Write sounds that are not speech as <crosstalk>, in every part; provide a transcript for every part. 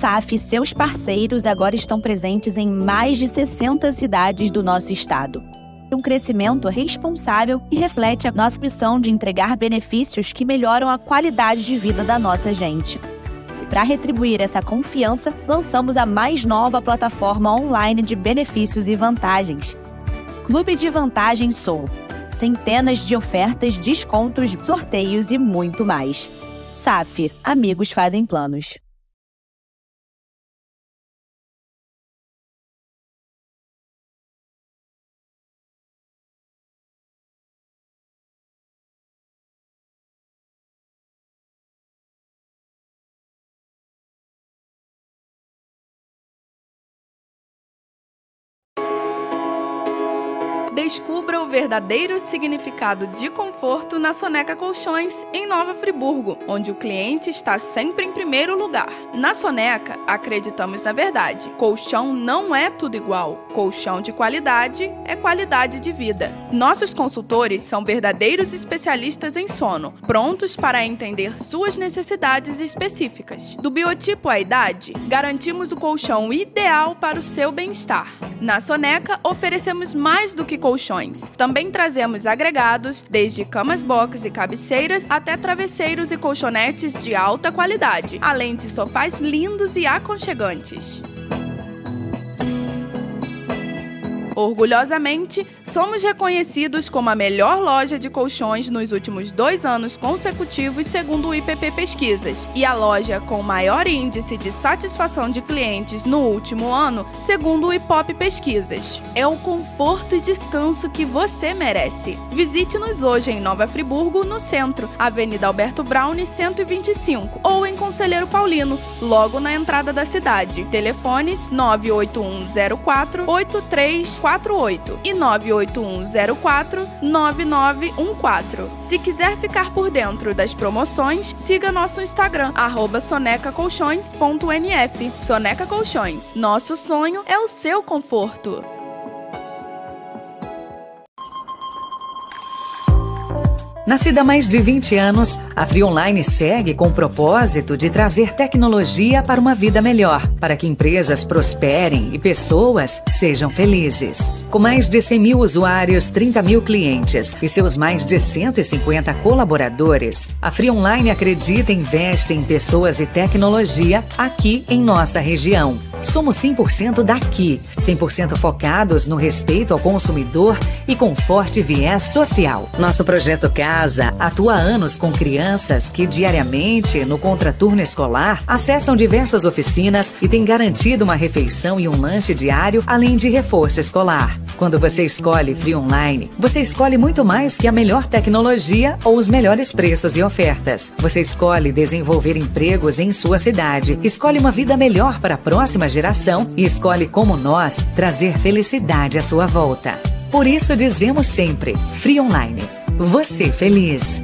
SAF e seus parceiros agora estão presentes em mais de 60 cidades do nosso estado. Um crescimento responsável e reflete a nossa missão de entregar benefícios que melhoram a qualidade de vida da nossa gente. Para retribuir essa confiança, lançamos a mais nova plataforma online de benefícios e vantagens. Clube de Vantagens Sou. Centenas de ofertas, descontos, sorteios e muito mais. SAF, amigos fazem planos. verdadeiro significado de conforto na Soneca Colchões, em Nova Friburgo, onde o cliente está sempre em primeiro lugar. Na Soneca, acreditamos na verdade: colchão não é tudo igual. Colchão de qualidade é qualidade de vida. Nossos consultores são verdadeiros especialistas em sono, prontos para entender suas necessidades específicas. Do biotipo à idade, garantimos o colchão ideal para o seu bem-estar. Na Soneca, oferecemos mais do que colchões. Também trazemos agregados, desde camas box e cabeceiras até travesseiros e colchonetes de alta qualidade, além de sofás lindos e aconchegantes. Orgulhosamente, somos reconhecidos como a melhor loja de colchões nos últimos dois anos consecutivos, segundo o IPP Pesquisas, e a loja com maior índice de satisfação de clientes no último ano, segundo o IPOP Pesquisas. É o conforto e descanso que você merece. Visite-nos hoje em Nova Friburgo, no centro, Avenida Alberto Brown, 125, ou em Conselheiro Paulino, logo na entrada da cidade. Telefones 98104 83 3348 e 98104 9914. Se quiser ficar por dentro das promoções, siga nosso Instagram, arroba sonecacolchões.nf. Soneca Colchões, nosso sonho é o seu conforto. Nascida há mais de 20 anos, a Free Online segue com o propósito de trazer tecnologia para uma vida melhor, para que empresas prosperem e pessoas sejam felizes. Com mais de 100 mil usuários, 30 mil clientes e seus mais de 150 colaboradores, a Free Online acredita e investe em pessoas e tecnologia aqui em nossa região. Somos 100% daqui, 100% focados no respeito ao consumidor e com forte viés social. Nosso projeto CAR Casa atua anos com crianças que diariamente, no contraturno escolar, acessam diversas oficinas e têm garantido uma refeição e um lanche diário, além de reforço escolar. Quando você escolhe Free Online, você escolhe muito mais que a melhor tecnologia ou os melhores preços e ofertas. Você escolhe desenvolver empregos em sua cidade, escolhe uma vida melhor para a próxima geração e escolhe, como nós, trazer felicidade à sua volta. Por isso dizemos sempre: Free Online você feliz.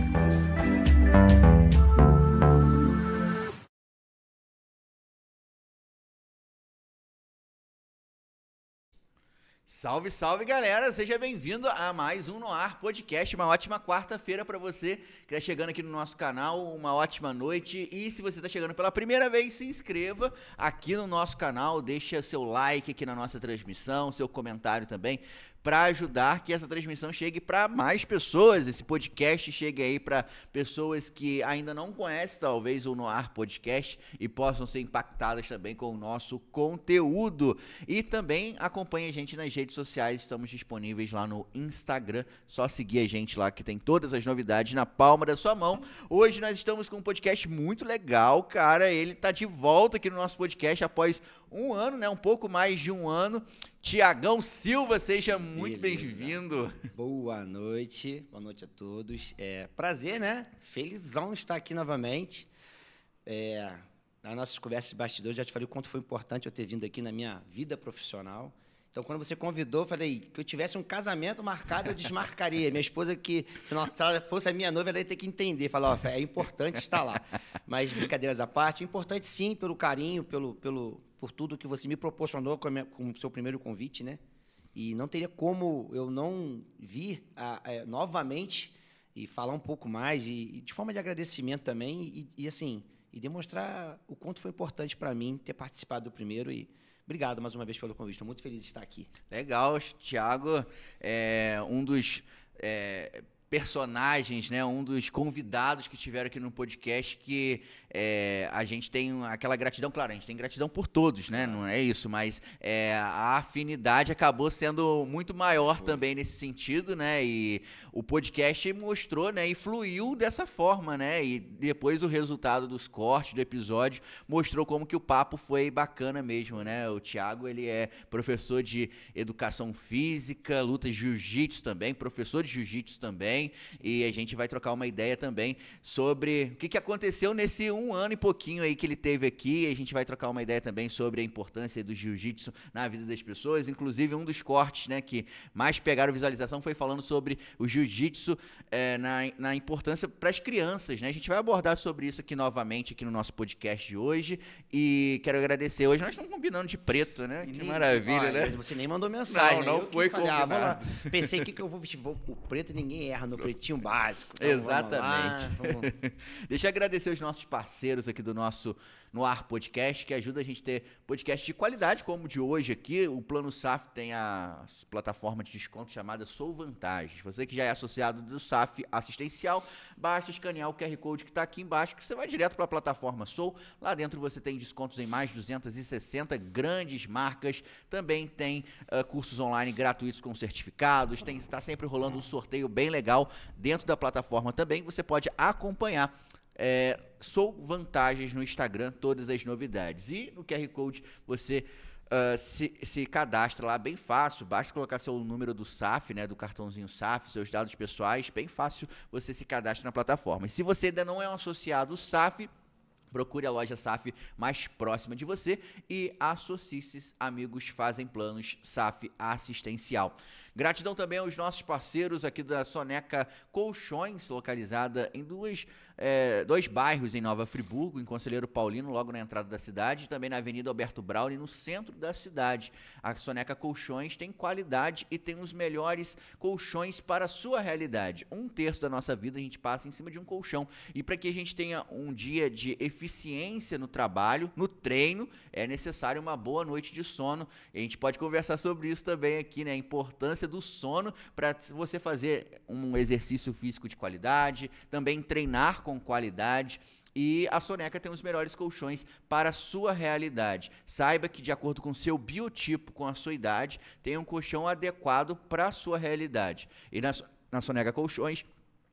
Salve, salve galera! Seja bem-vindo a mais um noar Podcast. Uma ótima quarta-feira para você que está chegando aqui no nosso canal, uma ótima noite. E se você está chegando pela primeira vez, se inscreva aqui no nosso canal, deixa seu like aqui na nossa transmissão, seu comentário também para ajudar que essa transmissão chegue para mais pessoas, esse podcast chegue aí para pessoas que ainda não conhecem talvez o Noar Podcast e possam ser impactadas também com o nosso conteúdo. E também acompanhe a gente nas redes sociais, estamos disponíveis lá no Instagram, só seguir a gente lá que tem todas as novidades na palma da sua mão. Hoje nós estamos com um podcast muito legal, cara, ele tá de volta aqui no nosso podcast após um ano, né? Um pouco mais de um ano. Tiagão Silva, seja Beleza. muito bem-vindo. Boa noite, boa noite a todos. É prazer, né? Felizão estar aqui novamente. É, nas nossas conversas de bastidores, já te falei o quanto foi importante eu ter vindo aqui na minha vida profissional. Então, quando você convidou, eu falei que eu tivesse um casamento marcado, eu desmarcaria. Minha esposa, que se, não, se ela fosse a minha noiva, ela ia ter que entender. Falar, ó, é importante estar lá. Mas, brincadeiras à parte, é importante sim, pelo carinho, pelo, pelo, por tudo que você me proporcionou com, minha, com o seu primeiro convite, né? E não teria como eu não vir a, a, novamente e falar um pouco mais, e, e de forma de agradecimento também, e, e, assim, e demonstrar o quanto foi importante para mim ter participado do primeiro. E obrigado mais uma vez pelo convite, estou muito feliz de estar aqui. Legal, Thiago, é um dos. É, personagens, né? Um dos convidados que tiveram aqui no podcast que é, a gente tem aquela gratidão, claro, a gente tem gratidão por todos, né? Não é isso, mas é, a afinidade acabou sendo muito maior Foi. também nesse sentido, né? E o podcast mostrou, né? E fluiu dessa forma, né? E depois o resultado dos cortes do episódio mostrou como que o papo foi bacana mesmo, né? O Thiago, ele é professor de educação física, luta jiu-jitsu também, professor de jiu-jitsu também, e a gente vai trocar uma ideia também sobre o que, que aconteceu nesse um ano e pouquinho aí que ele teve aqui. a gente vai trocar uma ideia também sobre a importância do jiu-jitsu na vida das pessoas. Inclusive, um dos cortes né, que mais pegaram visualização foi falando sobre o jiu-jitsu é, na, na importância para as crianças. Né? A gente vai abordar sobre isso aqui novamente aqui no nosso podcast de hoje. E quero agradecer. Hoje nós estamos combinando de preto, né? Que maravilha, né? Você nem mandou mensagem. Não, né? não foi falei, ah, combinado. Ah, Pensei que, que eu vou vestir vou, o preto e ninguém erra no pretinho básico. Então, Exatamente. Vamos lá, vamos... <laughs> Deixa eu agradecer os nossos parceiros aqui do nosso no Ar Podcast, que ajuda a gente a ter podcast de qualidade, como o de hoje aqui. O Plano SAF tem a plataforma de desconto chamada Sou Vantagens. Você que já é associado do SAF Assistencial, basta escanear o QR Code que está aqui embaixo, que você vai direto para a plataforma Sou. Lá dentro você tem descontos em mais de 260 grandes marcas. Também tem uh, cursos online gratuitos com certificados. Tem, está sempre rolando um sorteio bem legal dentro da plataforma também. Você pode acompanhar. É, Sou Vantagens no Instagram, todas as novidades. E no QR Code você Uh, se, se, cadastra lá bem fácil, basta colocar seu número do SAF, né, do cartãozinho SAF, seus dados pessoais, bem fácil você se cadastra na plataforma. E se você ainda não é um associado SAF, Procure a loja SAF mais próxima de você e associe-se Amigos Fazem Planos SAF Assistencial. Gratidão também aos nossos parceiros aqui da Soneca Colchões, localizada em duas, é, dois bairros em Nova Friburgo, em Conselheiro Paulino, logo na entrada da cidade, e também na Avenida Alberto Brauli, no centro da cidade. A Soneca Colchões tem qualidade e tem os melhores colchões para a sua realidade. Um terço da nossa vida a gente passa em cima de um colchão. E para que a gente tenha um dia de eficiência no trabalho, no treino, é necessário uma boa noite de sono. E a gente pode conversar sobre isso também aqui, né? A importância importância do sono para você fazer um exercício físico de qualidade, também treinar com qualidade. E a Soneca tem os melhores colchões para a sua realidade. Saiba que, de acordo com seu biotipo, com a sua idade, tem um colchão adequado para a sua realidade. E na, na Soneca Colchões,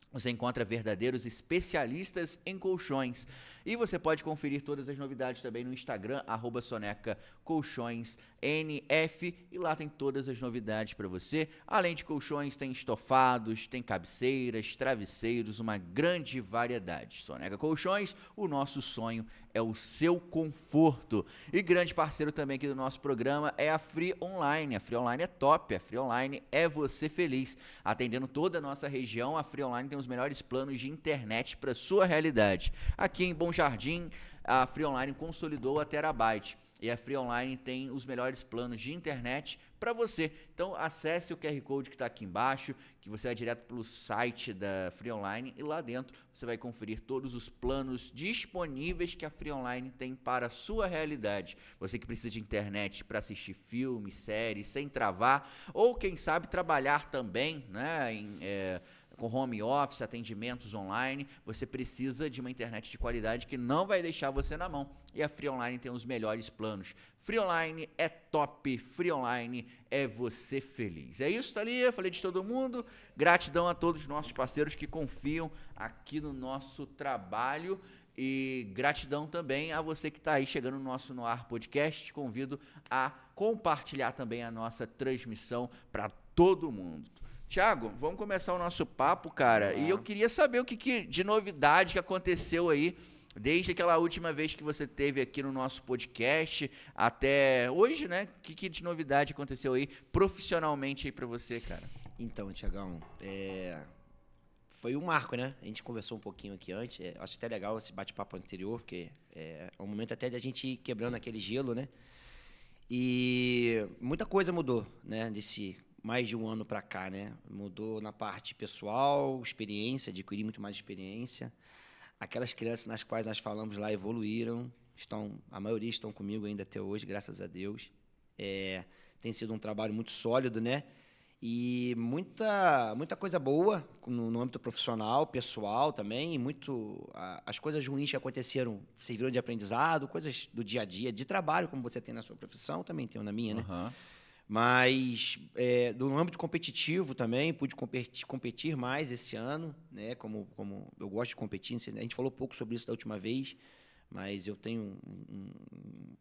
você encontra verdadeiros especialistas em colchões. E você pode conferir todas as novidades também no Instagram, arroba Soneca Colchões NF. E lá tem todas as novidades para você. Além de colchões, tem estofados, tem cabeceiras, travesseiros, uma grande variedade. Soneca Colchões, o nosso sonho é o seu conforto. E grande parceiro também aqui do nosso programa é a Free Online. A Free Online é top, a Free Online é você feliz. Atendendo toda a nossa região, a Free Online tem os melhores planos de internet para sua realidade. Aqui em Bom Jardim, a Free Online consolidou a Terabyte. E a Free Online tem os melhores planos de internet para você. Então acesse o QR Code que está aqui embaixo, que você vai direto para o site da Free Online e lá dentro você vai conferir todos os planos disponíveis que a Free Online tem para a sua realidade. Você que precisa de internet para assistir filmes, séries, sem travar, ou quem sabe trabalhar também, né? Em, é, com home office, atendimentos online, você precisa de uma internet de qualidade que não vai deixar você na mão. E a Free Online tem os melhores planos. Free Online é top, Free Online é você feliz. É isso, Thalia, falei de todo mundo. Gratidão a todos os nossos parceiros que confiam aqui no nosso trabalho. E gratidão também a você que está aí chegando no nosso Noar Podcast. Te convido a compartilhar também a nossa transmissão para todo mundo. Tiago, vamos começar o nosso papo, cara. Ah. E eu queria saber o que, que de novidade que aconteceu aí desde aquela última vez que você teve aqui no nosso podcast até hoje, né? O que, que, de novidade aconteceu aí profissionalmente aí para você, cara? Então, Tiagão, é... foi um marco, né? A gente conversou um pouquinho aqui antes. É, acho até legal esse bate-papo anterior, porque é, é um momento até de a gente ir quebrando aquele gelo, né? E muita coisa mudou, né? Desse mais de um ano para cá, né? Mudou na parte pessoal, experiência, adquiri muito mais experiência. Aquelas crianças nas quais nós falamos lá evoluíram, estão, a maioria estão comigo ainda até hoje, graças a Deus. É, tem sido um trabalho muito sólido, né? E muita, muita coisa boa no, no âmbito profissional, pessoal também, e muito a, as coisas ruins que aconteceram serviram de aprendizado, coisas do dia a dia, de trabalho, como você tem na sua profissão, também tenho na minha, né? Uhum. Mas é, no âmbito competitivo também, pude competir, competir mais esse ano, né? Como, como eu gosto de competir, a gente falou pouco sobre isso da última vez, mas eu tenho um,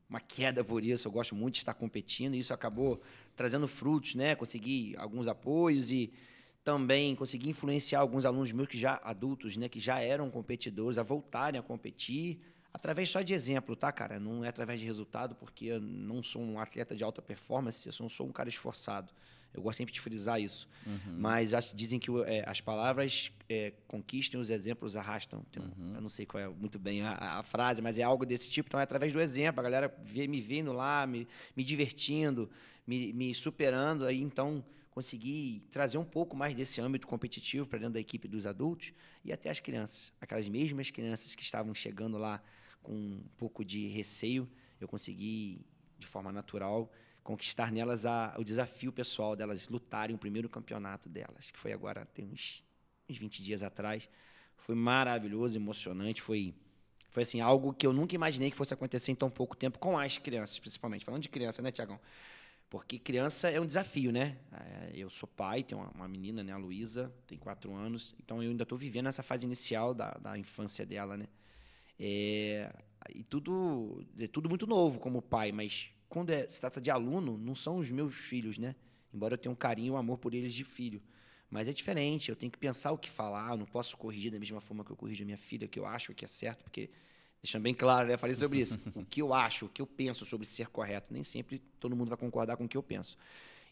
uma queda por isso, eu gosto muito de estar competindo, e isso acabou trazendo frutos, né? Consegui alguns apoios e também consegui influenciar alguns alunos meus que já adultos, né, que já eram competidores a voltarem a competir, através só de exemplo, tá, cara? Não é através de resultado, porque eu não sou um atleta de alta performance, eu não sou um cara esforçado. Eu gosto sempre de frisar isso. Uhum. Mas as, dizem que é, as palavras é, conquistam, os exemplos arrastam. Então, uhum. Eu não sei qual é muito bem a, a, frase, mas é algo desse tipo. Então, é através do exemplo. A galera vê, me vendo lá, me, me divertindo, me, me superando. Aí, então, consegui trazer um pouco mais desse âmbito competitivo para dentro da equipe dos adultos e até as crianças. Aquelas mesmas crianças que estavam chegando lá com um pouco de receio, eu consegui, de forma natural, conquistar nelas a, o desafio pessoal delas lutarem o primeiro campeonato delas, que foi agora, tem uns, uns 20 dias atrás. Foi maravilhoso, emocionante, foi, foi assim, algo que eu nunca imaginei que fosse acontecer em tão pouco tempo, com as crianças, principalmente. Falando de criança, né, Tiagão? Porque criança é um desafio, né? É, eu sou pai, tenho uma, menina, né, a Luísa, tem quatro anos, então eu ainda estou vivendo essa fase inicial da, da infância dela, né? É, e tudo, é tudo muito novo como pai, mas quando é, se trata de aluno, não são os meus filhos, né? Embora eu tenha um carinho e um amor por eles de filho. Mas é diferente, eu tenho que pensar o que falar, eu não posso corrigir da mesma forma que eu corrijo minha filha, que eu acho que é certo, porque, deixando bem claro, né? Falei sobre isso. o que eu acho, o que eu penso sobre ser correto. Nem sempre todo mundo vai concordar com o que eu penso.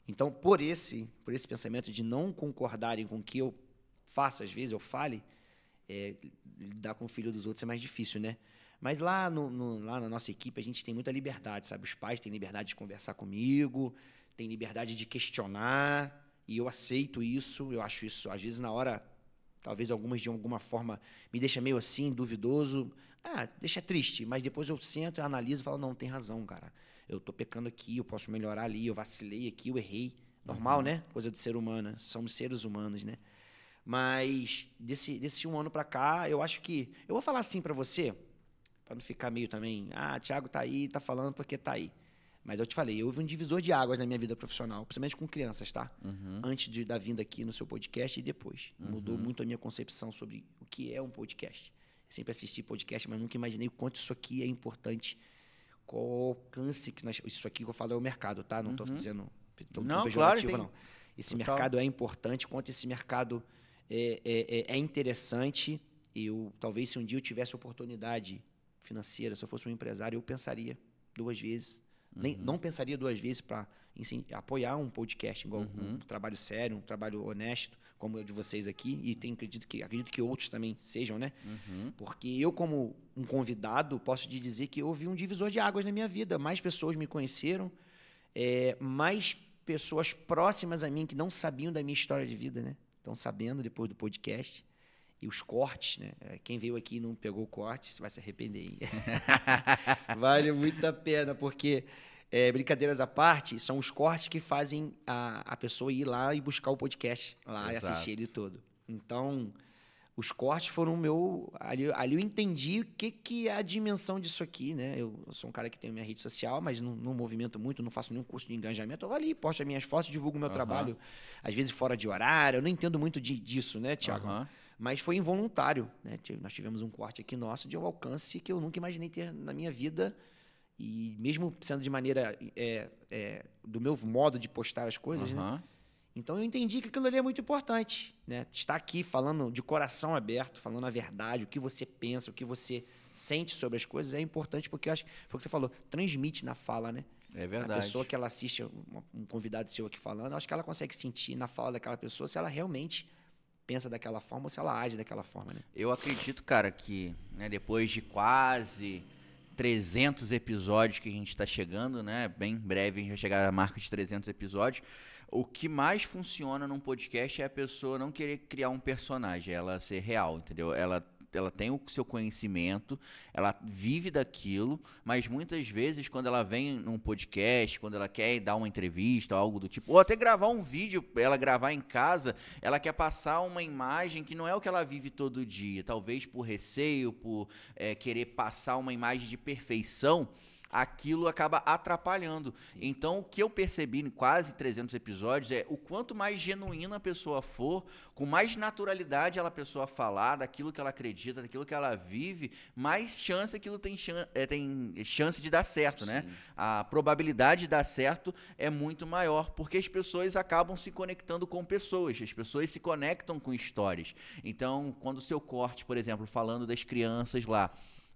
Então, por esse, por esse pensamento de não concordarem com o que eu faça, às vezes eu fale, é, lidar com o filho dos outros é mais difícil, né? Mas lá, no, no, lá na nossa equipe a gente tem muita liberdade, sabe? Os pais têm liberdade de conversar comigo, têm liberdade de questionar, e eu aceito isso, eu acho isso, às vezes na hora, talvez algumas de alguma forma me deixa meio assim, duvidoso, ah, deixa triste, mas depois eu sento, eu analiso e falo, não, tem razão, cara, eu tô pecando aqui, eu posso melhorar ali, eu vacilei aqui, eu errei, normal, uhum. né? Coisa de ser humano, somos seres humanos, né? Mas desse, desse um ano para cá, eu acho que. Eu vou falar assim para você, para não ficar meio também. Ah, Thiago tá aí, tá falando porque tá aí. Mas eu te falei, houve um divisor de águas na minha vida profissional, principalmente com crianças, tá? Uhum. Antes de, da vinda aqui no seu podcast e depois. Uhum. Mudou muito a minha concepção sobre o que é um podcast. Sempre assisti podcast, mas nunca imaginei o quanto isso aqui é importante. Qual o alcance que nós. Isso aqui que eu falo é o mercado, tá? Não estou uhum. dizendo. Tô, não, tô claro, tem... não. Esse Total. mercado é importante, quanto esse mercado é, é, é, é interessante. Eu talvez se um dia eu tivesse oportunidade financeira, se eu fosse um empresário, eu pensaria duas vezes. Uhum. Nem, não pensaria duas vezes para assim, apoiar um podcast, igual uhum. um trabalho sério, um trabalho honesto, como é o de vocês aqui, e tenho, acredito, que, acredito que outros também sejam, né? Uhum. Porque eu, como um convidado, posso te dizer que houve um divisor de águas na minha vida. Mais pessoas me conheceram, é, mais pessoas próximas a mim que não sabiam da minha história de vida, né? estão sabendo depois do podcast. E os cortes, né? É, quem veio aqui e não pegou o corte, você vai se arrepender. <laughs> vale muito a pena, porque, é, brincadeiras à parte, são os cortes que fazem a, a pessoa ir lá e buscar o podcast, lá Exato. e assistir ele todo. Então, os cortes foram o meu. Ali, ali eu entendi o que, que é a dimensão disso aqui, né? Eu, eu sou um cara que tem minha rede social, mas não, não, movimento muito, não faço nenhum curso de engajamento. Eu vou ali, posto as minhas fotos, divulgo meu uhum. trabalho, às vezes fora de horário. Eu não entendo muito de, disso, né, Tiago? Uhum. Mas foi involuntário, né? Nós tivemos um corte aqui nosso de um alcance que eu nunca imaginei ter na minha vida. E mesmo sendo de maneira. É, é, do meu modo de postar as coisas, uhum. né? Então eu entendi que aquilo ali é muito importante, né? Estar aqui falando de coração aberto, falando a verdade, o que você pensa, o que você sente sobre as coisas é importante porque acho foi o que você falou, transmite na fala, né? É verdade. A pessoa que ela assiste um convidado seu aqui falando, acho que ela consegue sentir na fala daquela pessoa se ela realmente pensa daquela forma ou se ela age daquela forma, né? Eu acredito, cara, que né, depois de quase 300 episódios que a gente está chegando, né? Bem breve a gente vai chegar à marca de 300 episódios o que mais funciona num podcast é a pessoa não querer criar um personagem, ela ser real, entendeu? Ela ela tem o seu conhecimento, ela vive daquilo, mas muitas vezes quando ela vem num podcast, quando ela quer dar uma entrevista, algo do tipo, ou até gravar um vídeo, ela gravar em casa, ela quer passar uma imagem que não é o que ela vive todo dia, talvez por receio, por é, querer passar uma imagem de perfeição aquilo acaba atrapalhando. Sim. Então, o que eu percebi em quase 300 episódios é o quanto mais genuína a pessoa for, com mais naturalidade ela pessoa falar daquilo que ela acredita, daquilo que ela vive, mais chance aquilo tem é, tem chance de dar certo, né? Sim. né? A probabilidade de dar certo é muito maior, porque as pessoas acabam se conectando com pessoas, as pessoas se conectam com histórias. Então, quando o seu corte, por exemplo, falando das crianças lá,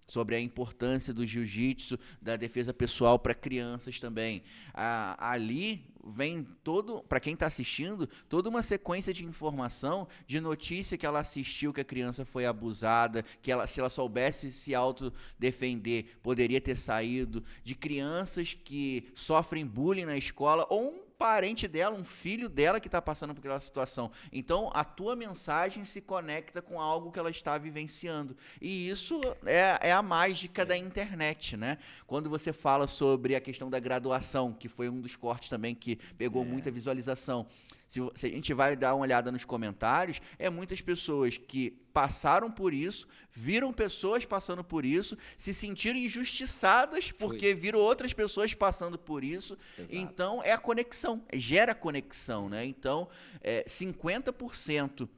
sobre a importância do jiu-jitsu, da defesa pessoal para crianças também. Ah, ali vem todo, para quem está assistindo, toda uma sequência de informação, de notícia que ela assistiu que a criança foi abusada, que ela, se ela soubesse se autodefender, poderia ter saído, de crianças que sofrem bullying na escola ou um parente dela, um filho dela que está passando por aquela situação. Então, a tua mensagem se conecta com algo que ela está vivenciando. E isso é, é a mágica da internet, né? Quando você fala sobre a questão da graduação, que foi um dos cortes também que pegou é. muita visualização. Se, se, a gente vai dar uma olhada nos comentários, é muitas pessoas que passaram por isso, viram pessoas passando por isso, se sentiram injustiçadas porque Foi. viram outras pessoas passando por isso. Exato. Então, é a conexão, gera conexão, né? Então, é, 50%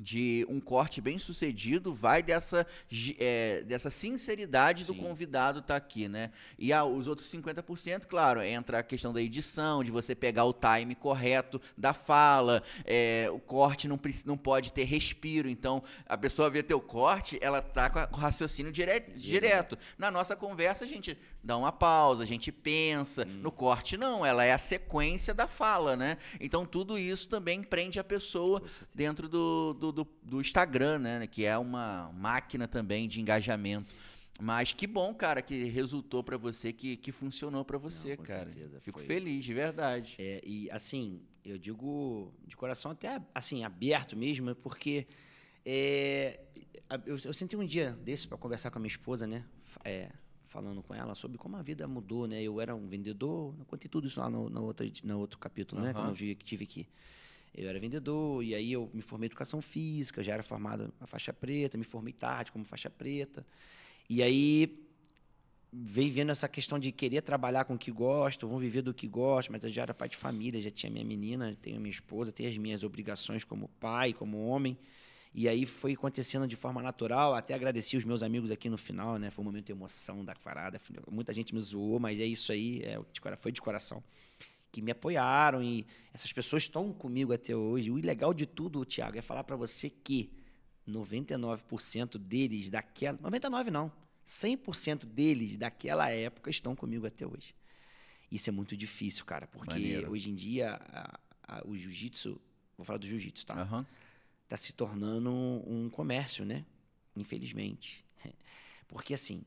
de um corte bem sucedido vai dessa, é, dessa sinceridade Sim. do convidado estar tá aqui, né? E ah, os outros 50%, claro, entra a questão da edição, de você pegar o time correto da fala, é, o corte não, não pode ter respiro, então a pessoa vê teu corte, ela tá com, o raciocínio direto, direto. Na nossa conversa, a gente dá uma pausa, a gente pensa, hum. no corte não, ela é a sequência da fala, né? Então tudo isso também prende a pessoa dentro do, do do, do, do Instagram, né, né? Que é uma máquina também de engajamento. Mas que bom, cara, que resultou para você, que, que funcionou para você, Não, cara. Certeza, Fico foi... feliz, de verdade. É, e assim, eu digo de coração até assim aberto mesmo, porque é, eu, eu, sentei um dia desse para conversar com a minha esposa, né? É, falando com ela sobre como a vida mudou, né? Eu era um vendedor, eu contei tudo isso lá no, no, no outro capítulo, uhum. né? Quando eu tive aqui eu era vendedor, e aí eu me formei em educação física, já era formada a faixa preta, me formei tarde como faixa preta. E aí vem vendo essa questão de querer trabalhar com o que gosto, vão viver do que gosto, mas eu já era pai de família, já tinha minha menina, tenho minha esposa, tenho as minhas obrigações como pai, como homem. E aí foi acontecendo de forma natural, até agradeci os meus amigos aqui no final, né? Foi um momento de emoção da parada, muita gente me zoou, mas é isso aí, é, foi de coração que me apoiaram e essas pessoas estão comigo até hoje. O legal de tudo, Tiago, é falar para você que 99% deles daquela. 99% não. 100% deles daquela época estão comigo até hoje. Isso é muito difícil, cara, porque Maneiro. hoje em dia a, a, o jiu-jitsu. Vou falar do jiu-jitsu, tá? Uhum. Tá se tornando um comércio, né? Infelizmente. <laughs> Porque assim,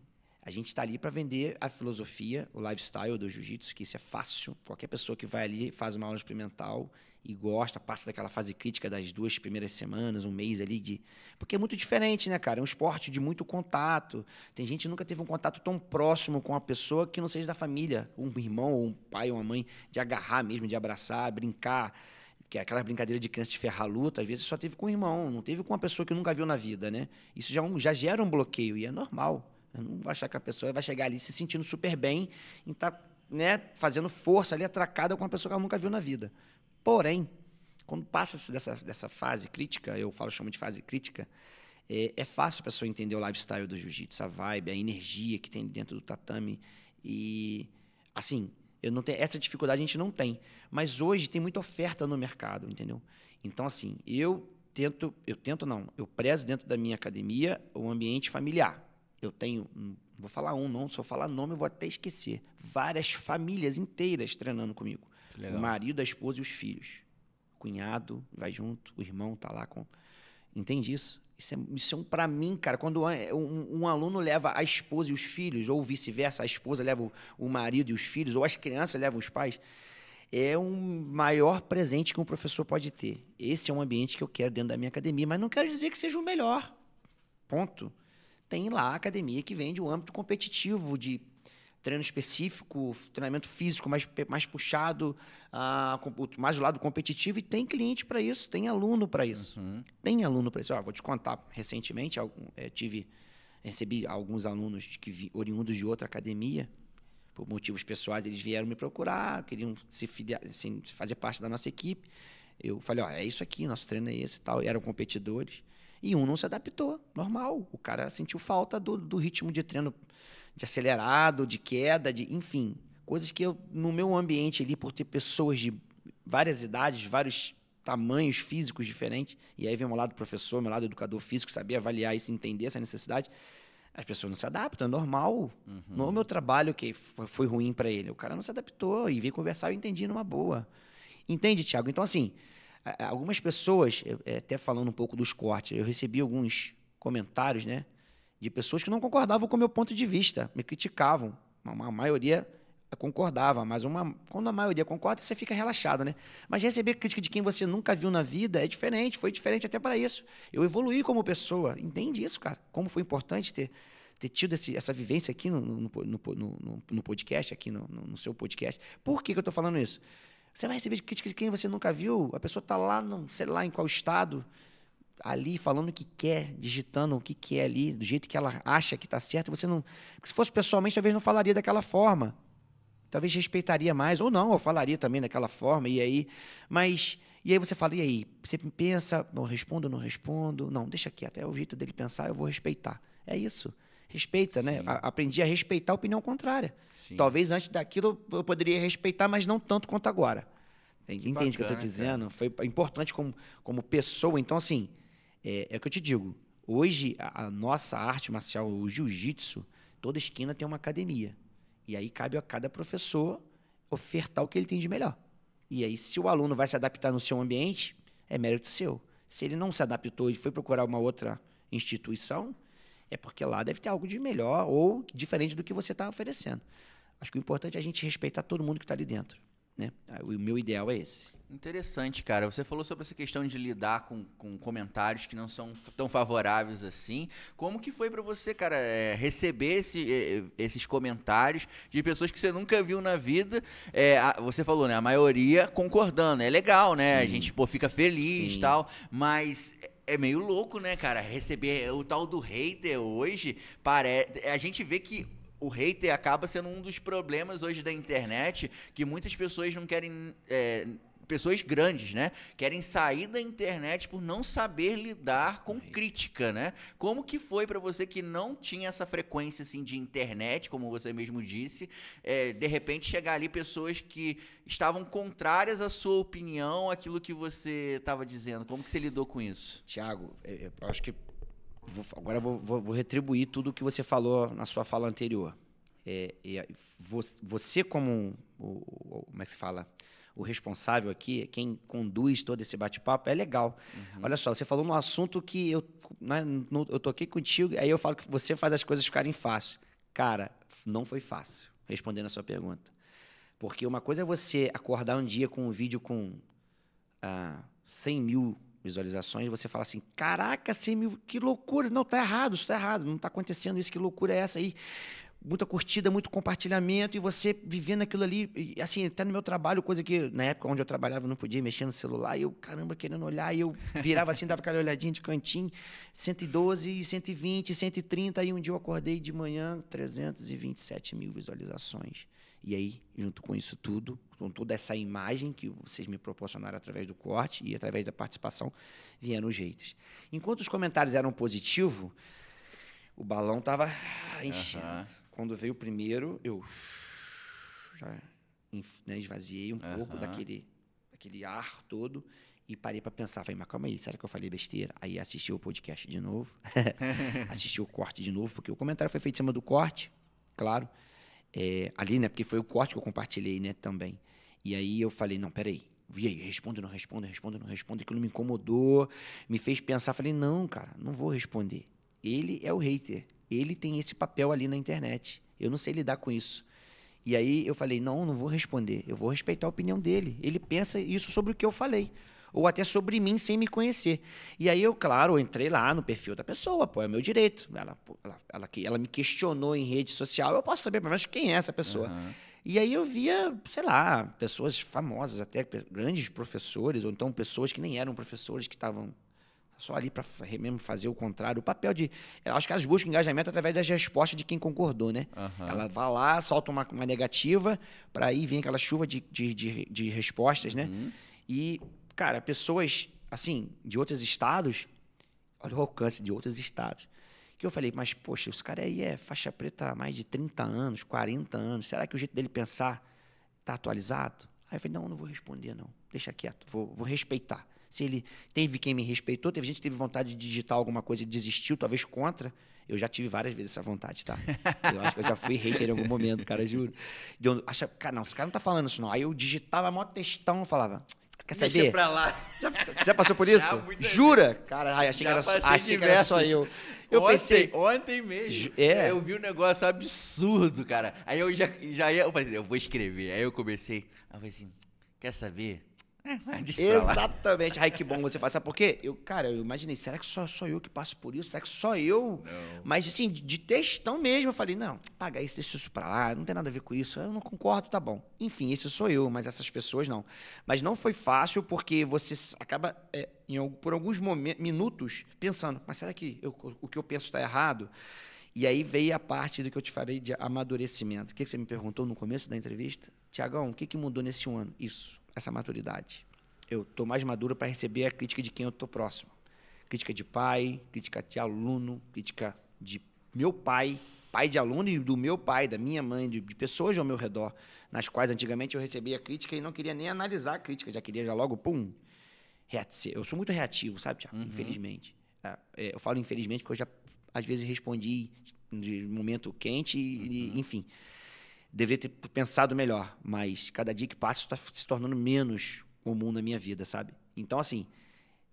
a gente está ali para vender a filosofia, o lifestyle do jiu-jitsu, que isso é fácil. Qualquer pessoa que vai ali, faz uma aula experimental e gosta, passa daquela fase crítica das duas primeiras semanas, um mês ali de. Porque é muito diferente, né, cara? É um esporte de muito contato. Tem gente que nunca teve um contato tão próximo com a pessoa que não seja da família, um irmão, ou um pai, ou uma mãe, de agarrar mesmo, de abraçar, brincar que é aquela brincadeira de criança de ferrar luta, às vezes só teve com o irmão, não teve com uma pessoa que nunca viu na vida, né? Isso já, é já gera um bloqueio e é normal. Eu não vou achar que a pessoa vai chegar ali se sentindo super bem e tá, né, fazendo força ali, atracada com uma pessoa que ela nunca viu na vida. Porém, quando passa dessa, dessa fase crítica, eu falo, chamo de fase crítica, é, é fácil a pessoa entender o lifestyle do jiu-jitsu, a vibe, a energia que tem dentro do tatame. E, assim, eu não tenho, essa dificuldade a gente não tem. Mas hoje tem muita oferta no mercado, entendeu? Então, assim, eu tento, eu tento não, eu prezo dentro da minha academia o ambiente familiar eu tenho, hum, vou falar um não, se eu falar nome eu vou até esquecer, várias famílias inteiras treinando comigo. O marido, a esposa e os filhos. O cunhado vai junto, o irmão tá lá com... Entende isso? Isso é, é um para mim, cara. Quando é, é um, um, aluno leva a esposa e os filhos, ou vice-versa, a esposa leva o, o, marido e os filhos, ou as crianças levam os pais, é um maior presente que um professor pode ter. Esse é um ambiente que eu quero dentro da minha academia, mas não quero dizer que seja o melhor. Ponto tem lá academia que vende o âmbito competitivo de treino específico, treinamento físico mais, mais puxado, uh, mais do lado competitivo, e tem cliente para isso, tem aluno para isso. Uhum. Tem aluno para isso. Ah, vou te contar, recentemente é, tive, recebi alguns alunos que vi, oriundos de outra academia, por motivos pessoais, eles vieram me procurar, queriam se assim, fazer parte da nossa equipe. Eu falei, ó, é isso aqui, nosso treino é esse e tal. E eram competidores. E um não se adaptou, normal. O cara sentiu falta do, do ritmo de treino de acelerado, de queda, de enfim. Coisas que eu, no meu ambiente ali, por ter pessoas de várias idades, vários tamanhos físicos diferentes, e aí vem o lado professor, meu lado educador físico, saber avaliar isso, entender essa necessidade. As pessoas não se adaptam, é normal. Uhum. Não é o meu trabalho que foi ruim para ele. O cara não se adaptou e veio conversar, eu entendi numa boa. Entende, Tiago? Então, assim, Algumas pessoas, é, até falando um pouco dos cortes, eu recebi alguns comentários, né? De pessoas que não concordavam com o meu ponto de vista, me criticavam. A maioria concordava, mas uma, quando a maioria concorda, você fica relaxado, né? Mas receber crítica de quem você nunca viu na vida é diferente, foi diferente até para isso. Eu evoluí como pessoa, entende isso, cara? Como foi importante ter, ter tido esse, essa vivência aqui no, no, no, no podcast, aqui no, seu podcast. Por que, que eu estou falando isso? Você vai receber crítica de quem você nunca viu. A pessoa está lá, não sei lá em qual estado, ali falando o que quer, digitando o que quer ali, do jeito que ela acha que está certo. Você não, se fosse pessoalmente, talvez não falaria daquela forma. Talvez respeitaria mais ou não, eu falaria também daquela forma e aí, mas e aí você fala, e aí? Você pensa, não respondo, não respondo. Não, deixa quieto, é o jeito dele pensar, eu vou respeitar. É isso. Respeita, né? Sim. né? A, aprendi a respeitar a opinião contrária. Sim. Talvez antes daquilo eu poderia respeitar, mas não tanto quanto agora. Entende o que eu estou dizendo? Foi importante como, como pessoa. Então, assim, é, é o que eu te digo. Hoje, a, a nossa arte marcial, o jiu-jitsu, toda esquina tem uma academia. E aí cabe a cada professor ofertar o que ele tem de melhor. E aí, se o aluno vai se adaptar no seu ambiente, é mérito seu. Se ele não se adaptou e foi procurar uma outra instituição, é porque lá deve ter algo de melhor ou diferente do que você está oferecendo. Acho que o importante é a gente respeitar todo mundo que está ali dentro. Né? Ah, o meu ideal é esse. Interessante, cara. Você falou sobre essa questão de lidar com, com comentários que não são tão favoráveis assim. Como que foi para você, cara, é, receber esse, esses comentários de pessoas que você nunca viu na vida? É, a, você falou, né? A maioria concordando. É legal, né? Sim. A gente pô, fica feliz e tal. Mas é, é meio louco, né, cara? Receber o tal do hater hoje. Pare... A gente vê que o hater acaba sendo um dos problemas hoje da internet que muitas pessoas não querem. É, pessoas grandes, né? Querem sair da internet por não saber lidar com crítica, né? Como que foi para você que não tinha essa frequência assim de internet, como você mesmo disse, é, de repente chegar ali pessoas que estavam contrárias à sua opinião, aquilo que você estava dizendo? Como que você lidou com isso? Tiago, é, é, eu acho que agora vou, vou, vou, retribuir tudo o que você falou na sua fala anterior. É, é, você, como o, como é que se fala? O responsável aqui, é quem conduz todo esse bate-papo, é legal. Uhum. Olha só, você falou num assunto que eu, né, no, eu tô aqui contigo, aí eu falo que você faz as coisas ficarem fáceis. Cara, não foi fácil, respondendo a sua pergunta. Porque uma coisa é você acordar um dia com um vídeo com ah, 100 mil visualizações, você fala assim: caraca, 100 mil, que loucura! Não, tá errado, isso tá errado, não tá acontecendo isso, que loucura é essa aí? Muita curtida, muito compartilhamento, e você vivendo aquilo ali, e, assim, até no meu trabalho, coisa que na época onde eu trabalhava eu não podia mexer no celular, e eu, caramba, querendo olhar, e eu virava assim, <laughs> dava aquela olhadinha de cantinho, 112, 120, 130, e um dia eu acordei de manhã, 327 mil visualizações. E aí, junto com isso tudo, com toda essa imagem que vocês me proporcionaram através do corte e através da participação, vieram os haters. Enquanto os comentários eram positivos, o balão estava enchendo. Uhum. Quando veio o primeiro, eu já né, esvaziei um uhum. pouco daquele, daquele ar todo e parei para pensar. Falei, mas calma aí, será que eu falei besteira? Aí assisti o podcast de novo, <laughs> assisti o corte de novo, porque o comentário foi feito em cima do corte, claro é, ali, né? Porque foi o corte que eu compartilhei, né? Também. E aí eu falei, não, peraí. E aí, respondo, não respondo, respondo, não respondo. Aquilo me incomodou, me fez pensar. Falei, não, cara, não vou responder. Ele é o hater. Ele tem esse papel ali na internet. Eu não sei lidar com isso. E aí eu falei, não, não vou responder. Eu vou respeitar a opinião dele. Ele pensa isso sobre o que eu falei ou até sobre mim sem me conhecer. E aí eu, claro, entrei lá no perfil da pessoa, pô, é meu direito. Ela, ela, ela, ela me questionou em rede social, eu posso saber pelo menos quem é essa pessoa. Uhum. E aí eu via, sei lá, pessoas famosas, até grandes professores, ou então pessoas que nem eram professores, que estavam só ali para mesmo fazer o contrário. O papel de. Eu acho que elas buscam engajamento através das respostas de quem concordou, né? Uhum. Ela vai lá, solta uma, uma negativa, para aí vem aquela chuva de, de, de, de respostas, né? Uhum. E Cara, pessoas, assim, de outros estados, olha o alcance de outros estados. Que eu falei, mas poxa, esse cara aí é faixa preta há mais de 30 anos, 40 anos, será que o jeito dele pensar está atualizado? Aí eu falei, não, não vou responder, não, deixa quieto, vou, vou respeitar. Se ele teve quem me respeitou, teve gente que teve vontade de digitar alguma coisa e desistiu, talvez contra. Eu já tive várias vezes essa vontade, tá? <laughs> Eu acho que eu já fui hater em algum momento, cara, juro. De onde, acha, cara, não, esse cara não tá falando isso, não. Aí eu digitava maior textão, eu falava, quer saber? Deixa pra lá. <laughs> Já, você já passou por isso? Jura? Cara, ai, achei, que era, achei que era, só eu. Eu ontem, pensei. Ontem mesmo. É? é. Eu vi um negócio absurdo, cara. Aí eu já, já ia. Eu falei, eu vou escrever. Aí eu comecei. Aí eu falei assim: quer saber? <laughs> Exatamente. Ai, que bom você faz. Sabe por quê? Eu, cara, eu imaginei, será que só sou eu que passo por isso? Será que só eu? Não. Mas assim, de textão mesmo, eu falei, não, paga isso, deixa isso pra lá, não tem nada a ver com isso, eu não concordo, tá bom. Enfim, esse sou eu, mas essas pessoas não. Mas não foi fácil, porque você acaba, é, em, por alguns momentos, minutos, pensando, mas será que eu, o que eu penso está errado? E aí veio a parte do que eu te falei de amadurecimento. O que você me perguntou no começo da entrevista? Tiagão, o que mudou nesse ano? Isso essa maturidade. Eu estou mais maduro para receber a crítica de quem eu estou próximo. Crítica de pai, crítica de aluno, crítica de meu pai, pai de aluno e do meu pai, da minha mãe, de, de pessoas ao meu redor, nas quais antigamente eu recebia crítica e não queria nem analisar a crítica, já queria já logo, pum, reatecer. Eu sou muito reativo, sabe, Tiago? Uhum. Infelizmente. Ah, é, eu falo infelizmente porque eu já, às vezes, respondi de momento quente, e, uhum. enfim deveria ter pensado melhor, mas cada dia que passa está se tornando menos comum na minha vida, sabe? Então, assim,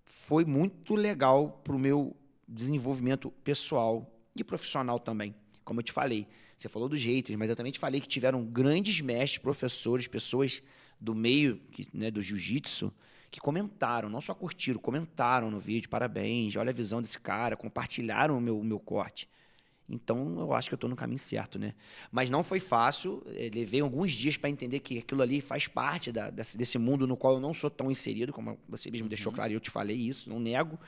foi muito legal para o meu desenvolvimento pessoal e profissional também. Como eu te falei, você falou dos haters, mas eu também te falei que tiveram grandes mestres, professores, pessoas do meio né, do jiu-jitsu que comentaram, não só curtiram, comentaram no vídeo, parabéns, olha a visão desse cara, compartilharam o meu, o meu corte. Então, eu acho que eu estou no caminho certo, né? Mas não foi fácil. Eh, levei alguns dias para entender que aquilo ali faz parte da, desse, desse, mundo no qual eu não sou tão inserido, como você mesmo uhum. deixou claro, e eu te falei isso, não nego.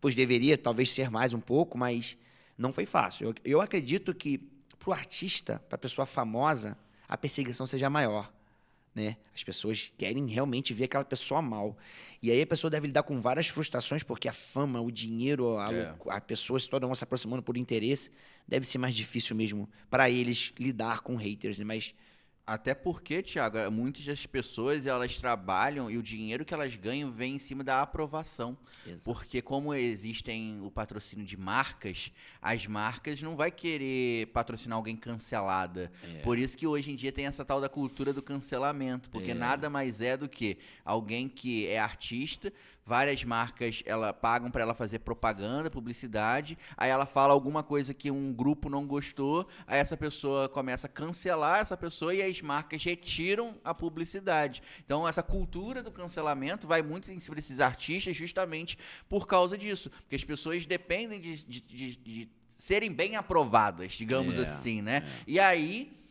Pois deveria, talvez, ser mais um pouco, mas não foi fácil. Eu, eu acredito que para o artista, para a pessoa famosa, a perseguição seja maior né? As pessoas querem realmente ver aquela pessoa mal. E aí a pessoa deve lidar com várias frustrações, porque a fama, o dinheiro, a, é. a pessoa se tornam se aproximando por interesse. Deve ser mais difícil mesmo para eles lidar com haters, né? Mas até porque, Tiago, é, muitas das pessoas elas trabalham e o dinheiro que elas ganham vem em cima da aprovação. Exato. Porque como existem o patrocínio de marcas, as marcas não vai querer patrocinar alguém cancelada. É. Por isso que hoje em dia tem essa tal da cultura do cancelamento, porque é. nada mais é do que alguém que é artista várias marcas ela pagam para ela fazer propaganda, publicidade, aí ela fala alguma coisa que um grupo não gostou, aí essa pessoa começa a cancelar essa pessoa e as marcas retiram a publicidade. Então essa cultura do cancelamento vai muito em cima desses artistas justamente por causa disso, porque as pessoas dependem de, de, de, de serem bem aprovadas, digamos é, assim, né? É. E aí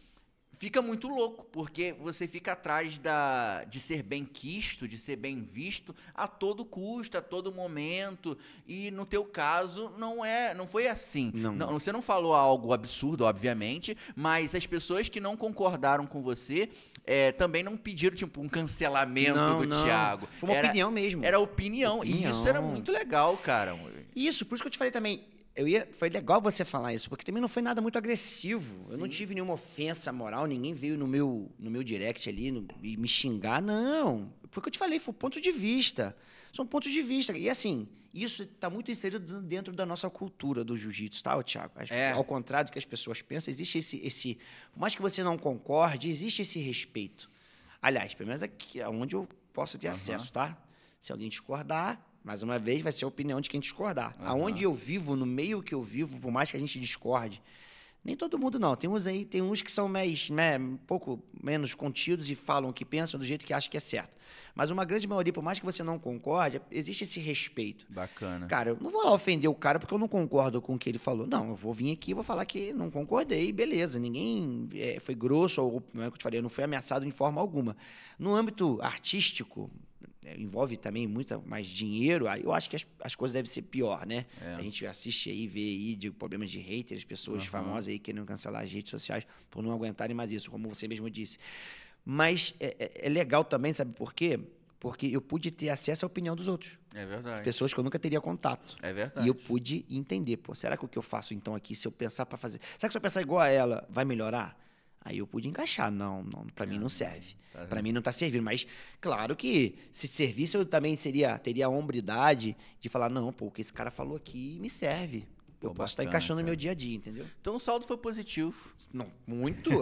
fica muito louco, porque você fica atrás da, de ser bem quisto, de ser bem visto a todo custo, a todo momento. E no teu caso não é, não foi assim. Não. não você não falou algo absurdo, obviamente, mas as pessoas que não concordaram com você é, também não pediram tipo um cancelamento não, do não. Thiago. Foi uma era, opinião mesmo. Era opinião, opinião, e isso era muito legal, cara. Isso, por isso que eu te falei também, eu ia, foi legal você falar isso, porque também não foi nada muito agressivo. Sim. Eu não tive nenhuma ofensa moral, ninguém veio no meu, no meu direct ali no, e me xingar, não. Foi o que eu te falei, foi ponto de vista. São pontos de vista. E assim, isso está muito inserido dentro da nossa cultura do jiu-jitsu, tá, Tiago? É. Ao contrário do que as pessoas pensam, existe esse, esse. Por mais que você não concorde, existe esse respeito. Aliás, pelo menos aqui, onde eu posso ter uhum. acesso, tá? Se alguém discordar, mais uma vez, vai ser a opinião de quem discordar. Uhum. Aonde eu vivo, no meio que eu vivo, por mais que a gente discorde, nem todo mundo não. Tem uns aí, tem uns que são mais, né, um pouco menos contidos e falam o que pensam do jeito que acham que é certo. Mas uma grande maioria, por mais que você não concorde, existe esse respeito. Bacana. Cara, eu não vou lá ofender o cara porque eu não concordo com o que ele falou. Não, eu vou vir aqui e vou falar que não concordei, beleza. Ninguém é, foi grosso ou, como é que eu te falei, eu não foi ameaçado de forma alguma. No âmbito artístico, é, envolve também muito mais dinheiro, eu acho que as, as coisas devem ser pior, né? É. A gente assiste aí, vê aí de problemas de haters, pessoas uhum. famosas aí querendo cancelar as redes sociais por não aguentarem mais isso, como você mesmo disse. Mas é, é, é legal também, sabe por quê? Porque eu pude ter acesso à opinião dos outros. É verdade. Pessoas que eu nunca teria contato. É verdade. E eu pude entender, pô, será que o que eu faço então aqui, se eu pensar para fazer. Será que se eu pensar igual a ela, vai melhorar? Aí eu pude encaixar. Não, não para mim não serve. Tá para mim não tá servindo. Mas, claro que se servisse, eu também seria, teria a hombridade de falar, não, pô, o que esse cara falou aqui me serve. Pô, eu posso estar tá encaixando no meu dia a dia, entendeu? Então o saldo foi positivo. Não, muito. <laughs>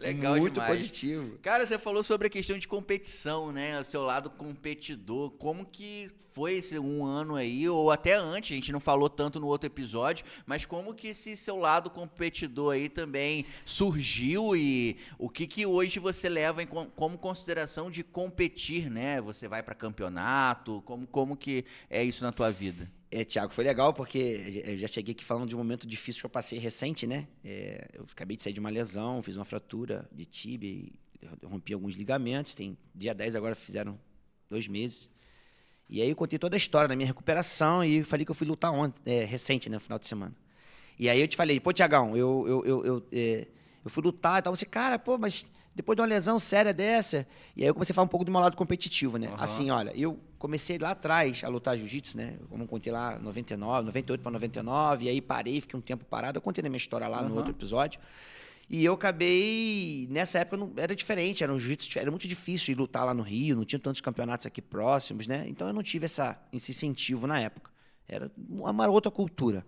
Legal Muito demais. positivo. Cara, você falou sobre a questão de competição, né? O seu lado competidor. Como que foi esse um ano aí, ou até antes, a gente não falou tanto no outro episódio, mas como que esse seu lado competidor aí também surgiu e o que que hoje você leva em, como consideração de competir, né? Você vai para campeonato, como, como que é isso na tua vida? É, Tiago, foi legal porque eu já cheguei aqui falando de um momento difícil que eu passei recente, né? É, eu acabei de sair de uma lesão, fiz uma fratura de tibia, rompi alguns ligamentos, tem dia 10 agora fizeram dois meses. E aí eu contei toda a história da minha recuperação e falei que eu fui lutar ontem, é, recente, né, no final de semana. E aí eu te falei, pô, Tiagão, eu, eu, eu, eu, é, eu fui lutar e tal. Você, cara, pô, mas depois de uma lesão séria dessa, e aí eu comecei a falar um pouco do meu lado competitivo, né? Uhum. Assim, olha, eu comecei lá atrás a lutar jiu-jitsu, né? Como eu contei lá, 99, 98 para 99, e aí parei, fiquei um tempo parado. Eu contei na minha história lá uhum. no outro episódio. E eu acabei. Nessa época não, era diferente, era um jiu-jitsu, era muito difícil ir lutar lá no Rio, não tinha tantos campeonatos aqui próximos, né? Então eu não tive essa, esse incentivo na época. Era uma outra cultura.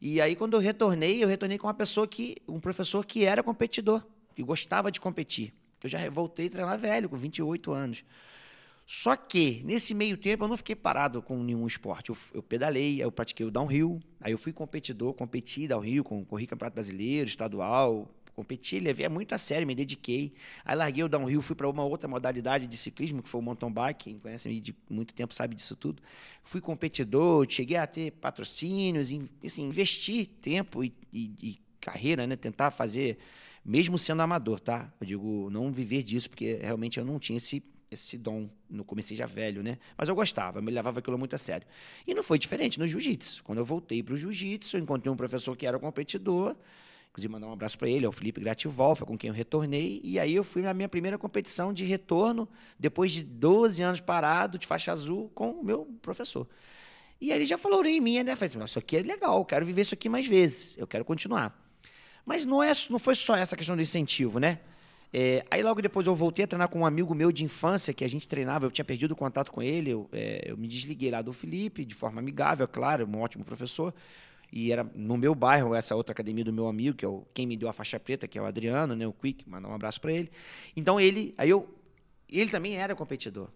E aí, quando eu retornei, eu retornei com uma pessoa que. um professor que era competidor e gostava de competir. Eu já voltei a treinar velho, com 28 anos. Só que, nesse meio tempo, eu não fiquei parado com nenhum esporte. Eu, eu pedalei, eu pratiquei o downhill, aí eu fui competidor, competi downhill, com, corri campeonato brasileiro, estadual, competi, levei muito a sério, me dediquei. Aí larguei o downhill, fui para uma outra modalidade de ciclismo, que foi o mountain bike, quem conhece de muito tempo sabe disso tudo. Fui competidor, cheguei a ter patrocínios, assim, investi tempo e, e, e carreira, né? Tentar fazer mesmo sendo amador, tá? Eu digo, não viver disso, porque realmente eu não tinha esse, esse dom. No comecei já velho, né? Mas eu gostava, me levava aquilo muito a sério. E não foi diferente no jiu-jitsu. Quando eu voltei para o jiu-jitsu, eu encontrei um professor que era competidor, inclusive mandar um abraço para ele, é o Felipe Grativol, foi com quem eu retornei, e aí eu fui na minha primeira competição de retorno, depois de 12 anos parado, de faixa azul, com o meu professor. E aí ele já falou em mim, né? Falei assim, isso aqui é legal, eu quero viver isso aqui mais vezes, eu quero continuar. Mas não, é, não foi só essa questão do incentivo, né? É, aí logo depois eu voltei a treinar com um amigo meu de infância, que a gente treinava, eu tinha perdido o contato com ele, eu, é, eu me desliguei lá do Felipe, de forma amigável, é claro, um ótimo professor. E era no meu bairro, essa outra academia do meu amigo, que é o, quem me deu a faixa preta, que é o Adriano, né, o Quick, mandar um abraço para ele. Então ele, aí eu, ele também era competidor.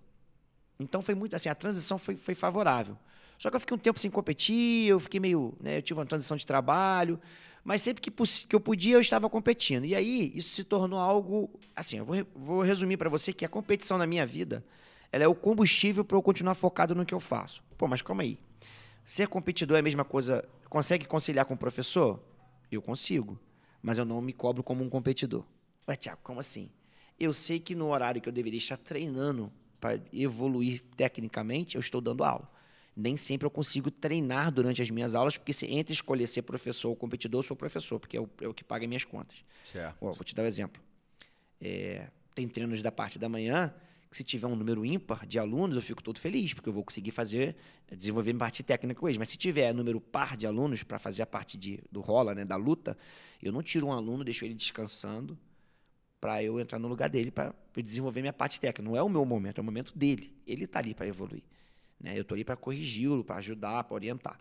Então foi muito assim, a transição foi, foi favorável. Só que eu fiquei um tempo sem competir, eu fiquei meio, né, eu tive uma transição de trabalho, mas sempre que, que eu podia, eu estava competindo. E aí, isso se tornou algo. Assim, eu vou, vou resumir para você que a competição na minha vida ela é o combustível para eu continuar focado no que eu faço. Pô, mas calma aí. Ser competidor é a mesma coisa. Consegue conciliar com o professor? Eu consigo. Mas eu não me cobro como um competidor. Ué, Tiago, como assim? Eu sei que no horário que eu deveria estar treinando para evoluir tecnicamente, eu estou dando aula nem sempre eu consigo treinar durante as minhas aulas, porque se entre escolher ser professor ou competidor, eu sou professor, porque é o, é o que paga minhas contas. Certo. vou te dar um exemplo. É, tem treinos da parte da manhã que se tiver um número ímpar de alunos, eu fico todo feliz, porque eu vou conseguir fazer, desenvolver minha parte técnica com eles. Mas se tiver número par de alunos para fazer a parte de, do rola, né, da luta, eu não tiro um aluno, deixo ele descansando para eu entrar no lugar dele, para desenvolver minha parte técnica. Não é o meu momento, é o momento dele. Ele está ali para evoluir. Né? Eu estou ali para corrigi-lo, para ajudar, para orientar.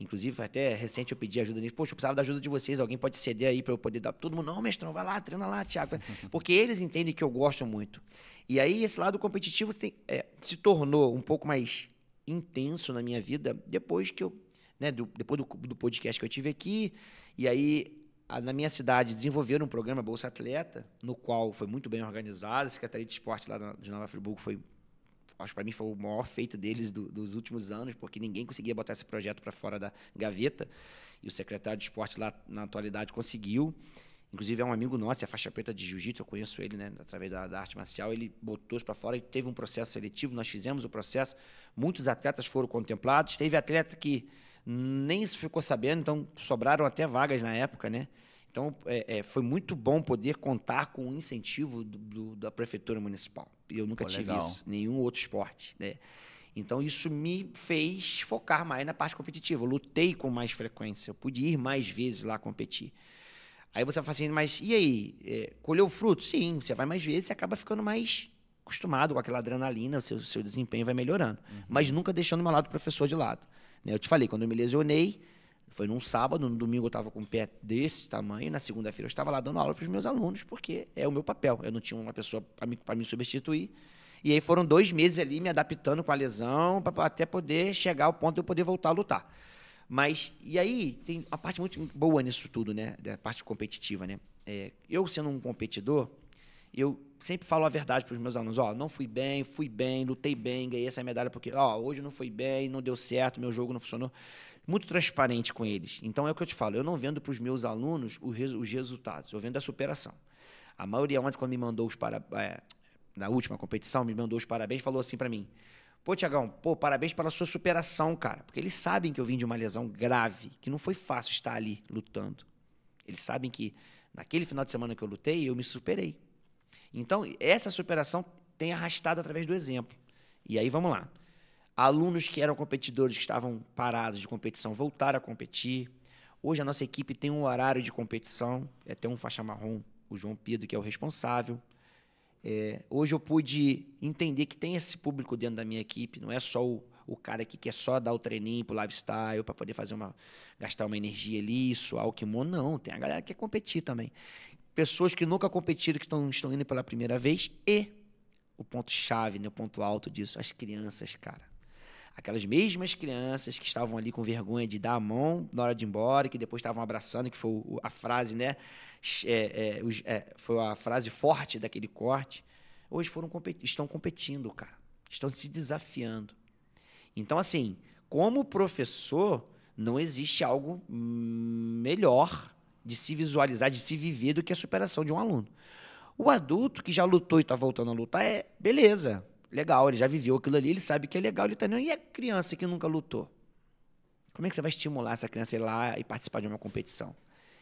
Inclusive, até recente eu pedi ajuda nisso. Poxa, eu precisava da ajuda de vocês. Alguém pode ceder aí para eu poder dar. Todo mundo, não, mestrão, vai lá, treina lá, Thiago. <laughs> Porque eles entendem que eu gosto muito. E aí, esse lado competitivo tem, é, se tornou um pouco mais intenso na minha vida depois que eu. Né, do, depois do, do, podcast que eu tive aqui. E aí, a, na minha cidade, desenvolveram um programa Bolsa Atleta, no qual foi muito bem organizado. A Secretaria de Esporte lá de Nova Friburgo foi acho que para mim foi o maior feito deles do, dos últimos anos, porque ninguém conseguia botar esse projeto para fora da gaveta. E o secretário de esporte lá na atualidade conseguiu. Inclusive é um amigo nosso, é faixa preta de jiu-jitsu, eu conheço ele, né, através da, da arte marcial, ele botou isso para fora e teve um processo seletivo, nós fizemos o processo, muitos atletas foram contemplados, teve atleta que nem ficou sabendo, então sobraram até vagas na época, né? Então, é, é, foi muito bom poder contar com o incentivo do, do, da prefeitura municipal. Eu nunca Pô, tive legal. isso, nenhum outro esporte. Né? Então, isso me fez focar mais na parte competitiva. Eu lutei com mais frequência, eu pude ir mais vezes lá competir. Aí você fala assim, mas e aí? É, colheu fruto? Sim, você vai mais vezes e acaba ficando mais acostumado com aquela adrenalina, o seu, seu desempenho vai melhorando. Uhum. Mas nunca deixando o meu lado professor de lado. Né? Eu te falei, quando eu me lesionei, foi num sábado, no domingo eu estava com o um pé desse tamanho, na segunda-feira eu estava lá dando aula para os meus alunos, porque é o meu papel. Eu não tinha uma pessoa para me substituir. E aí foram dois meses ali me adaptando com a lesão, para até poder chegar ao ponto de eu poder voltar a lutar. Mas, e aí, tem uma parte muito boa nisso tudo, né? Da parte competitiva, né? É, eu, sendo um competidor, eu sempre falo a verdade para os meus alunos: ó, não fui bem, fui bem, lutei bem, ganhei essa medalha porque, ó, hoje não foi bem, não deu certo, meu jogo não funcionou muito transparente com eles. Então é o que eu te falo, eu não vendo para os meus alunos os, res, os, resultados, eu vendo a superação. A maioria ontem, quando me mandou os parabéns, na última competição, me mandou os parabéns, falou assim para mim, Pô, Tiagão, pô, parabéns pela sua superação, cara. Porque eles sabem que eu vim de uma lesão grave, que não foi fácil estar ali lutando. Eles sabem que naquele final de semana que eu lutei, eu me superei. Então, essa superação tem arrastado através do exemplo. E aí, vamos lá. Alunos que eram competidores que estavam parados de competição voltaram a competir. Hoje a nossa equipe tem um horário de competição, é tem um faixa marrom, o João Pedro, que é o responsável. É, hoje eu pude entender que tem esse público dentro da minha equipe, não é só o, o cara que quer só dar o treininho pro lifestyle para poder fazer uma gastar uma energia ali, suar o kimono, não, tem a galera que quer competir também. Pessoas que nunca competiram que estão, estão indo pela primeira vez e o ponto chave, né, o ponto alto disso, as crianças, cara aquelas mesmas crianças que estavam ali com vergonha de dar a mão na hora de ir embora, que depois estavam abraçando, que foi a frase, né? É, é, é, foi a frase forte daquele corte. Hoje foram estão competindo, cara. Estão se desafiando. Então, assim, como professor, não existe algo melhor de se visualizar, de se viver do que a superação de um aluno. O adulto que já lutou e está voltando a lutar é beleza legal, ele já viveu aquilo ali, ele sabe que é legal, ele tá não. E a criança que nunca lutou? Como é que você vai estimular essa criança a ir lá e participar de uma competição?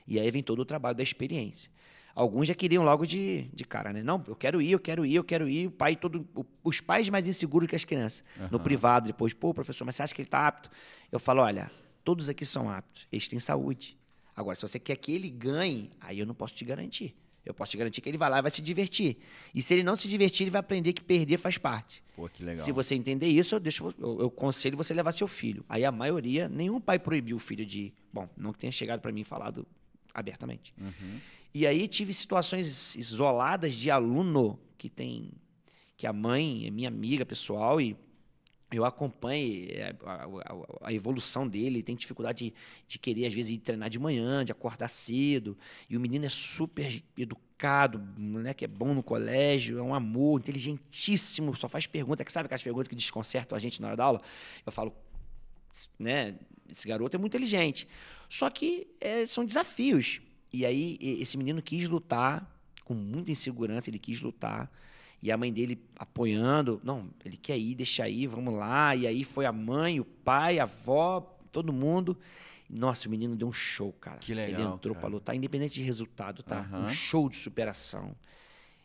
E aí vem todo o trabalho da experiência. Alguns já queriam logo de, de cara, né? Não, eu quero ir, eu quero ir, eu quero ir. O pai, todo, os pais mais inseguros que as crianças. Uhum. No privado, depois, pô, professor, mas você acha que ele está apto? Eu falo, olha, todos aqui são aptos, eles têm saúde. Agora, se você quer que ele ganhe, aí eu não posso te garantir. Eu posso te garantir que ele vai lá e vai se divertir. E se ele não se divertir, ele vai aprender que perder faz parte. Pô, que legal. Se você entender isso, eu, deixo, eu, eu conselho você levar seu filho. Aí a maioria, nenhum pai proibiu o filho de Bom, não que tenha chegado para mim e falado abertamente. Uhum. E aí tive situações isoladas de aluno que tem. que a mãe é minha amiga pessoal e eu acompanho é, a, a, a, evolução dele, tem dificuldade de, de, querer, às vezes, ir treinar de manhã, de acordar cedo. E o menino é super educado, que é bom no colégio, é um amor, inteligentíssimo, só faz pergunta, que sabe aquelas perguntas que desconcertam a gente na hora da aula? Eu falo, né, esse garoto é muito inteligente. Só que é, são desafios. E aí, esse menino quis lutar, com muita insegurança, ele quis lutar. E a mãe dele apoiando, não, ele quer ir, deixa aí vamos lá. E aí foi a mãe, o pai, a avó, todo mundo. Nossa, o menino deu um show, cara. Que legal. Ele entrou para lutar, independente de resultado, tá? Uhum. Um show de superação.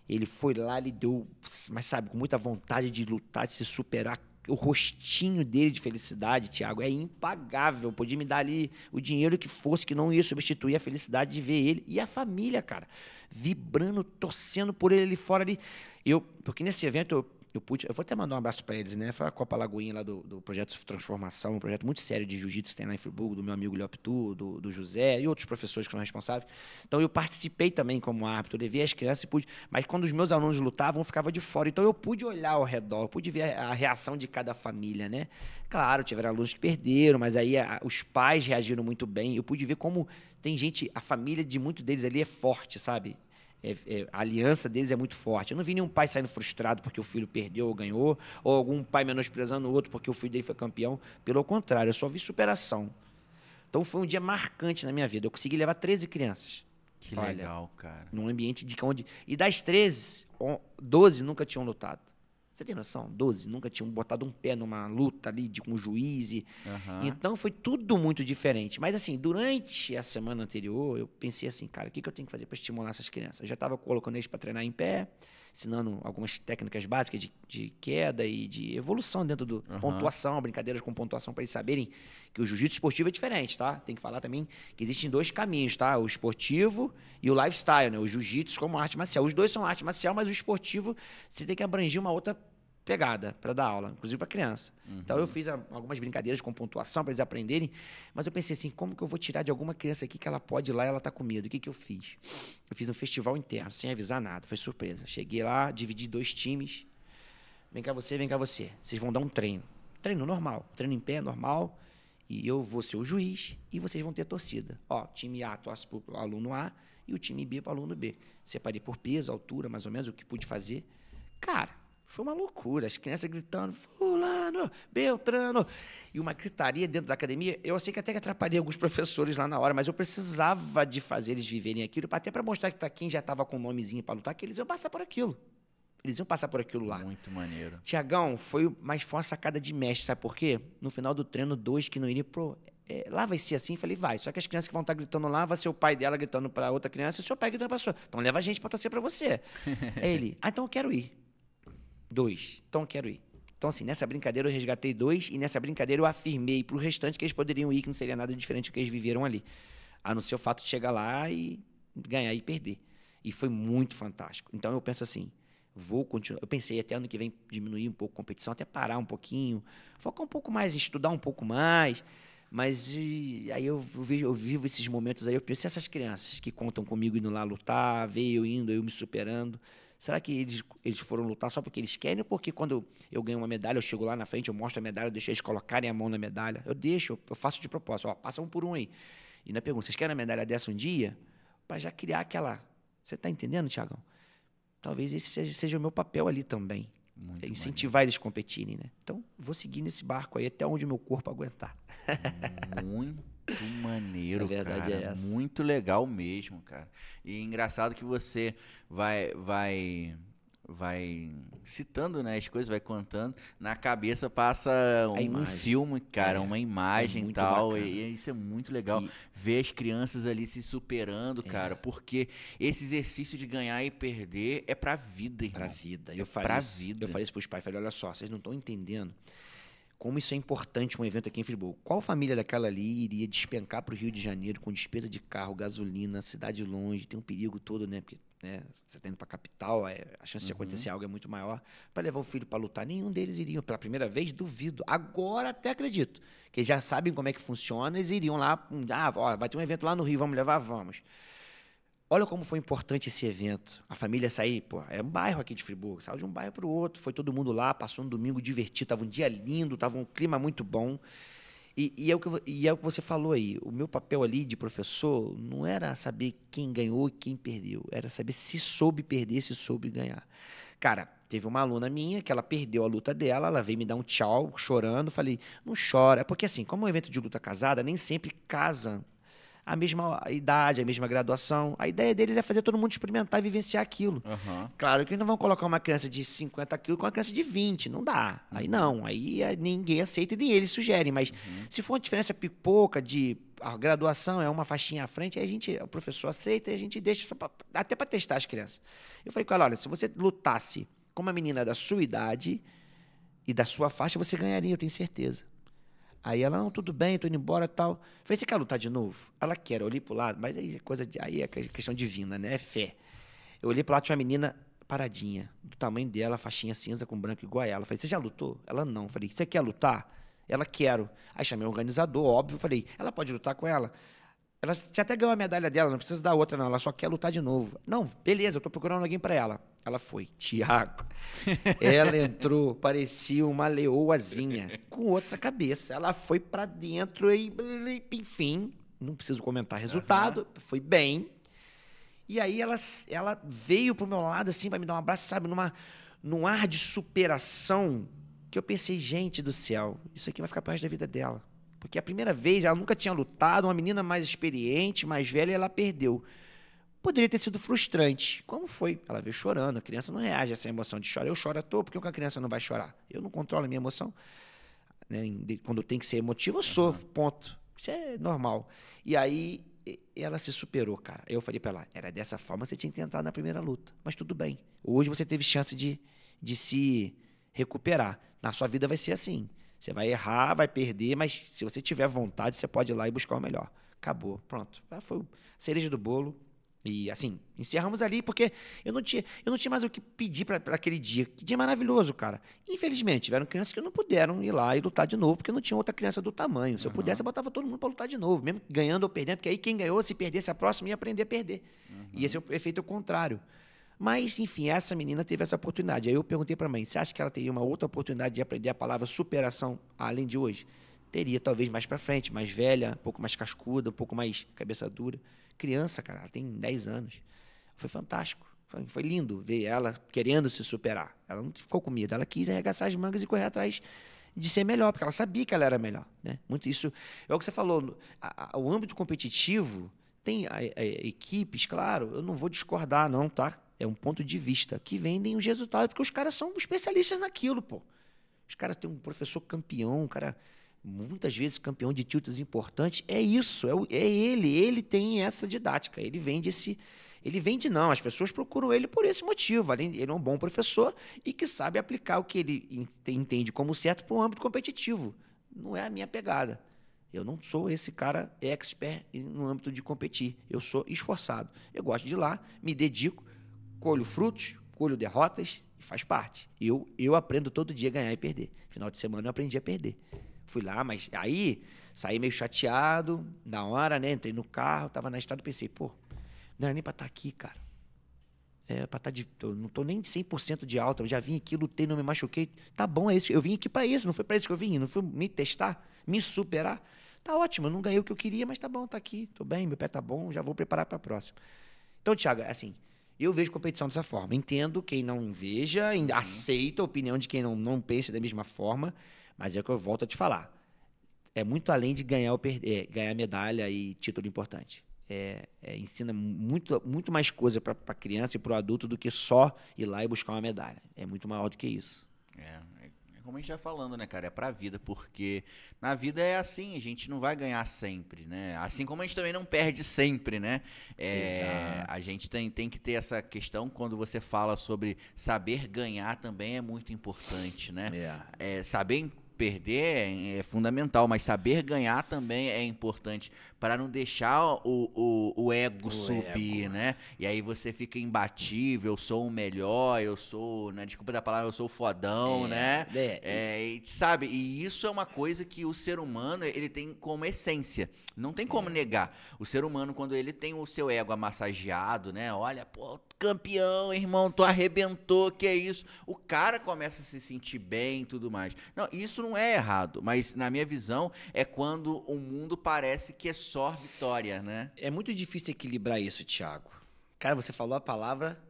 Ele foi lá, ele deu, mas sabe, com muita vontade de lutar, de se superar, o rostinho dele de felicidade, Tiago, é impagável. Podia me dar ali o dinheiro que fosse, que não ia substituir a felicidade de ver ele e a família, cara, vibrando, torcendo por ele ali fora ali. Eu, porque nesse evento eu eu pude. Eu vou até mandar um abraço para eles, né? Foi a Copa Lagoinha lá do, do Projeto Transformação, um projeto muito sério de jiu-jitsu que tem lá em Friburgo, do meu amigo Leoptu, do, do José e outros professores que são responsáveis. Então eu participei também como árbitro, eu levei as crianças e pude. Mas quando os meus alunos lutavam, eu ficava de fora. Então eu pude olhar ao redor, pude ver a, a reação de cada família, né? Claro, tiveram alunos que perderam, mas aí a, os pais reagiram muito bem. Eu pude ver como tem gente, a família de muitos deles ali é forte, sabe? é, é, a aliança deles é muito forte. Eu não vi nenhum pai saindo frustrado porque o filho perdeu ou ganhou, ou algum pai menosprezando o outro porque o filho dele foi campeão. Pelo contrário, eu só vi superação. Então foi um dia marcante na minha vida. Eu consegui levar 13 crianças. Que Olha, legal, cara. Num ambiente de onde. E das 13, 12 nunca tinham lutado. Você tem noção? 12, nunca tinham botado um pé numa luta ali de, com um juiz. E, uhum. Então foi tudo muito diferente. Mas assim, durante a semana anterior, eu pensei assim, cara, o que, que eu tenho que fazer para estimular essas crianças? Eu já estava colocando eles para treinar em pé, ensinando algumas técnicas básicas de, de queda e de evolução dentro do uhum. pontuação, brincadeiras com pontuação, para eles saberem que o jiu-jitsu esportivo é diferente, tá? Tem que falar também que existem dois caminhos, tá? O esportivo e o lifestyle, né? O jiu-jitsu como arte marcial. Os dois são arte marcial, mas o esportivo você tem que abranger uma outra pegada para dar aula, inclusive para criança. Uhum. Então eu uhum. fiz algumas brincadeiras com pontuação para eles aprenderem, mas eu pensei assim, como que eu vou tirar de alguma criança aqui que ela pode ir lá e ela tá com medo? O que que eu fiz? Eu fiz um festival interno, sem avisar nada, foi surpresa. Cheguei lá, dividi dois times. Vem cá você, vem cá você. Vocês vão dar um treino. Treino normal, treino em pé normal, e eu vou ser o juiz e vocês vão ter torcida. Ó, time A torce pro aluno A e o time B pro aluno B. Separei por peso, altura, mais ou menos o que pude fazer. Cara, foi uma loucura, as crianças gritando, fulano, beltrano, e uma gritaria dentro da academia. Eu sei que até que atrapalhei alguns professores lá na hora, mas eu precisava de fazer eles viverem aquilo, até para mostrar que para quem já estava com o nomezinho para lutar, que eles iam passar por aquilo. Eles iam passar por aquilo lá. Muito maneiro. Tiagão, foi, mas foi uma sacada de mestre, sabe por quê? No final do treino, dois que não iriam pro... É, lá vai ser assim, falei, vai. Só que as crianças que vão estar tá gritando lá, vai ser o pai dela gritando para outra criança e o seu pai gritando para sua. Então leva a gente para torcer para você. é <laughs> ele, ah, então eu quero ir. Dois. Então quero ir. Então, assim, nessa brincadeira eu resgatei dois e nessa brincadeira eu afirmei para o restante que eles poderiam ir, que não seria nada diferente do que eles viveram ali. A não ser o fato de chegar lá e ganhar e perder. E foi muito fantástico. Então eu penso assim, vou continuar. Eu pensei até ano que vem diminuir um pouco a competição, até parar um pouquinho, focar um pouco mais, estudar um pouco mais. Mas e, aí eu, eu, vejo, eu vivo esses momentos aí, eu penso essas crianças que contam comigo indo lá lutar, veio indo, eu me superando. Será que eles, eles foram lutar só porque eles querem ou porque quando eu ganho uma medalha, eu chego lá na frente, eu mostro a medalha, eu deixo eles colocarem a mão na medalha? Eu deixo, eu faço de propósito. Ó, passa um por um aí. E na pergunta, vocês querem a medalha dessa um dia? Para já criar aquela. Você está entendendo, Tiagão? Talvez esse seja, seja, o meu papel ali também. Muito incentivar maneiro. eles competirem, né? Então, vou seguir nesse barco aí até onde o meu corpo aguentar. Muito que maneiro, a verdade é cara. É essa. Muito legal mesmo, cara. E engraçado que você vai vai vai citando né, as coisas, vai contando, na cabeça passa um, um filme, cara, é, uma é imagem é tal, e tal. E isso é muito legal. E... Ver as crianças ali se superando, é. cara, porque esse exercício de ganhar e perder é pra vida, irmão. Pra vida. Eu é falei pra isso, vida. Eu falei isso pros pais, falei, olha só, vocês não estão entendendo como isso é importante um evento aqui em Friburgo. Qual família daquela ali iria despencar para o Rio de Janeiro com despesa de carro, gasolina, cidade longe, tem um perigo todo, né? Porque né, você está indo para a capital, é, a chance uhum. de acontecer algo é muito maior. Para levar o filho para lutar, nenhum deles iria. Pela primeira vez, duvido. Agora até acredito, que eles já sabem como é que funciona, eles iriam lá, hum, ah, ó, vai ter um evento lá no Rio, vamos levar, vamos. Olha como foi importante esse evento. A família sair, pô, é um bairro aqui de Friburgo, saiu de um bairro para o outro, foi todo mundo lá, passou um domingo divertido, estava um dia lindo, estava um clima muito bom. E, e, é o que, e é o que você falou aí. O meu papel ali de professor não era saber quem ganhou e quem perdeu, era saber se soube perder, se soube ganhar. Cara, teve uma aluna minha que ela perdeu a luta dela, ela veio me dar um tchau, chorando. Falei, não chora. Porque assim, como é um evento de luta casada, nem sempre casa a mesma idade, a mesma graduação. A ideia deles é fazer todo mundo experimentar e vivenciar aquilo. Uhum. Claro que não vão colocar uma criança de 50 quilos com uma criança de 20, não dá. Aí uhum. não, aí é, ninguém aceita e nem eles sugerem. Mas uhum. se for uma diferença pipoca de a graduação é uma faixinha à frente, aí a gente, o professor aceita e a gente deixa pra, até para testar as crianças. Eu falei com ela, olha, se você lutasse com uma menina da sua idade e da sua faixa, você ganharia, eu tenho certeza. Aí ela, não, tudo bem, tô indo embora e tal. falei, você quer lutar de novo? Ela quer, eu olhei pro lado, mas aí é coisa de. Aí é questão divina, né? É fé. Eu olhei pro lado, tinha uma menina paradinha, do tamanho dela, faixinha cinza com branco igual a ela. falei, você já lutou? Ela não. falei, você quer lutar? Ela quero. Aí chamei o organizador, óbvio, falei, ela pode lutar com ela? Ela tinha até ganhou a medalha dela, não precisa dar outra, não. Ela só quer lutar de novo. Não, beleza, eu tô procurando alguém para ela. Ela foi, <laughs> Tiago. Ela entrou, parecia uma leoazinha, com outra cabeça. Ela foi para dentro e, enfim, não preciso comentar resultado, uhum. foi bem. E aí ela, ela veio pro meu lado, assim, vai me dar um abraço, sabe, numa, num ar de superação, que eu pensei, gente do céu, isso aqui vai ficar parte da vida dela. Porque a primeira vez ela nunca tinha lutado, uma menina mais experiente, mais velha, ela perdeu. Poderia ter sido frustrante. Como foi? Ela veio chorando, a criança não reage a essa emoção de chorar. Eu choro à toa, por que a criança não vai chorar? Eu não controlo a minha emoção. Né? Quando tem que ser emotivo, eu sou, ponto. Isso é normal. E aí ela se superou, cara. Eu falei para ela, era dessa forma você tinha que tentar na primeira luta, mas tudo bem. Hoje você teve chance de, de se recuperar. Na sua vida vai ser assim. Você vai errar, vai perder, mas se você tiver vontade, você pode ir lá e buscar o melhor. Acabou, pronto. Ah, foi a cereja do bolo. E assim, encerramos ali porque eu não tinha, eu não tinha mais o que pedir para aquele dia. Que dia maravilhoso, cara. Infelizmente, tiveram crianças que não puderam ir lá e lutar de novo, porque não tinha outra criança do tamanho. Se uhum. eu pudesse, eu botava todo mundo para lutar de novo, mesmo ganhando ou perdendo, porque aí quem ganhou, se perdesse a próxima, ia aprender a perder. Uhum. E esse é o efeito contrário. Mas, enfim, essa menina teve essa oportunidade. Aí eu perguntei para a mãe: você acha que ela teria uma outra oportunidade de aprender a palavra superação além de hoje? Teria, talvez mais para frente, mais velha, um pouco mais cascuda, um pouco mais cabeça dura. Criança, cara, ela tem 10 anos. Foi fantástico. Foi lindo ver ela querendo se superar. Ela não ficou com medo, ela quis arregaçar as mangas e correr atrás de ser melhor, porque ela sabia que ela era melhor. Né? Muito isso. É o que você falou, a, a, o âmbito competitivo tem a, equipes, claro, eu não vou discordar, não, tá? é um ponto de vista que vendem os resultados, porque os caras são especialistas naquilo, pô. Os caras têm um professor campeão, um cara muitas vezes campeão de tiltas importantes. É isso, é, o, é ele, ele tem essa didática, ele vende esse. Ele vende não, as pessoas procuram ele por esse motivo. Ele é um bom professor e que sabe aplicar o que ele entende como certo para o âmbito competitivo. Não é a minha pegada. Eu não sou esse cara expert no âmbito de competir. Eu sou esforçado. Eu gosto de ir lá, me dedico, colho frutos, colho derrotas, faz parte. Eu, eu aprendo todo dia a ganhar e perder. Final de semana eu aprendi a perder. Fui lá, mas aí saí meio chateado, na hora, né? Entrei no carro, tava na estrada, pensei, pô, não era nem pra estar tá aqui, cara. É pra estar tá de. Eu não tô nem 100% de alta, eu já vim aqui, lutei, não me machuquei. Tá bom, é isso. Eu vim aqui para isso, não foi para isso que eu vim, não fui me testar, me superar. Tá ótimo, eu não ganhei o que eu queria, mas tá bom, tá aqui, tô bem, meu pé tá bom, já vou preparar para a próxima. Então, Thiago, é assim, eu vejo competição dessa forma. Entendo quem não veja, uhum. aceito a opinião de quem não, não pensa da mesma forma, mas é o que eu volto a te falar. É muito além de ganhar ou perder, é, ganhar medalha e título importante. É, é, ensina muito, muito mais coisa para a criança e para o adulto do que só ir lá e buscar uma medalha. É muito maior do que isso. É, é como a gente já tá falando, né, cara? É pra vida, porque na vida é assim, a gente não vai ganhar sempre, né? Assim como a gente também não perde sempre, né? É, a gente tem, tem que ter essa questão quando você fala sobre saber ganhar também é muito importante, né? É. É, saber perder é, é fundamental, mas saber ganhar também é importante para não deixar o, o, o ego o subir, ego. Né? né? E aí você fica imbatível, eu sou o melhor, eu sou, né? Desculpa da palavra, eu sou o fodão, é, né? É, é, e, sabe? E isso é uma coisa que o ser humano ele tem como essência. Não tem como é. negar. O ser humano quando ele tem o seu ego amassageado, né? Olha, pô, campeão, irmão, tu arrebentou, que é isso. O cara começa a se sentir bem e tudo mais. Não, isso não é errado, mas na minha visão é quando o mundo parece que é só vitória, né? É muito difícil equilibrar isso, Thiago. Cara, você falou a palavra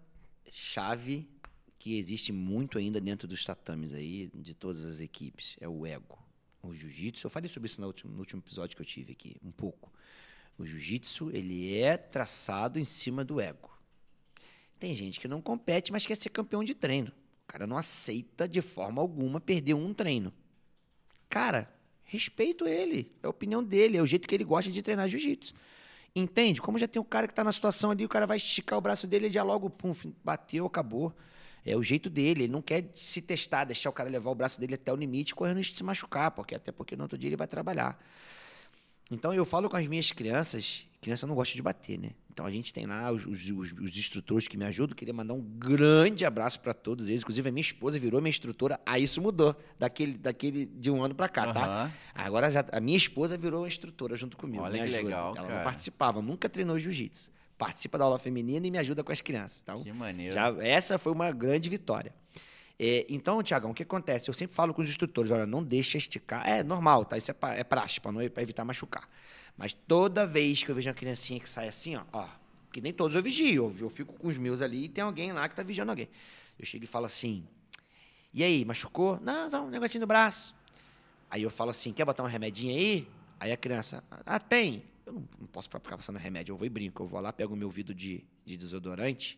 chave que existe muito ainda dentro dos tatames aí, de todas as equipes, é o ego. O jiu-jitsu, eu falei sobre isso no último, no último episódio que eu tive aqui, um pouco. O jiu-jitsu, ele é traçado em cima do ego. Tem gente que não compete, mas quer ser campeão de treino. O cara não aceita de forma alguma perder um treino. Cara, respeito ele. É a opinião dele, é o jeito que ele gosta de treinar jiu-jitsu. Entende? Como já tem um cara que está na situação ali, o cara vai esticar o braço dele, e já logo, pum, bateu, acabou. É o jeito dele, ele não quer se testar, deixar o cara levar o braço dele até o limite, correndo risco de se machucar, porque até porque no outro dia ele vai trabalhar. Então eu falo com as minhas crianças, criança não gosta de bater, né? Então a gente tem lá os, os, os, os instrutores que me ajudam. Queria mandar um grande abraço para todos eles. Inclusive, a minha esposa virou minha instrutora. Aí ah, isso mudou, daquele, daquele de um ano para cá, uhum. tá? Agora já, a minha esposa virou instrutora junto comigo. Olha que ajuda. legal. Ela cara. não participava, nunca treinou jiu-jitsu. Participa da aula feminina e me ajuda com as crianças. Então, que maneiro. Já, essa foi uma grande vitória. É, então, Tiagão, o que acontece? Eu sempre falo com os instrutores, olha, não deixa esticar. É normal, tá? Isso é, pra, é praxe, para pra evitar machucar. Mas toda vez que eu vejo uma criancinha que sai assim, ó, ó que nem todos eu vigio, eu, eu fico com os meus ali e tem alguém lá que tá vigiando alguém. Eu chego e falo assim, e aí, machucou? Não, não, um negocinho no braço. Aí eu falo assim, quer botar um remedinho aí? Aí a criança, ah, tem. Eu não, não posso ficar passando remédio, eu vou e brinco. Eu vou lá, pego o meu vidro de, de desodorante,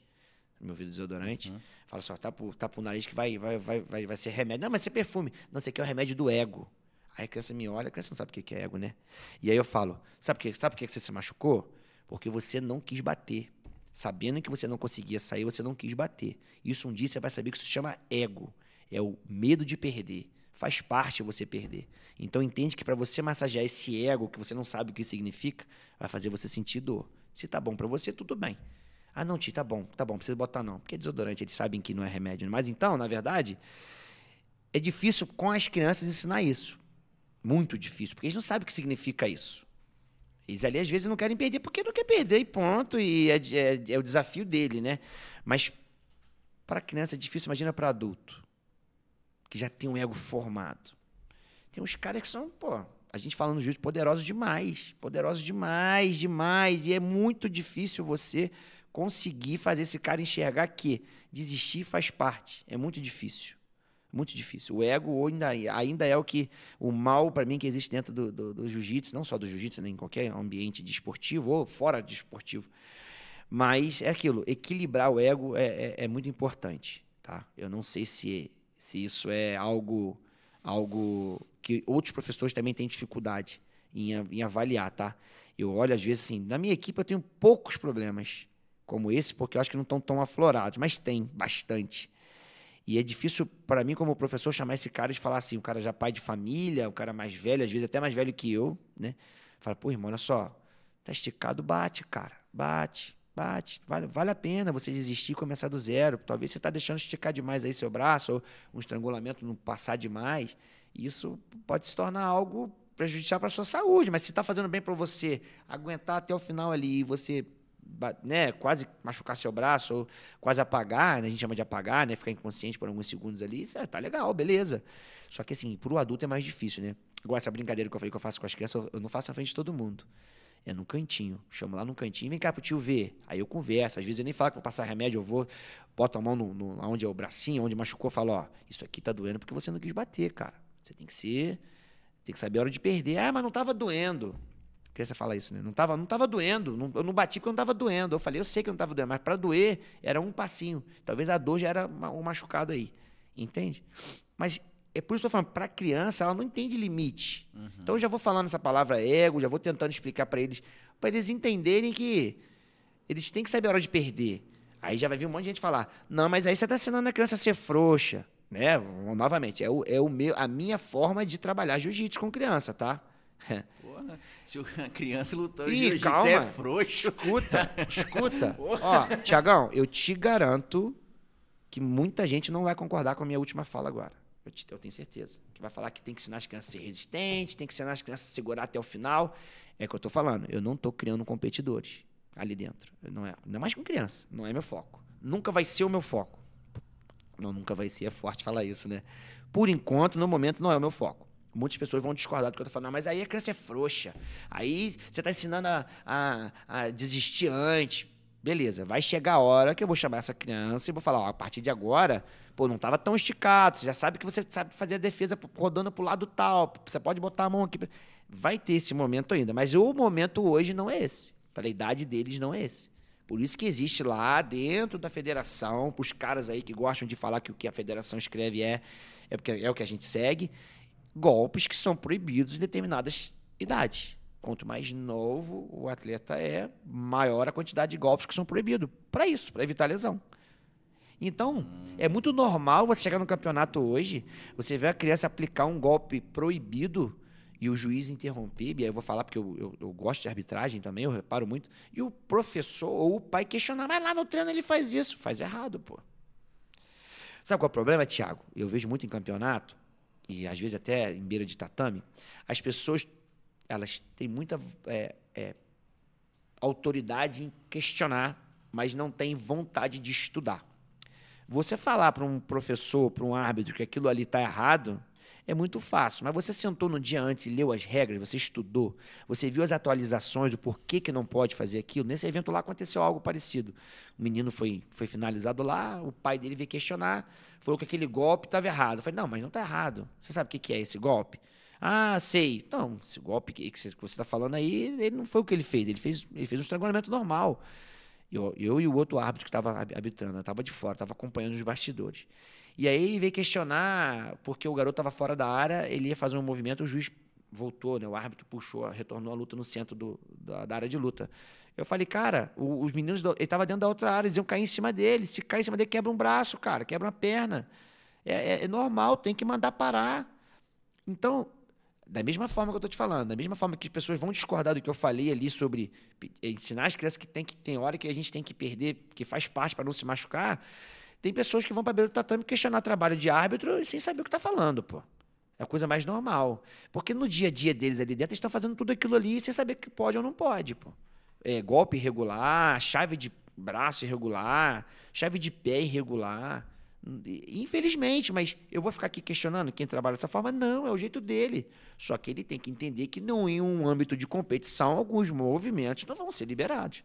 meu vidro desodorante. Uhum. Fala só, tá pro, tá o nariz que vai, vai, vai, vai, vai ser remédio. Não, mas isso é perfume. Não, isso aqui é o remédio do ego. Aí a criança me olha, a criança não sabe o que é ego, né? E aí eu falo, sabe por que, sabe por que você se machucou? Porque você não quis bater. Sabendo que você não conseguia sair, você não quis bater. Isso um dia você vai saber que isso se chama ego. É o medo de perder. Faz parte você perder. Então entende que para você massagear esse ego que você não sabe o que significa, vai fazer você sentir dor. Se tá bom para você, tudo bem. Ah, não, tio, tá bom, tá bom, precisa botar não. Porque desodorante, eles sabem que não é remédio. Né? Mas então, na verdade, é difícil com as crianças ensinar isso. Muito difícil, porque eles não sabem o que significa isso. Eles ali, às vezes, não querem perder porque não quer perder e ponto. E é, é, é o desafio dele, né? Mas para criança é difícil, imagina para adulto, que já tem um ego formado. Tem uns caras que são, pô, a gente falando justo, poderosos demais, poderosos demais, demais. E é muito difícil você conseguir fazer esse cara enxergar que desistir faz parte. É muito difícil. Muito difícil. O ego ainda, ainda é o que o mal para mim que existe dentro do, do, do jiu-jitsu, não só do jiu-jitsu, nem em qualquer ambiente desportivo de ou fora desportivo. Mas é aquilo, equilibrar o ego é, é, é muito importante. Tá? Eu não sei se, se isso é algo, algo que outros professores também têm dificuldade em, em avaliar. Tá? Eu olho, às vezes, assim, na minha equipe eu tenho poucos problemas como esse, porque eu acho que não estão tão aflorados, mas tem bastante. E é difícil para mim, como professor, chamar esse cara e falar assim, o cara já pai de família, o cara mais velho, às vezes até mais velho que eu, né? Fala, pô, irmão, olha só, tá esticado, bate, cara, bate, bate, vale, vale a pena você desistir e começar do zero. Talvez você tá deixando esticar demais aí seu braço, ou um estrangulamento não passar demais. Isso pode se tornar algo prejudicial para sua saúde, mas se está fazendo bem para você aguentar até o final ali e você né, quase machucar seu braço, ou quase apagar, né, a gente chama de apagar, né, ficar inconsciente por alguns segundos ali, é, tá legal, beleza. Só que assim, pro adulto é mais difícil, né? Igual essa brincadeira que eu falei que eu faço com as crianças, eu não faço na frente de todo mundo. É no cantinho. Chamo lá no cantinho, vem cá pro tio ver. Aí eu converso. Às vezes eu nem falo que vou passar remédio, eu vou, boto a mão no, no, onde é o bracinho, onde machucou, falo, ó, isso aqui tá doendo porque você não quis bater, cara. Você tem que ser. Tem que saber a hora de perder. Ah, mas não tava doendo criança fala isso, né? Não estava não tava doendo, não, eu não bati porque eu não estava doendo. Eu falei, eu sei que eu não estava doendo, mas para doer era um passinho. Talvez a dor já era um machucado aí, entende? Mas é por isso que eu falo, para criança, ela não entende limite. Uhum. Então eu já vou falando essa palavra ego, já vou tentando explicar para eles, para eles entenderem que eles têm que saber a hora de perder. Aí já vai vir um monte de gente falar, não, mas aí você está ensinando a criança a ser frouxa, né? Novamente, é, o, é o meu, a minha forma de trabalhar jiu-jitsu com criança, tá? Porra, se uma criança lutou Ih, jiu é calma. é frouxo. Escuta, escuta. <laughs> Porra. Ó, Tiagão, eu te garanto que muita gente não vai concordar com a minha última fala agora. Eu, te, eu tenho certeza. Que vai falar que tem que ensinar as crianças a ser resistentes, tem que ensinar as crianças a segurar até o final. É o que eu estou falando. Eu não estou criando competidores ali dentro. Eu não é, ainda mais com criança. Não é meu foco. Nunca vai ser o meu foco. Não, nunca vai ser. É forte falar isso, né? Por enquanto, no momento, não é o meu foco. Muitas pessoas vão discordar do que eu tô falando, mas aí a criança é frouxa. Aí você está ensinando a, a, a, desistir antes. Beleza, vai chegar a hora que eu vou chamar essa criança e vou falar, ó, a partir de agora, pô, não estava tão esticado, você já sabe que você sabe fazer a defesa rodando pro lado tal, você pode botar a mão aqui. Vai ter esse momento ainda, mas o momento hoje não é esse. Para tá a idade deles não é esse. Por isso que existe lá dentro da federação, para os caras aí que gostam de falar que o que a federação escreve é, é, porque é o que a gente segue, golpes que são proibidos em determinadas idades. Quanto mais novo o atleta é, maior a quantidade de golpes que são proibidos. Para isso, para evitar lesão. Então, é muito normal você chegar no campeonato hoje, você ver a criança aplicar um golpe proibido e o juiz interromper, e aí eu vou falar porque eu, eu, eu, gosto de arbitragem também, eu reparo muito, e o professor ou o pai questionar, mas lá no treino ele faz isso. Faz errado, pô. Sabe qual é o problema, Tiago? Eu vejo muito em campeonato, e às vezes até em beira de tatame, as pessoas elas têm muita é, é, autoridade em questionar, mas não têm vontade de estudar. Você falar para um professor, para um árbitro que aquilo ali está errado, é muito fácil. Mas você sentou no dia antes, leu as regras, você estudou, você viu as atualizações, o porquê que não pode fazer aquilo. Nesse evento lá aconteceu algo parecido. O menino foi, foi finalizado lá, o pai dele veio questionar falou que aquele golpe estava errado. Eu falei, não, mas não está errado. Você sabe o que, que é esse golpe? Ah, sei. Não, esse golpe que, que você está falando aí, ele não foi o que ele fez. Ele fez, ele fez um estrangulamento normal. Eu, eu e o outro árbitro que estava arbitrando, eu estava de fora, estava acompanhando os bastidores. E aí ele veio questionar, porque o garoto estava fora da área, ele ia fazer um movimento, o juiz voltou, né? o árbitro puxou, retornou a luta no centro do, da, da área de luta. Eu falei, cara, os meninos, do... ele estava dentro da outra área, eles iam cair em cima dele. Se cair em cima dele, quebra um braço, cara, quebra uma perna. É, é, é normal, tem que mandar parar. Então, da mesma forma que eu estou te falando, da mesma forma que as pessoas vão discordar do que eu falei ali sobre é, ensinar as crianças que tem, que tem hora que a gente tem que perder, que faz parte para não se machucar, tem pessoas que vão para beira do tatame questionar trabalho de árbitro sem saber o que está falando, pô. É a coisa mais normal. Porque no dia a dia deles ali dentro, eles estão fazendo tudo aquilo ali sem saber que pode ou não pode, pô é, golpe irregular, chave de braço irregular, chave de pé irregular. Infelizmente, mas eu vou ficar aqui questionando quem trabalha dessa forma? Não, é o jeito dele. Só que ele tem que entender que não em um âmbito de competição, alguns movimentos não vão ser liberados.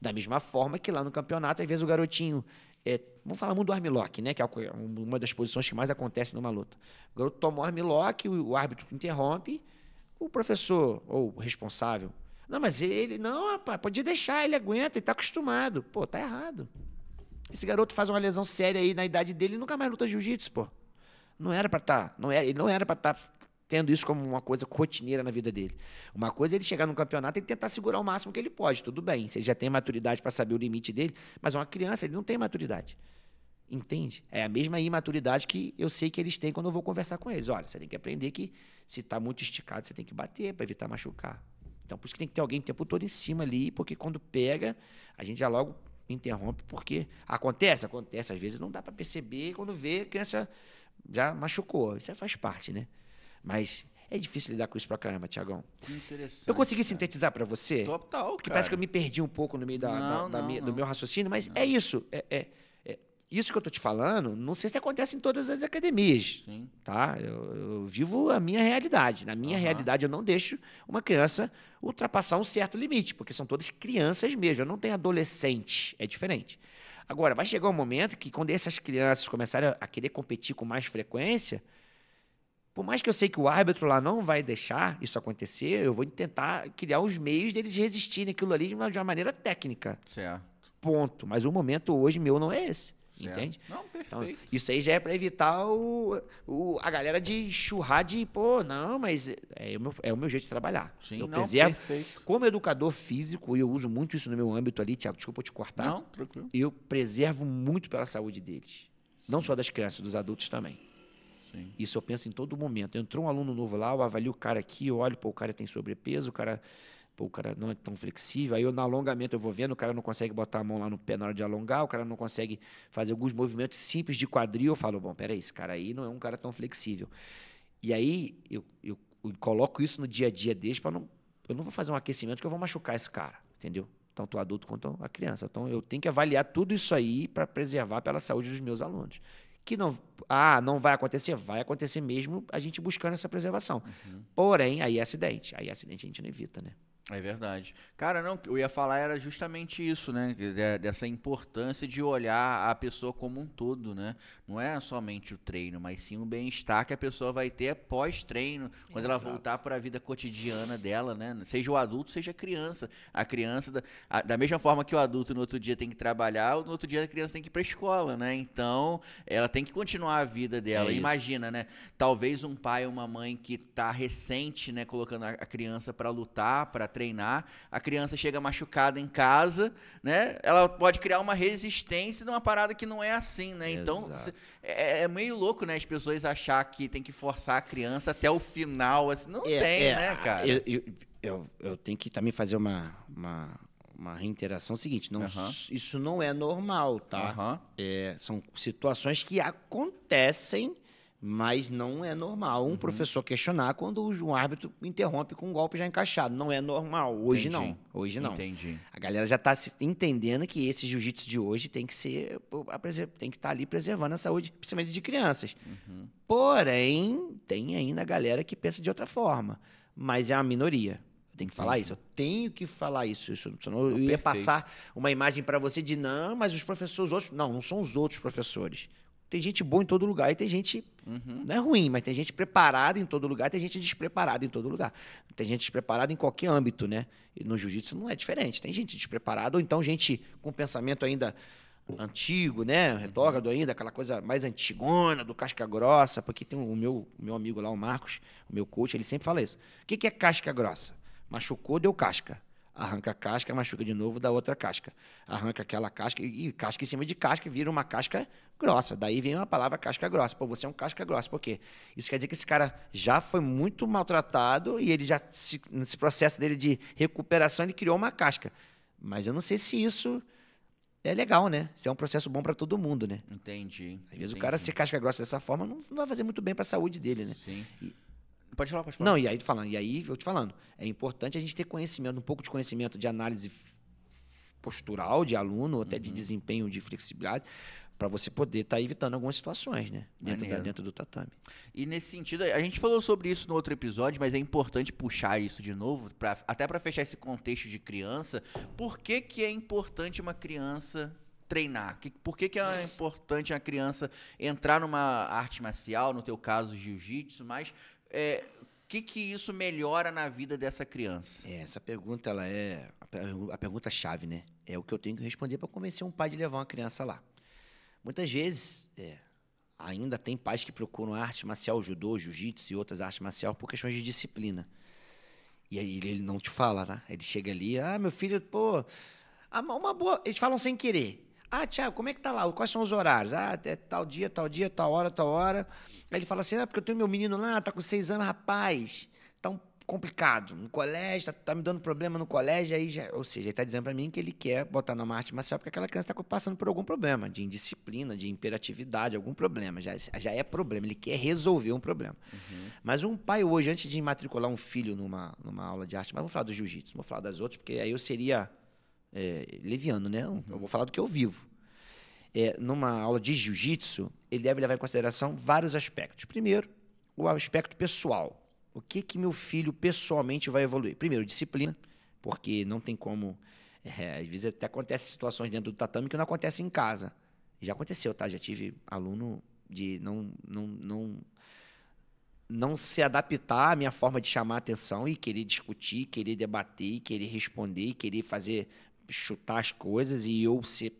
Da mesma forma que lá no campeonato, às vezes o garotinho. É, vamos falar muito do armlock, né? Que é, é uma das posições que mais acontece numa luta. O garoto toma o armlock, o árbitro interrompe, o professor ou o responsável não, mas ele, não, rapaz, podia deixar, ele aguenta, ele tá acostumado. Pô, tá errado. Esse garoto faz uma lesão séria aí na idade dele e nunca mais luta jiu-jitsu, pô. Não era para estar, tá, não era, é, ele não era para estar tá tendo isso como uma coisa rotineira na vida dele. Uma coisa é ele chegar num campeonato e tentar segurar o máximo que ele pode, tudo bem. Se ele já tem maturidade para saber o limite dele, mas uma criança, ele não tem maturidade. Entende? É a mesma imaturidade que eu sei que eles têm quando eu vou conversar com eles. Olha, você tem que aprender que se está muito esticado, você tem que bater para evitar machucar. Então, por isso que tem que ter alguém o tempo todo em cima ali, porque quando pega, a gente já logo interrompe, porque acontece, acontece. Às vezes não dá para perceber, quando vê, a criança já machucou. Isso faz parte, né? Mas é difícil lidar com isso pra caramba, Tiagão. Que interessante. Eu consegui cara. sintetizar para você? Total, Porque cara. parece que eu me perdi um pouco no meio da, não, da, da não, minha, não. do meu raciocínio, mas é isso. É, é, isso que eu estou te falando, não sei se acontece em todas as academias, Sim. tá? Eu, eu, vivo a minha realidade. Na minha uhum. realidade, eu não deixo uma criança ultrapassar um certo limite, porque são todas crianças mesmo. Eu não tenho adolescente, é diferente. Agora, vai chegar um momento que quando essas crianças começarem a querer competir com mais frequência, por mais que eu sei que o árbitro lá não vai deixar isso acontecer, eu vou tentar criar os meios deles resistirem aquilo ali de uma, de uma maneira técnica. Certo. Ponto. Mas o momento hoje meu não é esse. Certo. Entende? Não, então, perfeito. Então, isso aí já é para evitar o, o, a galera de churrar de, pô, não, mas é, é o meu, é o meu jeito de trabalhar. Sim, eu não, preservo. Perfeito. Como educador físico, e eu uso muito isso no meu âmbito ali, Tiago, desculpa eu te cortar. Não, tranquilo. Eu preservo muito pela saúde deles. Não só das crianças, dos adultos também. Sim. Isso eu penso em todo momento. Entrou um aluno novo lá, eu avalio o cara aqui, eu olho, pô, o cara tem sobrepeso, o cara Pô, o cara não é tão flexível. Aí eu, no alongamento eu vou vendo, o cara não consegue botar a mão lá no pé na hora de alongar, o cara não consegue fazer alguns movimentos simples de quadril. Eu falo, bom, peraí, esse cara aí não é um cara tão flexível. E aí eu, eu, eu coloco isso no dia a dia deles para não. Eu não vou fazer um aquecimento que eu vou machucar esse cara, entendeu? Tanto o adulto quanto a criança. Então eu tenho que avaliar tudo isso aí para preservar pela saúde dos meus alunos que não, ah, não vai acontecer, vai acontecer mesmo a gente buscando essa preservação. Uhum. Porém, aí é acidente. Aí é acidente a gente não evita, né? É verdade. Cara, não, o que eu ia falar era justamente isso, né? Dessa importância de olhar a pessoa como um todo, né? Não é somente o treino, mas sim o bem-estar que a pessoa vai ter pós-treino, quando Exato. ela voltar para a vida cotidiana dela, né? Seja o adulto, seja a criança. A criança, da, a, da mesma forma que o adulto no outro dia tem que trabalhar, no outro dia a criança tem que ir para escola, né? Então, ela tem que continuar a vida dela. É Imagina, né? Talvez um pai ou uma mãe que tá recente, né, colocando a, a criança para lutar, para treinar, a criança chega machucada em casa, né? Ela pode criar uma resistência de uma parada que não é assim, né? Então, é, é, é, meio louco, né? As pessoas achar que tem que forçar a criança até o final, assim. Não é, tem, é, né, ah, cara? Eu, eu, eu, eu, tenho que também fazer uma... uma... Uma reinteração é seguinte, não, isso não é normal, tá? É, são situações que acontecem mas não é normal um uhum. professor questionar quando um árbitro interrompe com um golpe já encaixado. Não é normal. Hoje Entendi. não. Hoje não. Entendi. A galera já está entendendo que esse jiu-jitsu de hoje tem que ser tem que estar tá ali preservando a saúde, principalmente de crianças. Uhum. Porém, tem ainda a galera que pensa de outra forma, mas é a minoria. Eu tenho que falar uhum. isso, eu tenho que falar isso. isso senão eu ia Perfeito. passar uma imagem para você de não, mas os professores os outros. Não, não são os outros professores. Tem gente boa em todo lugar e tem gente. Uhum. Não é ruim, mas tem gente preparada em todo lugar, tem gente despreparada em todo lugar. Tem gente despreparada em qualquer âmbito, né? E no jiu-jitsu não é diferente. Tem gente despreparada, ou então gente com pensamento ainda antigo, né? Uhum. Retrógrado ainda, aquela coisa mais antigona, do casca grossa, porque tem o meu, meu amigo lá, o Marcos, o meu coach, ele sempre fala isso. O que é casca grossa? Machucou, deu casca. Arranca a casca, machuca de novo, dá outra casca. Arranca aquela casca e casca em cima de casca e vira uma casca grossa. Daí vem uma palavra casca grossa. Pô, você é um casca grossa. Por quê? Isso quer dizer que esse cara já foi muito maltratado e ele já, se, nesse processo dele de recuperação, ele criou uma casca. Mas eu não sei se isso é legal, né? Se é um processo bom para todo mundo, né? Entendi. Às vezes entendi. o cara se casca grossa dessa forma não, vai fazer muito bem para a saúde dele, né? Sim. E, Pode falar, pode falar. Não, e aí falando, e aí eu te falando, é importante a gente ter conhecimento, um pouco de conhecimento de análise postural de aluno, até uhum. de desempenho, de flexibilidade, para você poder estar tá evitando algumas situações, né? Dentro, da, dentro, do tatame. E nesse sentido, a gente falou sobre isso no outro episódio, mas é importante puxar isso de novo, pra, até para fechar esse contexto de criança. Por que, que é importante uma criança treinar? Que, por que, que é importante a criança entrar numa arte marcial, no teu caso, jiu-jitsu, mas é, que, que isso melhora na vida dessa criança? É, essa pergunta ela é a, a pergunta chave, né? É o que eu tenho que responder para convencer um pai de levar uma criança lá. Muitas vezes, é, ainda tem pais que procuram arte marcial, judô, jiu-jitsu e outras artes marciais por questões de disciplina. E aí ele não te fala, né? Ele chega ali, ah, meu filho, pô, uma boa. Eles falam sem querer. Ah, Tiago, como é que tá lá? Quais são os horários? Ah, é tal dia, tal dia, tal hora, tal hora. Aí ele fala assim: ah, porque eu tenho meu menino lá, tá com seis anos, rapaz, tá um complicado no colégio, tá, tá me dando problema no colégio, aí já, ou seja, ele tá dizendo para mim que ele quer botar numa arte marcial porque aquela criança tá passando por algum problema, de indisciplina, de imperatividade, algum problema, já, já é problema, ele quer resolver um problema. Uhum. Mas um pai hoje, antes de matricular um filho numa, numa aula de arte, mas vamos falar do jiu-jitsu, vamos falar das outras, porque aí eu seria é, leviano, né? Eu vou falar do que eu vivo. É, numa aula de jiu-jitsu, ele deve levar em consideração vários aspectos. Primeiro, o aspecto pessoal. O que que meu filho pessoalmente vai evoluir? Primeiro, disciplina, porque não tem como. É, às vezes até acontecem situações dentro do tatame que não acontece em casa. Já aconteceu, tá? Já tive aluno de não, não, não, não se adaptar à minha forma de chamar atenção e querer discutir, querer debater, querer responder, querer fazer chutar as coisas e eu ser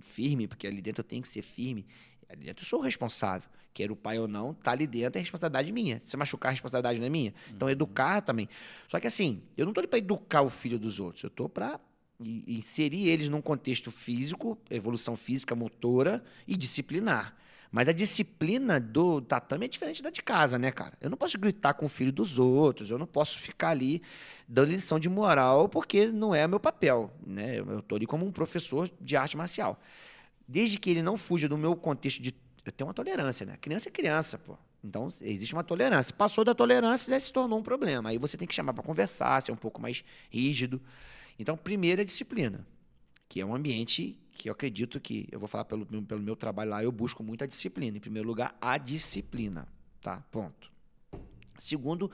firme, porque ali dentro eu tenho que ser firme. Ali dentro eu sou o responsável. quer o pai ou não, tá ali dentro é responsabilidade minha. Se machucar, a responsabilidade não é minha. Então, uhum. educar também. Só que assim, eu não tô ali pra educar o filho dos outros. Eu tô pra inserir eles num contexto físico, evolução física, motora e disciplinar. Mas a disciplina do tatame é diferente da de casa, né, cara? Eu não posso gritar com o filho dos outros, eu não posso ficar ali dando lição de moral, porque não é meu papel, né? Eu tô ali como um professor de arte marcial. Desde que ele não fuja do meu contexto de. Eu tenho uma tolerância, né? Criança é criança, pô. Então, existe uma tolerância. Passou da tolerância, já se tornou um problema. Aí você tem que chamar para conversar, ser um pouco mais rígido. Então, primeiro é disciplina, que é um ambiente que eu acredito que, eu vou falar pelo, pelo meu trabalho lá, eu busco muita disciplina. Em primeiro lugar, a disciplina, tá? Ponto. Segundo,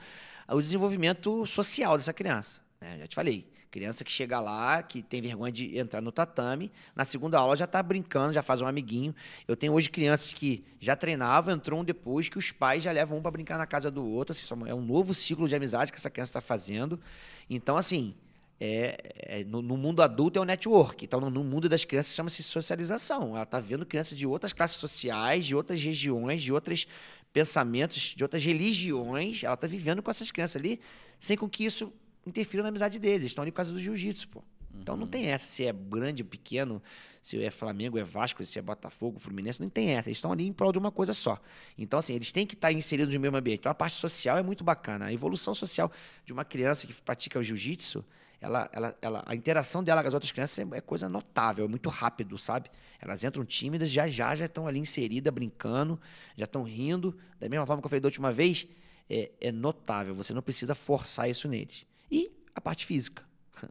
o desenvolvimento social dessa criança. Né? Já te falei, criança que chega lá, que tem vergonha de entrar no tatame, na segunda aula já está brincando, já faz um amiguinho. Eu tenho hoje crianças que já treinavam, entrou um depois, que os pais já levam um para brincar na casa do outro. Assim, é um novo ciclo de amizade que essa criança está fazendo. Então, assim, é, é no, no, mundo adulto é o network. Então, no, no mundo das crianças chama-se socialização. Ela está vendo crianças de outras classes sociais, de outras regiões, de outros pensamentos, de outras religiões. Ela está vivendo com essas crianças ali, sem com que isso interfira na amizade deles. Eles estão ali por causa do jiu-jitsu, pô. Então não uhum. tem essa se é grande ou é pequeno, se é Flamengo, é Vasco, se é Botafogo, Fluminense, não tem essa. Eles estão ali em prol de uma coisa só. Então, assim, eles têm que estar tá inseridos no mesmo ambiente. Então, a parte social é muito bacana. A evolução social de uma criança que pratica o jiu-jitsu ela, ela, ela, a interação dela com as outras crianças é, é coisa notável, é muito rápido, sabe? Elas entram tímidas, já já já estão ali inseridas, brincando, já estão rindo. Da mesma forma que eu falei da última vez, é, é notável, você não precisa forçar isso neles. E a parte física. <laughs>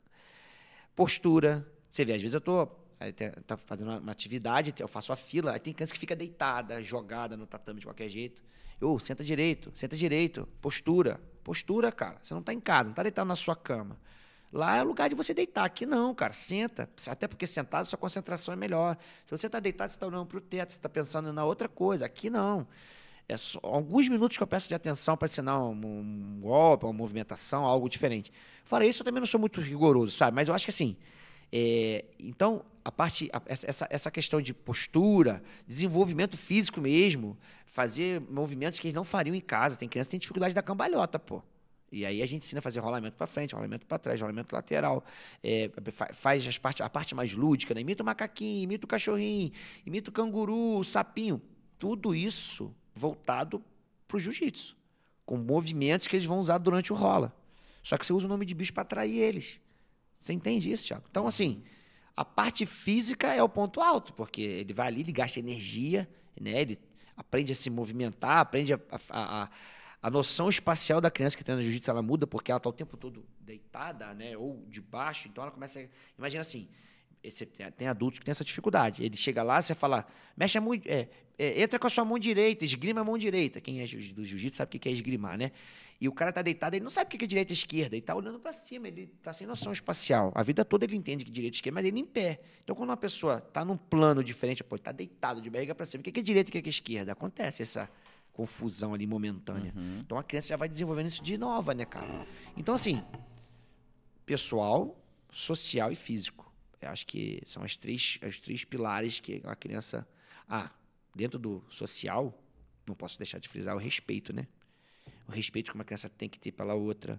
Postura. Você vê, às vezes eu tô tá fazendo uma atividade, eu faço a fila, aí tem criança que fica deitada, jogada no tatame de qualquer jeito. Eu, senta direito, senta direito, postura, postura, cara. Você não está em casa, não está deitado na sua cama. Lá é lugar de você deitar. Aqui não, cara. Senta. Até porque sentado sua concentração é melhor. Se você está deitado, você está olhando para o teto, você está pensando na outra coisa. Aqui não. É alguns minutos que eu peço de atenção para ensinar um, um golpe, uma movimentação, algo diferente. Fora isso, eu também não sou muito rigoroso, sabe? Mas eu acho que assim. É, então, a parte, a, essa, essa questão de postura, desenvolvimento físico mesmo, fazer movimentos que eles não fariam em casa. Tem criança que tem dificuldade da cambalhota, pô. E aí a gente ensina a fazer rolamento para frente, rolamento para trás, rolamento lateral, é, faz as parte, a parte mais lúdica, né? imita o macaquinho, imita o cachorrinho, imita o canguru, o sapinho. Tudo isso voltado para o jiu-jitsu, com movimentos que eles vão usar durante o rola. Só que você usa o nome de bicho para atrair eles. Você entende isso, Thiago? Então, assim, a parte física é o ponto alto, porque ele vai ali, ele gasta energia, né? ele aprende a se movimentar, aprende a, a, a a noção espacial da criança que treina jiu-jitsu, ela muda porque ela está o tempo todo deitada, né? Ou de baixo. Então ela começa. A... Imagina assim: eh, tem adultos que têm essa dificuldade. Ele chega lá, você fala, mexe a mão, é, é, entra com a sua mão direita, esgrima a mão direita. Quem é do jiu-jitsu sabe o que é esgrimar, né? E o cara tá deitado, ele não sabe o que é direita e esquerda, ele tá olhando para cima, ele tá sem noção espacial. A vida toda ele entende que é direita e esquerda, mas ele em pé. Então, quando uma pessoa tá num plano diferente, pô, tá deitado de barriga para cima, o que é direita e o que é esquerda? Acontece essa confusão ali momentânea. Uhum. Então a criança já vai desenvolvendo isso de nova, né, cara? Então, assim, pessoal, social e físico. Eu acho que são as três, os três pilares que a criança. Ah, dentro do social, não posso deixar de frisar é o respeito, né? O respeito que uma criança tem que ter pela outra.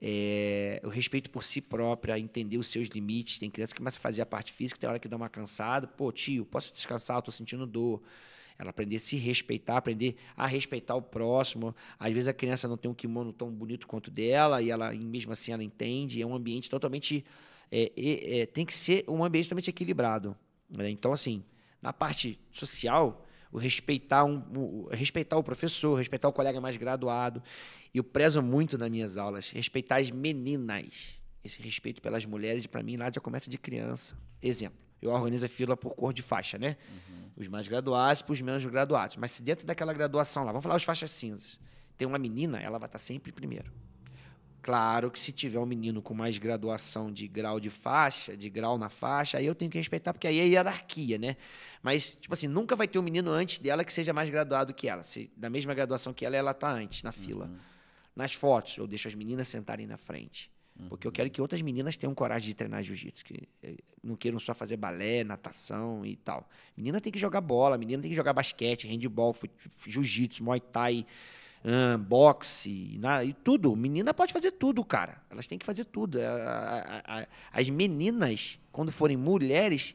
É, o respeito por si própria, entender os seus limites. Tem criança que começa a fazer a parte física, tem hora que dá uma cansada. Pô, tio, posso descansar? Estou sentindo dor. Ela aprender a se respeitar, aprender a respeitar o próximo. Às vezes a criança não tem um kimono tão bonito quanto dela e ela, mesmo assim, ela entende. É um ambiente totalmente. É, é, é, tem que ser um ambiente totalmente equilibrado. Né? Então, assim, na parte social, o respeitar, um, o, respeitar o professor, respeitar o colega mais graduado. E eu prezo muito nas minhas aulas, respeitar as meninas. Esse respeito pelas mulheres, para mim, lá já começa de criança. Exemplo eu organizo a fila por cor de faixa, né? Uhum. Os mais graduados para os menos graduados. Mas se dentro daquela graduação lá, vamos falar os faixas cinzas, tem uma menina, ela vai estar tá sempre primeiro. Claro que se tiver um menino com mais graduação de grau de faixa, de grau na faixa, aí eu tenho que respeitar, porque aí é hierarquia, né? Mas, tipo assim, nunca vai ter um menino antes dela que seja mais graduado que ela. Se da mesma graduação que ela, ela está antes na fila. Uhum. Nas fotos, eu deixo as meninas sentarem na frente. Uhum. Porque eu uhum. quero que outras meninas tenham coragem de treinar jiu-jitsu. Eh, não queiram só fazer balé, natação e tal. Menina tem que jogar bola, menina tem que jogar basquete, handball, jiu-jitsu, muay thai, boxe, na, e tudo. Menina pode fazer tudo, cara. Elas têm que fazer tudo. A, a, a, as meninas, quando forem mulheres,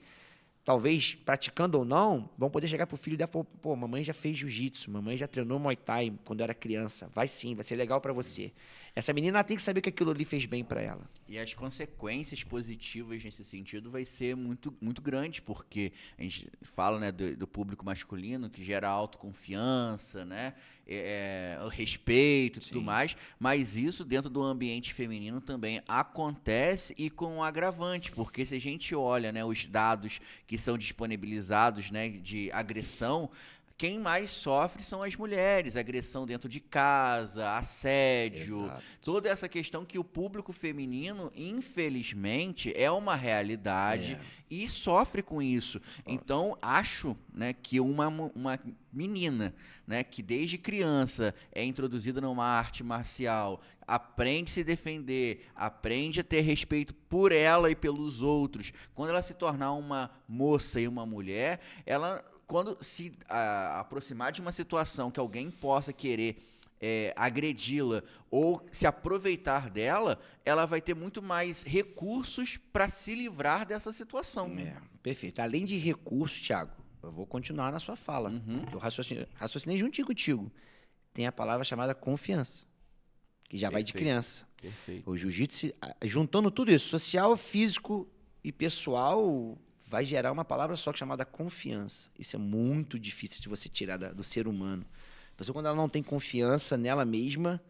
talvez praticando ou não, vão poder chegar pro filho e dar, pô, pô mamãe já fez jiu-jitsu, mamãe já treinou muay thai quando era criança. Vai sim, vai ser legal para você. Essa menina tem que saber que aquilo ali fez bem para ela. E as consequências positivas nesse sentido vai ser muito, muito grande, porque a gente fala né, do, do público masculino que gera autoconfiança, né? É, é respeito e tudo mais, mas isso dentro do ambiente feminino também acontece e com um agravante, porque se a gente olha né, os dados que são disponibilizados né, de agressão, quem mais sofre são as mulheres, agressão dentro de casa, assédio, Exato. toda essa questão que o público feminino, infelizmente, é uma realidade é. e sofre com isso. Nossa. Então, acho né, que uma, uma menina né, que desde criança é introduzida numa arte marcial, aprende a se defender, aprende a ter respeito por ela e pelos outros. Quando ela se tornar uma moça e uma mulher, ela quando se a, ah, aproximar de uma situação que alguém possa querer é, agredi-la ou se aproveitar dela, ela vai ter muito mais recursos para se livrar dessa situação. É, perfeito. Além de recursos, Tiago, eu vou continuar na sua fala. Uhum. Eu raciocinei, raciocinei juntinho contigo. Tem a palavra chamada confiança, que já perfeito. vai de criança. Perfeito. O jiu-jitsu, juntando tudo isso, social, físico e pessoal, vai gerar uma palavra só é chamada confiança. Isso é muito difícil de você tirar da, do ser humano. A pessoa, quando ela não tem confiança nela mesma,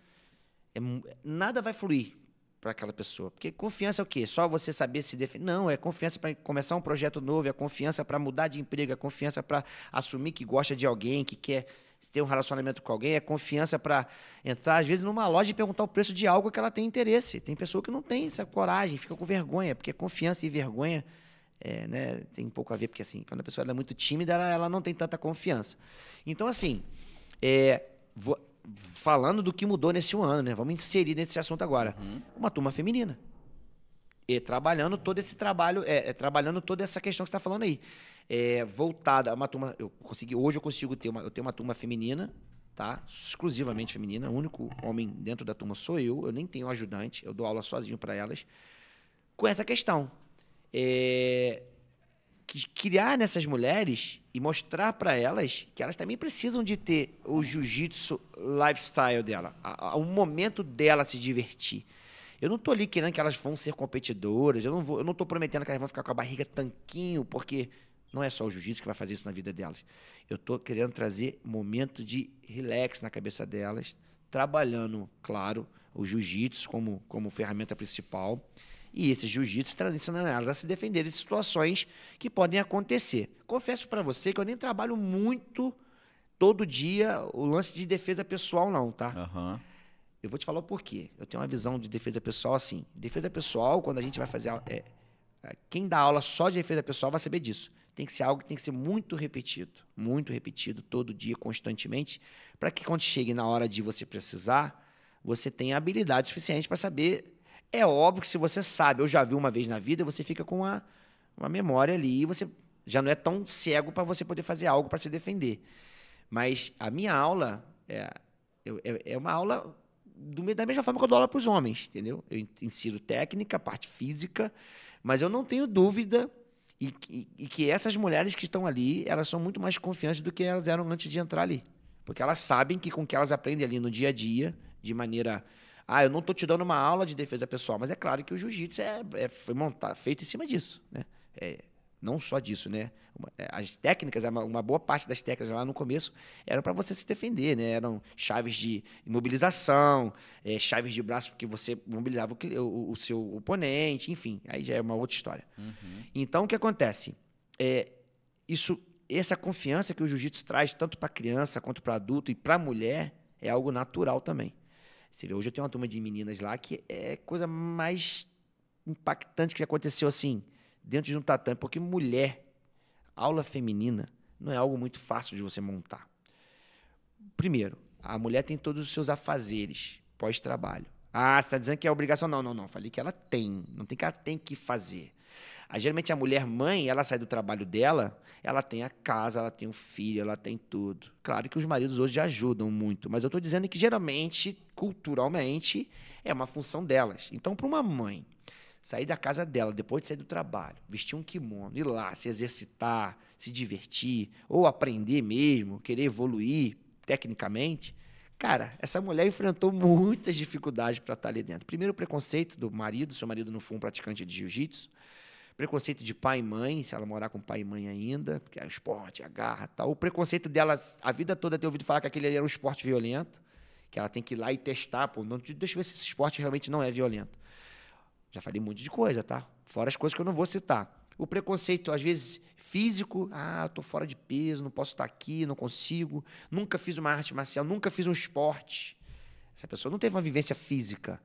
é, nada vai fluir para aquela pessoa. Porque confiança é o quê? Só você saber se defender. Não, é confiança para começar um projeto novo, é confiança para mudar de emprego, é confiança para assumir que gosta de alguém, que quer ter um relacionamento com alguém, é confiança para entrar, às vezes, numa loja e perguntar o preço de algo que ela tem interesse. Tem pessoa que não tem essa coragem, fica com vergonha, porque é confiança e vergonha é, né, tem pouco a ver, porque assim, quando a pessoa é muito tímida, ela, ela, não tem tanta confiança. Então, assim, é, vou, falando do que mudou nesse ano, né? Vamos inserir nesse assunto agora. Uhum. Uma turma feminina. E trabalhando todo esse trabalho, é, é trabalhando toda essa questão que você está falando aí. É, voltada a uma turma. Eu consegui, hoje eu consigo ter uma. Eu tenho uma turma feminina, tá? Exclusivamente feminina. O único homem dentro da turma sou eu. Eu nem tenho ajudante. Eu dou aula sozinho para elas. Com essa questão é, criar nessas mulheres e mostrar para elas que elas também precisam de ter o jiu-jitsu lifestyle dela, a, o momento dela se divertir. Eu não estou ali querendo que elas vão ser competidoras, eu não vou, eu não tô prometendo que elas vão ficar com a barriga tanquinho, porque não é só o jiu-jitsu que vai fazer isso na vida delas. Eu estou querendo trazer momento de relax na cabeça delas, trabalhando, claro, o jiu-jitsu como, como ferramenta principal e esses jiu-jitsu tradicionais a se defenderem de situações que podem acontecer. Confesso para você que eu nem trabalho muito todo dia o lance de defesa pessoal, não, tá? Uhum. Eu vou te falar o porquê. Eu tenho uma visão de defesa pessoal assim. Defesa pessoal, quando a gente vai fazer. É, quem dá aula só de defesa pessoal vai saber disso. Tem que ser algo que tem que ser muito repetido, muito repetido, todo dia, constantemente, para que quando chegue na hora de você precisar, você tenha habilidade suficiente para saber é óbvio que se você sabe, eu já vi uma vez na vida, você fica com uma, uma memória ali e você já não é tão cego para você poder fazer algo para se defender. Mas a minha aula é, é, é uma aula do, da mesma forma que eu dou aula para os homens, entendeu? Eu ensino técnica, parte física, mas eu não tenho dúvida e, e, e, que essas mulheres que estão ali, elas são muito mais confiantes do que elas eram antes de entrar ali. Porque elas sabem que com o que elas aprendem ali no dia a dia, de maneira ah, eu não estou te dando uma aula de defesa pessoal, mas é claro que o jiu-jitsu é, é, foi montado, feito em cima disso, né? É, não só disso, né? É, as técnicas, é uma boa parte das técnicas lá no começo eram para você se defender, né? Eram chaves de imobilização, é, chaves de braço porque você mobilizava o, o, o, seu oponente, enfim, aí já é uma outra história. Uhum. Então, o que acontece? É, isso, essa confiança que o jiu-jitsu traz tanto para criança quanto para adulto e para mulher é algo natural também. Você vê, hoje eu tenho uma turma de meninas lá que é coisa mais impactante que aconteceu assim, dentro de um tatame, porque mulher, aula feminina, não é algo muito fácil de você montar. Primeiro, a mulher tem todos os seus afazeres pós-trabalho. Ah, você está dizendo que é obrigação? Não, não, não. Falei que ela tem. Não tem que ela tem que fazer. Aí, geralmente a mulher mãe, ela sai do trabalho dela, ela tem a casa, ela tem o filho, ela tem tudo. Claro que os maridos hoje ajudam muito, mas eu estou dizendo que geralmente, culturalmente, é uma função delas. Então, para uma mãe sair da casa dela depois de sair do trabalho, vestir um kimono, ir lá, se exercitar, se divertir, ou aprender mesmo, querer evoluir tecnicamente, Cara, essa mulher enfrentou muitas dificuldades para estar tá ali dentro. Primeiro, o preconceito do marido, seu marido não foi um praticante de jiu-jitsu. Preconceito de pai e mãe, se ela morar com pai e mãe ainda, porque é esporte, agarra tal. O preconceito dela, a vida toda, é ter ouvido falar que aquele ali era um esporte violento, que ela tem que ir lá e testar, pô, não, deixa eu ver se esse esporte realmente não é violento. Já falei um monte de coisa, tá? Fora as coisas que eu não vou citar. O preconceito, às vezes, físico, ah, tô fora de peso, não posso estar aqui, não consigo, nunca fiz uma arte marcial, nunca fiz um esporte. Essa pessoa não teve uma vivência física.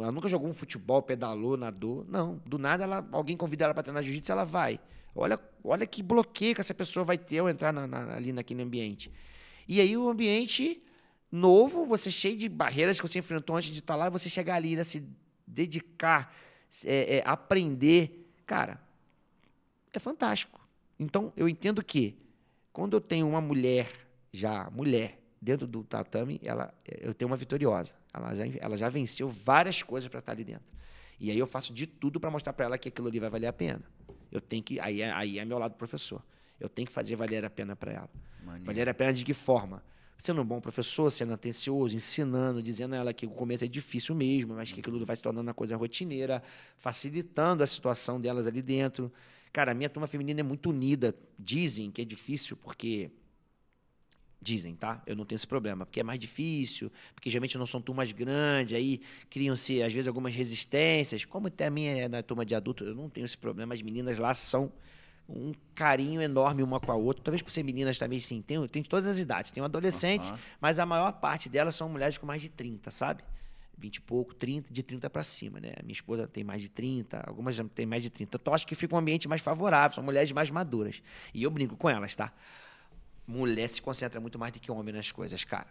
Ela nunca jogou um futebol, pedalou, nadou. Não. Do nada, ela, alguém convida ela para treinar jiu-jitsu, ela vai. Olha, olha que bloqueio que essa pessoa vai ter ao entrar na, na, ali naquele ambiente. E aí o ambiente novo, você cheio de barreiras que você enfrentou antes de estar tá lá, você chegar ali, né, se dedicar, é, é, aprender, cara, é fantástico. Então, eu entendo que quando eu tenho uma mulher, já mulher, dentro do tatame, ela, eu tenho uma vitoriosa. Ela já, ela já venceu várias coisas para estar ali dentro. E aí eu faço de tudo para mostrar para ela que aquilo ali vai valer a pena. Eu tenho que. Aí, é, aí é meu lado professor. Eu tenho que fazer valer a pena para ela. Mania. Valer a pena de que forma? Sendo um bom professor, sendo atencioso, ensinando, dizendo a ela que o começo é difícil mesmo, mas que aquilo vai se tornando uma coisa rotineira, facilitando a situação delas ali dentro. Cara, a minha turma feminina é muito unida. Dizem que é difícil porque Dizem, tá? Eu não tenho esse problema, porque é mais difícil, porque geralmente não são turmas grandes, aí criam-se, às vezes, algumas resistências. Como até a minha é na turma de adulto, eu não tenho esse problema. As meninas lá são um carinho enorme uma com a outra. Talvez por ser meninas também, sim, tem, tem todas as idades. Tem adolescentes, uhum. mas a maior parte delas são mulheres com mais de 30, sabe? 20 e pouco, 30, de 30 para cima, né? Minha esposa tem mais de 30, algumas já tem mais de 30. Então, acho que fica um ambiente mais favorável, são mulheres mais maduras. E eu brinco com elas, tá? mulher se concentra muito mais do que homem nas coisas, cara.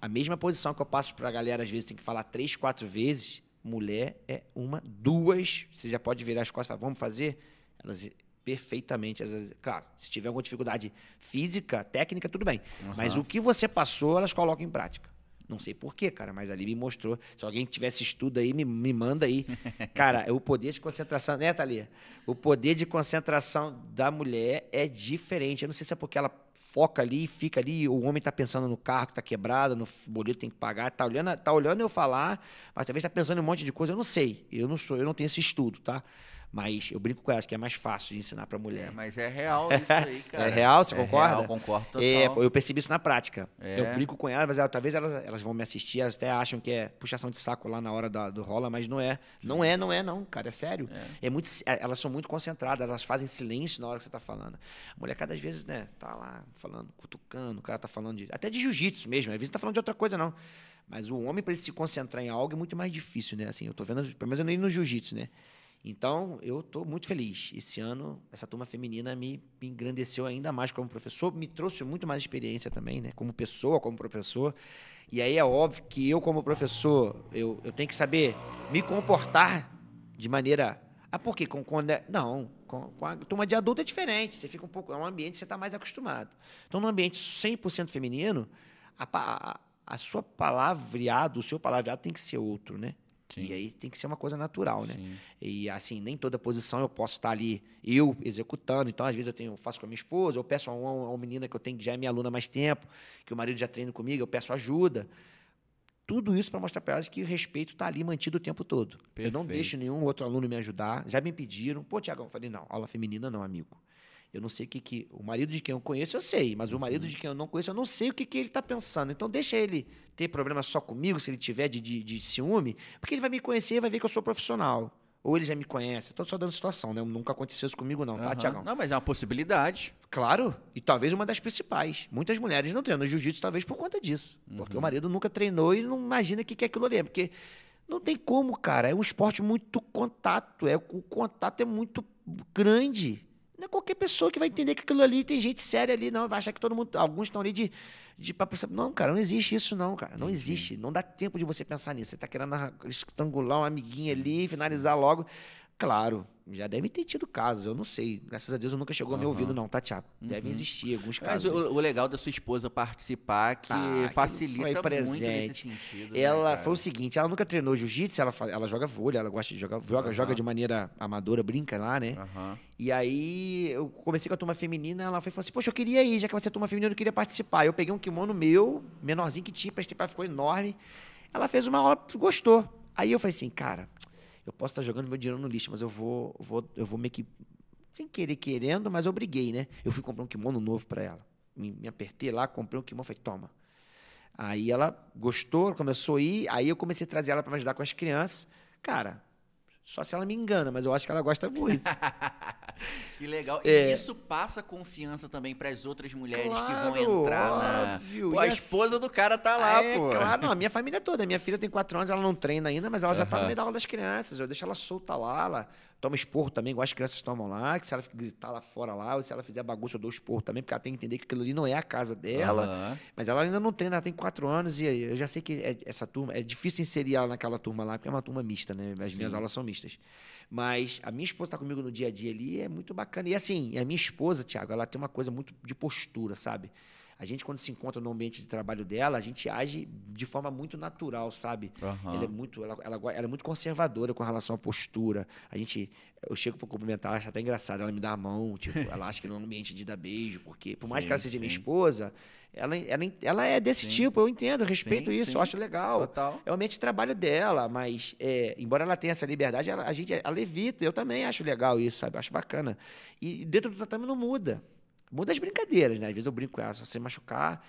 A mesma posição que eu passo pra galera, às vezes tem que falar três, quatro vezes, mulher é uma, duas, você já pode virar as costas e falar, vamos fazer? Elas perfeitamente. Às vezes, claro, se tiver alguma dificuldade física, técnica, tudo bem. Uhum. Mas o que você passou, elas colocam em prática. Não sei porquê, cara, mas ali me mostrou. Se alguém tivesse estudo aí, me, me manda aí. <laughs> cara, o poder de concentração, né, Thalia? O poder de concentração da mulher é diferente. Eu não sei se é porque ela foca ali, fica ali, o homem está pensando no carro que está quebrado, no boleto que tem que pagar, está olhando, tá olhando eu falar, mas talvez está pensando em um monte de coisa, eu não sei, eu não sou, eu não tenho esse estudo, tá? Mas eu brinco com ela, acho que é mais fácil de ensinar para mulher. É, mas é real <laughs> isso aí, é cara. é real, você é concorda? Real, concordo é, total. É, eu percebi isso na prática. É. Eu brinco com ela, mas ela, talvez elas, elas vão me assistir, elas até acham que é puxação de saco lá na hora do rola, mas não é. Não é, não é, não, cara, é sério. É. é muito, elas são muito concentradas, elas fazem silêncio na hora que você tá falando. A mulher, cada vez, né, tá lá falando, cutucando, o cara tá falando de, até de jiu-jitsu mesmo, às vezes não tá falando de outra coisa, não. Mas o homem, para ele se concentrar em algo, é muito mais difícil, né? Assim, eu tô vendo, pelo menos eu não no jiu-jitsu, né? Então, eu estou muito feliz. Esse ano, essa turma feminina me, me, engrandeceu ainda mais como professor, me trouxe muito mais experiência também, né? como pessoa, como professor. E aí é óbvio que eu, como professor, eu, eu tenho que saber me comportar de maneira. Ah, por quê? Com, quando é... Não, com, com a turma de adulto é diferente. Você fica um pouco. É um ambiente que você está mais acostumado. Então, num ambiente 100% feminino, a, a, a sua palavreado, o seu palavreado tem que ser outro, né? Sim. E aí tem que ser uma coisa natural, né? Sim. E assim, nem toda posição eu posso estar ali eu executando. Então, às vezes eu tenho, eu faço com a minha esposa, eu peço a uma, uma menina que eu tenho que já é minha aluna há mais tempo, que o marido já treina comigo, eu peço ajuda. Tudo isso para mostrar para elas que o respeito está ali mantido o tempo todo. Perfeito. Eu não deixo nenhum outro aluno me ajudar. Já me pediram. Pô, Tiagão, falei, não, aula feminina não, amigo. Eu não sei o que, que. O marido de quem eu conheço, eu sei, mas o marido uhum. de quem eu não conheço, eu não sei o que, que ele está pensando. Então, deixa ele ter problema só comigo, se ele tiver de, de, de ciúme, porque ele vai me conhecer e vai ver que eu sou profissional. Ou ele já me conhece. Estou só dando situação, né? Nunca aconteceu isso comigo, não, uhum. tá, Tiagão? Não, mas é uma possibilidade. Claro, e talvez uma das principais. Muitas mulheres não treinam jiu-jitsu, talvez por conta disso. Uhum. Porque o uhum. marido nunca treinou e não imagina o que, que é aquilo ali. É. Porque não tem como, cara. É um esporte muito contato. É, o contato é muito grande. Não é qualquer pessoa que vai entender que aquilo ali tem gente séria ali, não. Vai achar que todo mundo. Alguns estão ali de. de pra... Não, cara, não existe isso, não, cara. Não uhum. existe. Não dá tempo de você pensar nisso. Você está querendo estrangular um amiguinho ali, finalizar logo. Claro, já devem ter tido casos, eu não sei. Graças a Deus eu nunca chegou a me ouvido, não, tá, Tiago? Uhum. Devem existir alguns casos. Mas o, o, legal da sua esposa participar que ah, facilita foi presente. muito nesse sentido. Né, ela né, foi o seguinte, ela nunca treinou jiu-jitsu, ela, ela joga vôlei, ela gosta de jogar, joga, uhum. joga de maneira amadora, brinca lá, né? E aí eu comecei com a turma feminina, ela foi falou assim: Poxa, eu queria ir, já que você é turma feminina, eu queria participar. Eu peguei um kimono meu, menorzinho que tinha, prestei pra ficou enorme. Ela fez uma aula, gostou. Aí eu falei assim, cara, eu posso estar jogando meu dinheiro no lixo, mas eu vou, vou, eu vou meio que sem querer querendo, mas eu briguei, né? Eu fui comprar um kimono novo para ela. Me, me, apertei lá, comprei um kimono, falei, toma. Aí ela gostou, começou a ir, aí eu comecei a trazer ela para me ajudar com as crianças. Cara, só se ela me engana, mas eu acho que ela gosta muito. <laughs> <laughs> que legal. E é. isso passa confiança também para as outras mulheres claro, que vão entrar óbvio. Pô, a esposa do cara tá lá, é, pô. Claro, não, a minha família toda. Minha filha tem 4 anos, ela não treina ainda, mas ela já uhum. tá no meio da aula das crianças. Eu deixo ela solta lá, ela toma esporro também, igual as crianças tomam lá, que se ela gritar lá fora lá, ou se ela fizer bagunça, eu dou esporro também, porque ela tem que entender que aquilo ali não é a casa dela. Uhum. Mas ela ainda não treina, ela tem quatro anos, e eu já sei que é, essa turma, é difícil inserir ela naquela turma lá, porque é uma turma mista, né? As Sim. minhas aulas são mistas. Mas a minha esposa está comigo no dia a dia ali, é muito bacana. E assim, a minha esposa, Tiago, ela tem uma coisa muito de postura, sabe? A gente, quando se encontra no ambiente de trabalho dela, a gente age de forma muito natural, sabe? Uhum. Ela, é muito, ela, ela, ela, é muito conservadora com relação à postura. A gente. Eu chego para cumprimentar, ela acha até engraçado. Ela me dá a mão, tipo, <laughs> ela acha que não é um ambiente de dar beijo, porque, por mais sim, que ela seja sim. minha esposa, ela, ela, ela é desse sim. tipo, eu entendo, respeito sim, isso, sim. eu acho legal. Total. É o ambiente de trabalho dela, mas é, embora ela tenha essa liberdade, ela, a gente, ela evita, eu também acho legal isso, sabe? Eu acho bacana. E dentro do tatame não muda. Muda as brincadeiras, né? Às vezes eu brinco com ela, se você machucar,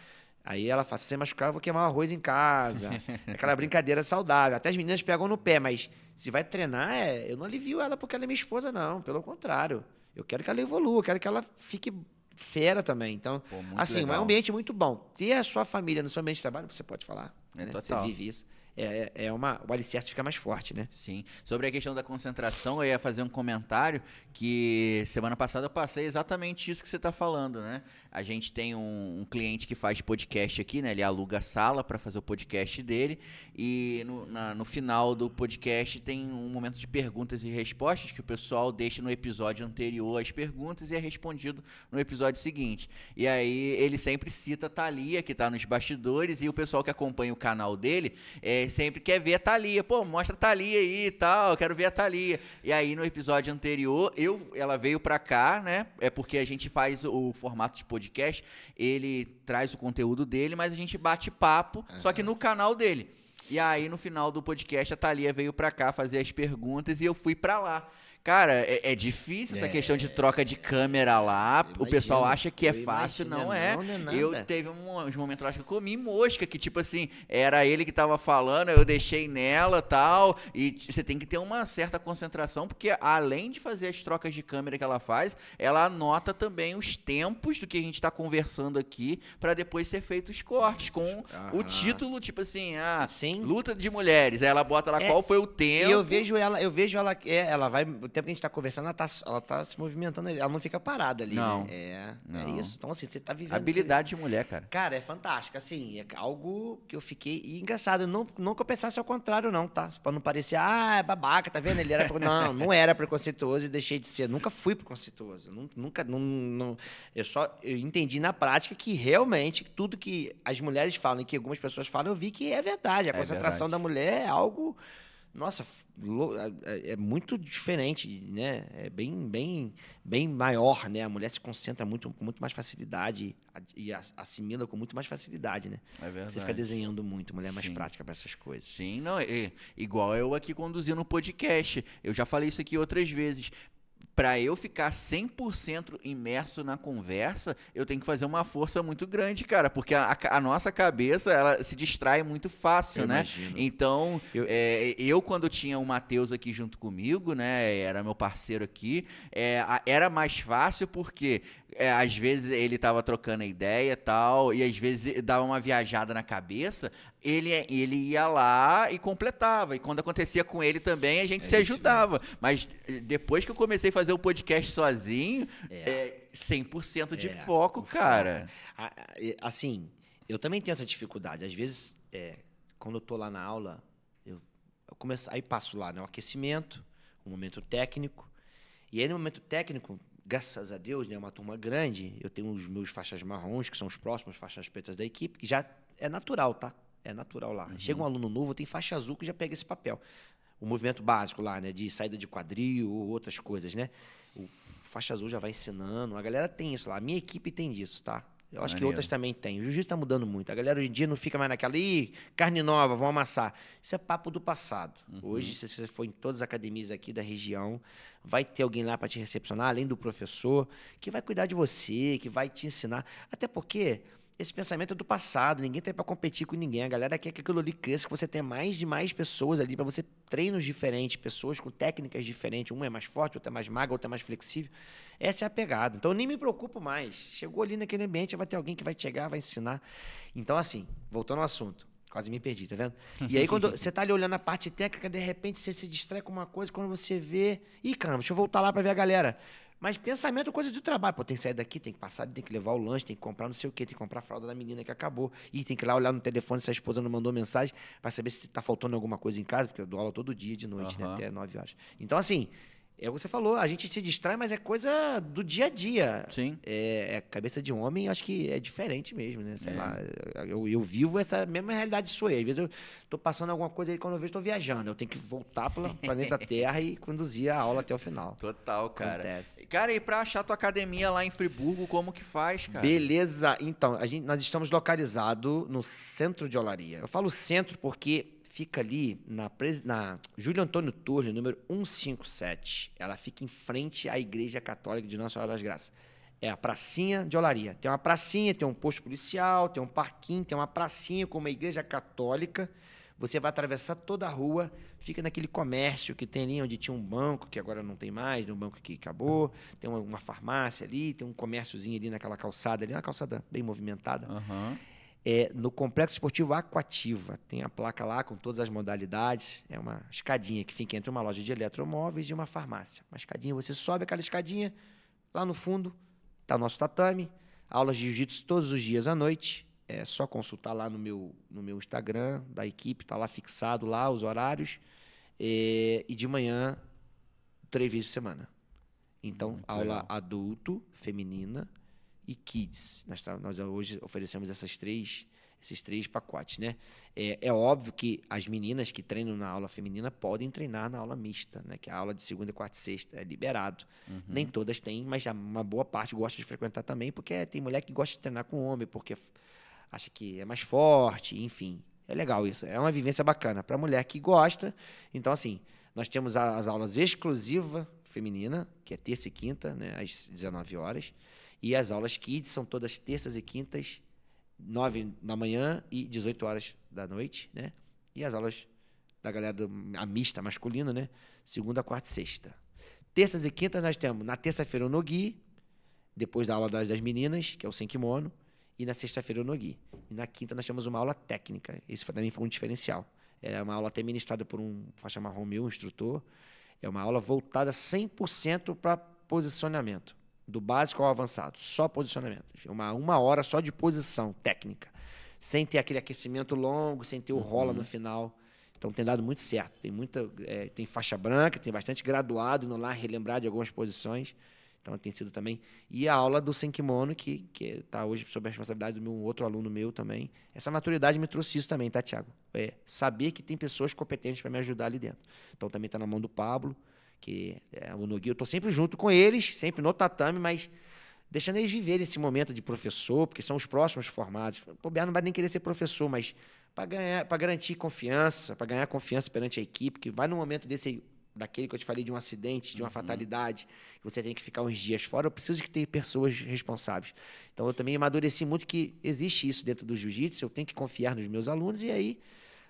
Aí ela fala, se você machucar, eu vou queimar o arroz em casa. <laughs> Aquela brincadeira saudável. Até as meninas pegam no pé, mas se vai treinar, é... eu não alivio ela porque ela é minha esposa, não. Pelo contrário. Eu quero que ela evolua, eu quero que ela fique fera também. Então, Pô, assim, legal. é um ambiente muito bom. Ter a sua família no seu ambiente de trabalho, você pode falar. É né? Você vive isso. É, é, é uma, o alicerce fica mais forte, né? Sim. Sobre a questão da concentração, eu ia fazer um comentário que semana passada eu passei exatamente isso que você está falando, né? A gente tem um, um, cliente que faz podcast aqui, né? Ele aluga a sala para fazer o podcast dele e no, na, no final do podcast tem um momento de perguntas e respostas que o pessoal deixa no episódio anterior as perguntas e é respondido no episódio seguinte. E aí ele sempre cita a Thalia, que está nos bastidores, e o pessoal que acompanha o canal dele é, sempre quer ver a Thalia. Pô, mostra a Thalia aí e tal, eu quero ver a Thalia. E aí no episódio anterior, eu, ela veio pra cá, né? É porque a gente faz o formato de podcast, ele traz o conteúdo dele, mas a gente bate papo, uhum. só que no canal dele. E aí no final do podcast, a Thalia veio pra cá fazer as perguntas e eu fui pra lá. Cara, é, é difícil essa é, questão de troca de câmera lá. Imagina, o pessoal acha que é fácil, imagina, não é. Não, não é eu teve um, uns momentos acho que eu comi mosca, que tipo assim, era ele que tava falando, eu deixei nela tal. E você tem que ter uma certa concentração, porque além de fazer as trocas de câmera que ela faz, ela anota também os tempos do que a gente tá conversando aqui, para depois ser feito os cortes com o título, tipo assim, ah, Sim. luta de mulheres. Aí ela bota lá é, qual foi o tempo. Eu vejo ela, eu vejo ela, é, ela vai tempo que a gente está conversando, ela está ela tá se movimentando ali. Ela não fica parada ali, não. Né? É, é não. é isso. Então, assim, você está vivendo. Habilidade você... de mulher, cara. Cara, é fantástica. Assim, é algo que eu fiquei. E engraçado, não, não que eu pensasse ao contrário, não, tá? Pra não parecer, ah, é babaca, tá vendo? Ele era. <laughs> não, não era preconceituoso e deixei de ser. Nunca fui preconceituoso. Nunca. Não, não... Eu só eu entendi na prática que realmente tudo que as mulheres falam e que algumas pessoas falam, eu vi que é verdade. A é concentração verdade. da mulher é algo nossa, é muito diferente, né? É bem, bem, bem maior, né? A mulher se concentra muito, com muito mais facilidade e assimila com muito mais facilidade, né? É verdade. Você fica desenhando muito, mulher é mais Sim. prática para essas coisas. Sim, não, é, igual eu aqui conduzindo um podcast. Eu já falei isso aqui outras vezes para eu ficar 100% imerso na conversa, eu tenho que fazer uma força muito grande, cara, porque a, a nossa cabeça, ela se distrai muito fácil, eu né? Imagino. Então, eu... É, eu... quando tinha o Matheus aqui junto comigo, né, era meu parceiro aqui, é, era mais fácil porque é, às vezes ele tava trocando ideia e tal, e às vezes dava uma viajada na cabeça, ele, é, ele ia lá e completava. E quando acontecia com ele também, a gente é se ajudava. Mesmo. Mas eh, depois que eu comecei a fazer o podcast sozinho, é, é 100% de é, foco, cara. Né? Assim, eu também tenho essa dificuldade. Às vezes, é, quando eu tô lá na aula, eu, eu começo, aí passo lá no né, aquecimento, o momento técnico, e aí no momento técnico graças a Deus, né, uma turma grande. Eu tenho os meus faixas marrons, que são os próximos faixas pretas da equipe, que já é natural, tá? É natural lá. Uhum. Chega um aluno novo, tem faixa azul que já pega esse papel. O movimento básico lá, né, de saída de quadril, outras coisas, né? O faixa azul já vai ensinando. A galera tem isso lá. A minha equipe tem disso, tá? Eu acho Maneiro. que outras também têm. O jiu-jitsu está mudando muito. A galera hoje em dia não fica mais naquela, ih, carne nova, vão amassar. Isso é papo do passado. Uhum. Hoje, se você for em todas as academias aqui da região, vai ter alguém lá para te recepcionar, além do professor, que vai cuidar de você, que vai te ensinar. Até porque esse pensamento é do passado, ninguém tem para competir com ninguém. A galera quer que aquilo ali cresça, que você tenha mais de mais pessoas ali, para você treinos diferentes, pessoas com técnicas diferentes. Uma é mais forte, outra é mais magra, outra é mais flexível. Essa é a pegada. Então eu nem me preocupo mais. Chegou ali naquele ambiente, vai ter alguém que vai chegar, vai ensinar. Então, assim, voltando ao assunto. Quase me perdi, tá vendo? E aí, quando <laughs> você tá ali olhando a parte técnica, de repente você se distrai com uma coisa, quando você vê. Ih, caramba, deixa eu voltar lá para ver a galera. Mas pensamento é coisa de trabalho. Pô, tem que sair daqui, tem que passar, tem que levar o lanche, tem que comprar não sei o quê, tem que comprar a fralda da menina que acabou. E tem que ir lá olhar no telefone se a esposa não mandou mensagem para saber se tá faltando alguma coisa em casa, porque eu dou aula todo dia de noite, uhum. né, até 9 horas. Então, assim, é o que você falou, a gente se distrai, mas é coisa do dia a dia. Sim. É, é cabeça de homem, acho que é diferente mesmo, né? Sei é. lá, eu, eu, vivo essa mesma realidade sua. Às vezes eu tô passando alguma coisa aí, quando eu vejo, tô viajando. Eu tenho que voltar para <laughs> planeta Terra e conduzir a aula até o final. Total, cara. Acontece. Cara, e para achar tua academia lá em Friburgo, como que faz, cara? Beleza. Então, a gente, nós estamos localizados no centro de Olaria. Eu falo centro porque fica ali na, na Júlio Antônio Turli, número 157. Ela fica em frente à Igreja Católica de Nossa Senhora das Graças. É a pracinha de Olaria. Tem uma pracinha, tem um posto policial, tem um parquinho, tem uma pracinha com uma igreja católica. Você vai atravessar toda a rua, fica naquele comércio que tem ali, onde tinha um banco, que agora não tem mais, um banco que acabou, tem uma, farmácia ali, tem um comérciozinho ali naquela calçada ali, uma calçada bem movimentada. Uhum é, no Complexo Esportivo Aquativa. Tem a placa lá com todas as modalidades. É uma escadinha que fica entre uma loja de eletromóveis e uma farmácia. Uma escadinha, você sobe aquela escadinha, lá no fundo está nosso tatame, aulas de jiu-jitsu todos os dias à noite. É só consultar lá no meu, no meu Instagram da equipe, está lá fixado lá os horários. É, e de manhã, três vezes por semana. Então, Muito hum, aula legal. adulto, feminina, e Kids. Nós, nós hoje oferecemos essas três, esses três pacotes, né? É, é, óbvio que as meninas que treinam na aula feminina podem treinar na aula mista, né? Que é a aula de segunda, quarta e sexta é liberado. Uhum. Nem todas têm, mas uma boa parte gosta de frequentar também, porque é, tem mulher que gosta de treinar com homem, porque acha que é mais forte, enfim. É legal isso. É uma vivência bacana para mulher que gosta. Então, assim, nós temos as aulas exclusivas feminina, que é terça e quinta, né, às 19 horas. E as aulas kids são todas terças e quintas, 9 da manhã e 18 horas da noite, né? E as aulas da galera do, a mista masculina, né? Segunda, quarta e sexta. Terças e quintas nós temos na terça-feira o Nogui, depois da aula das, das meninas, que é o sem kimono, e na sexta-feira o Nogui. E na quinta nós temos uma aula técnica. Isso também foi um diferencial. É uma aula até ministrada por um faixa marrom meu, um instrutor. É uma aula voltada 100% para posicionamento do básico ao avançado, só posicionamento. uma, uma hora só de posição técnica, sem ter aquele aquecimento longo, sem ter o uhum. rola no final. Então tem dado muito certo. Tem muita, é, tem faixa branca, tem bastante graduado no lá relembrar de algumas posições. Então tem sido também. E a aula do Senkimono, que está hoje sob a responsabilidade do meu outro aluno meu também. Essa maturidade me trouxe isso também, tá, Tiago? É saber que tem pessoas competentes para me ajudar ali dentro. Então também está na mão do Pablo que é, o Nogui, eu tô sempre junto com eles, sempre no tatame, mas deixando eles viverem esse momento de professor, porque são os próximos formados. O Biá não vai nem querer ser professor, mas para ganhar, para garantir confiança, para ganhar confiança perante a equipe, que vai no momento desse daquele que eu te falei de um acidente, de uma uhum. fatalidade, que você tem que ficar uns dias fora, eu preciso de ter pessoas responsáveis. Então eu também amadureci muito que existe isso dentro do jiu-jitsu, eu tenho que confiar nos meus alunos e aí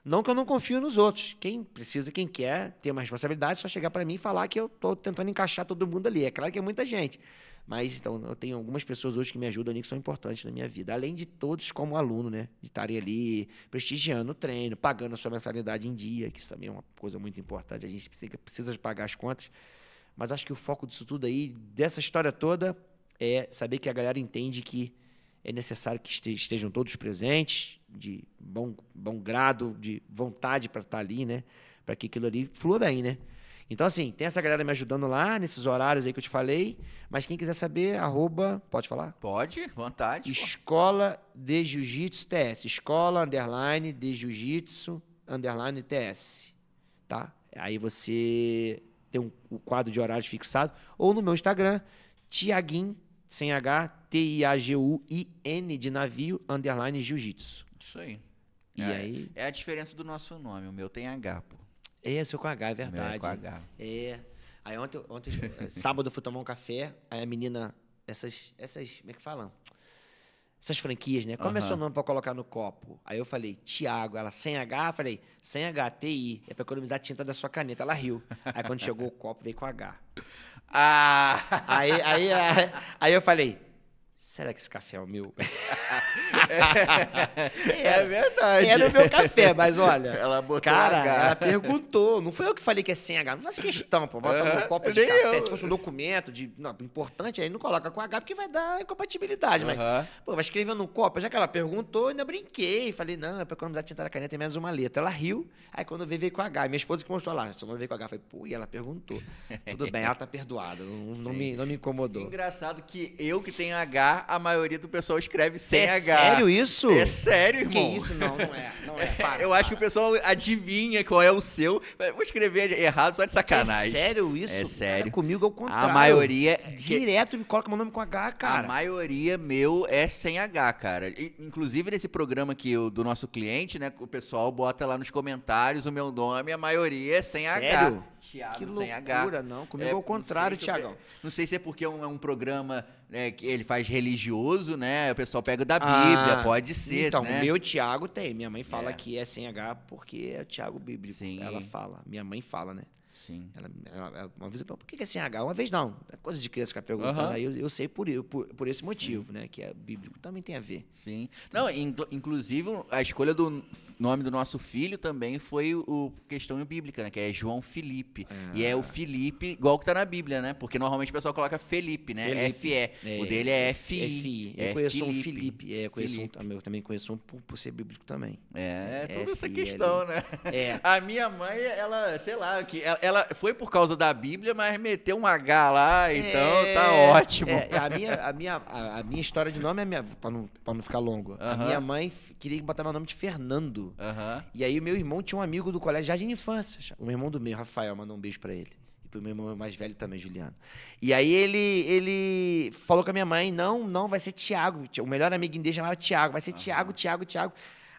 não que eu não confio nos outros. Quem precisa, quem quer ter uma responsabilidade, é só chegar para mim e falar que eu estou tentando encaixar todo mundo ali. É claro que é muita gente. Mas então, eu tenho algumas pessoas hoje que me ajudam ali que são importantes na minha vida. Além de todos como aluno, né? De estarem ali prestigiando o treino, pagando a sua mensalidade em dia, que isso também é uma coisa muito importante. A gente precisa pagar as contas. Mas acho que o foco disso tudo aí, dessa história toda, é saber que a galera entende que é necessário que estejam todos presentes, de bom, bom grado, de vontade para estar tá ali, né? Para que aquilo ali flua bem, né? Então, assim, tem essa galera me ajudando lá, nesses horários aí que eu te falei. Mas quem quiser saber, arroba, pode falar? Pode, vontade. Escola pô. de Jiu-Jitsu TS. Escola, underline, de Jiu-Jitsu, underline, TS. Tá? Aí você tem um, quadro de horários fixado. Ou no meu Instagram, Tiaguinho sem H, T-I-A-G-U-I-N de navio, underline jiu-jitsu. Isso aí. E é, aí. É a diferença do nosso nome. O meu tem H, pô. É, seu com H, é verdade. é com H. É. Aí ontem, ontem eh, sábado eu fui tomar um café, aí a menina, essas, essas, como é que falam? Essas franquias, né? Como uhum. é seu nome pra colocar no copo? Aí eu falei, Tiago. Ela, sem H? Eu falei, sem H, T-I. É pra economizar tinta da sua caneta. Ela riu. Aí quando chegou o copo, veio com H. Ah! Aí, aí, aí, aí eu falei, será que esse café é o meu? <laughs> é verdade. Era o meu café, mas olha. Ela botou Cara, H. ela perguntou. Não foi eu que falei que é sem H. Não faz questão, pô. Bota uhum, um copo de café. Eu. Se fosse um documento de, não, importante, aí não coloca com H, porque vai dar incompatibilidade. Mas, pô, vai escrevendo um copo. Já que ela perguntou, eu ainda brinquei. Falei, não, é pra economizar tinta da caneta, tem é menos uma letra. Ela riu. Aí quando veio, veio com H. Minha esposa que mostrou lá. Se eu não veio com H, falei, pô, e ela perguntou. Tudo bem, ela tá perdoada. Não, não me, não me incomodou. Engraçado que eu que tenho H, a maioria do pessoal escreve sem é H. Sério? sério isso? É sério, irmão. Que isso? Não, não é. Não é. Para, eu para. acho que o pessoal adivinha qual é o seu. Vou escrever errado só de sacanagem. É sério isso? É sério. Cara, comigo é o contrário. A maioria... Direto me coloca meu nome com H, cara. A maioria meu é sem H, cara. Inclusive nesse programa aqui do nosso cliente, né? O pessoal bota lá nos comentários o meu nome, a maioria é sem sério? H. Thiago que loucura, não. Comigo é, é o contrário, Tiagão. Não sei se é porque é um, é um programa é, que ele faz religioso, né? O pessoal pega da ah, Bíblia, ah, pode ser. Então, né? o meu Tiago tem. Minha mãe fala é. que é sem H porque é o Tiago bíblico. Sim. Ela fala. Minha mãe fala, né? Sim. Ela, ela uma vez, por que é sem H? Uma vez não. É coisa de criança ficar perguntando. Uhum. Aí eu, eu sei por, por, por esse motivo, Sim. né? Que é bíblico também tem a ver. Sim. Não, incl inclusive a escolha do nome do nosso filho também foi o questão bíblica, né? Que é João Felipe. E é o ah. Felipe, igual que tá na Bíblia, né? Porque normalmente o pessoal coloca Felipe, né? F E É. O dele é F I eu conheço Felipe. um Felipe. É, eu, conheço Felipe. Um, é, eu também conheço um por, por ser bíblico também. É, é toda essa questão, né? É. <laughs> A minha mãe, ela, sei lá, que ela ela foi por causa da Bíblia, mas meteu um H lá, é, então tá é, tá ótimo. É, a, minha, a, minha, a, a, minha história de nome é minha. Pra não, pra não ficar longo. Uh -huh. A minha mãe queria botar meu nome de Fernando. Uh -huh. E aí o meu irmão tinha um amigo do colégio já de infância. O meu irmão do meio, Rafael, mandou um beijo pra ele. E pro meu irmão mais velho também, Juliano. E aí ele, ele falou com a minha mãe: não, não, vai ser Tiago. O melhor amigo dele chamava Tiago, vai ser -huh. Tiago, Tiago, Tiago.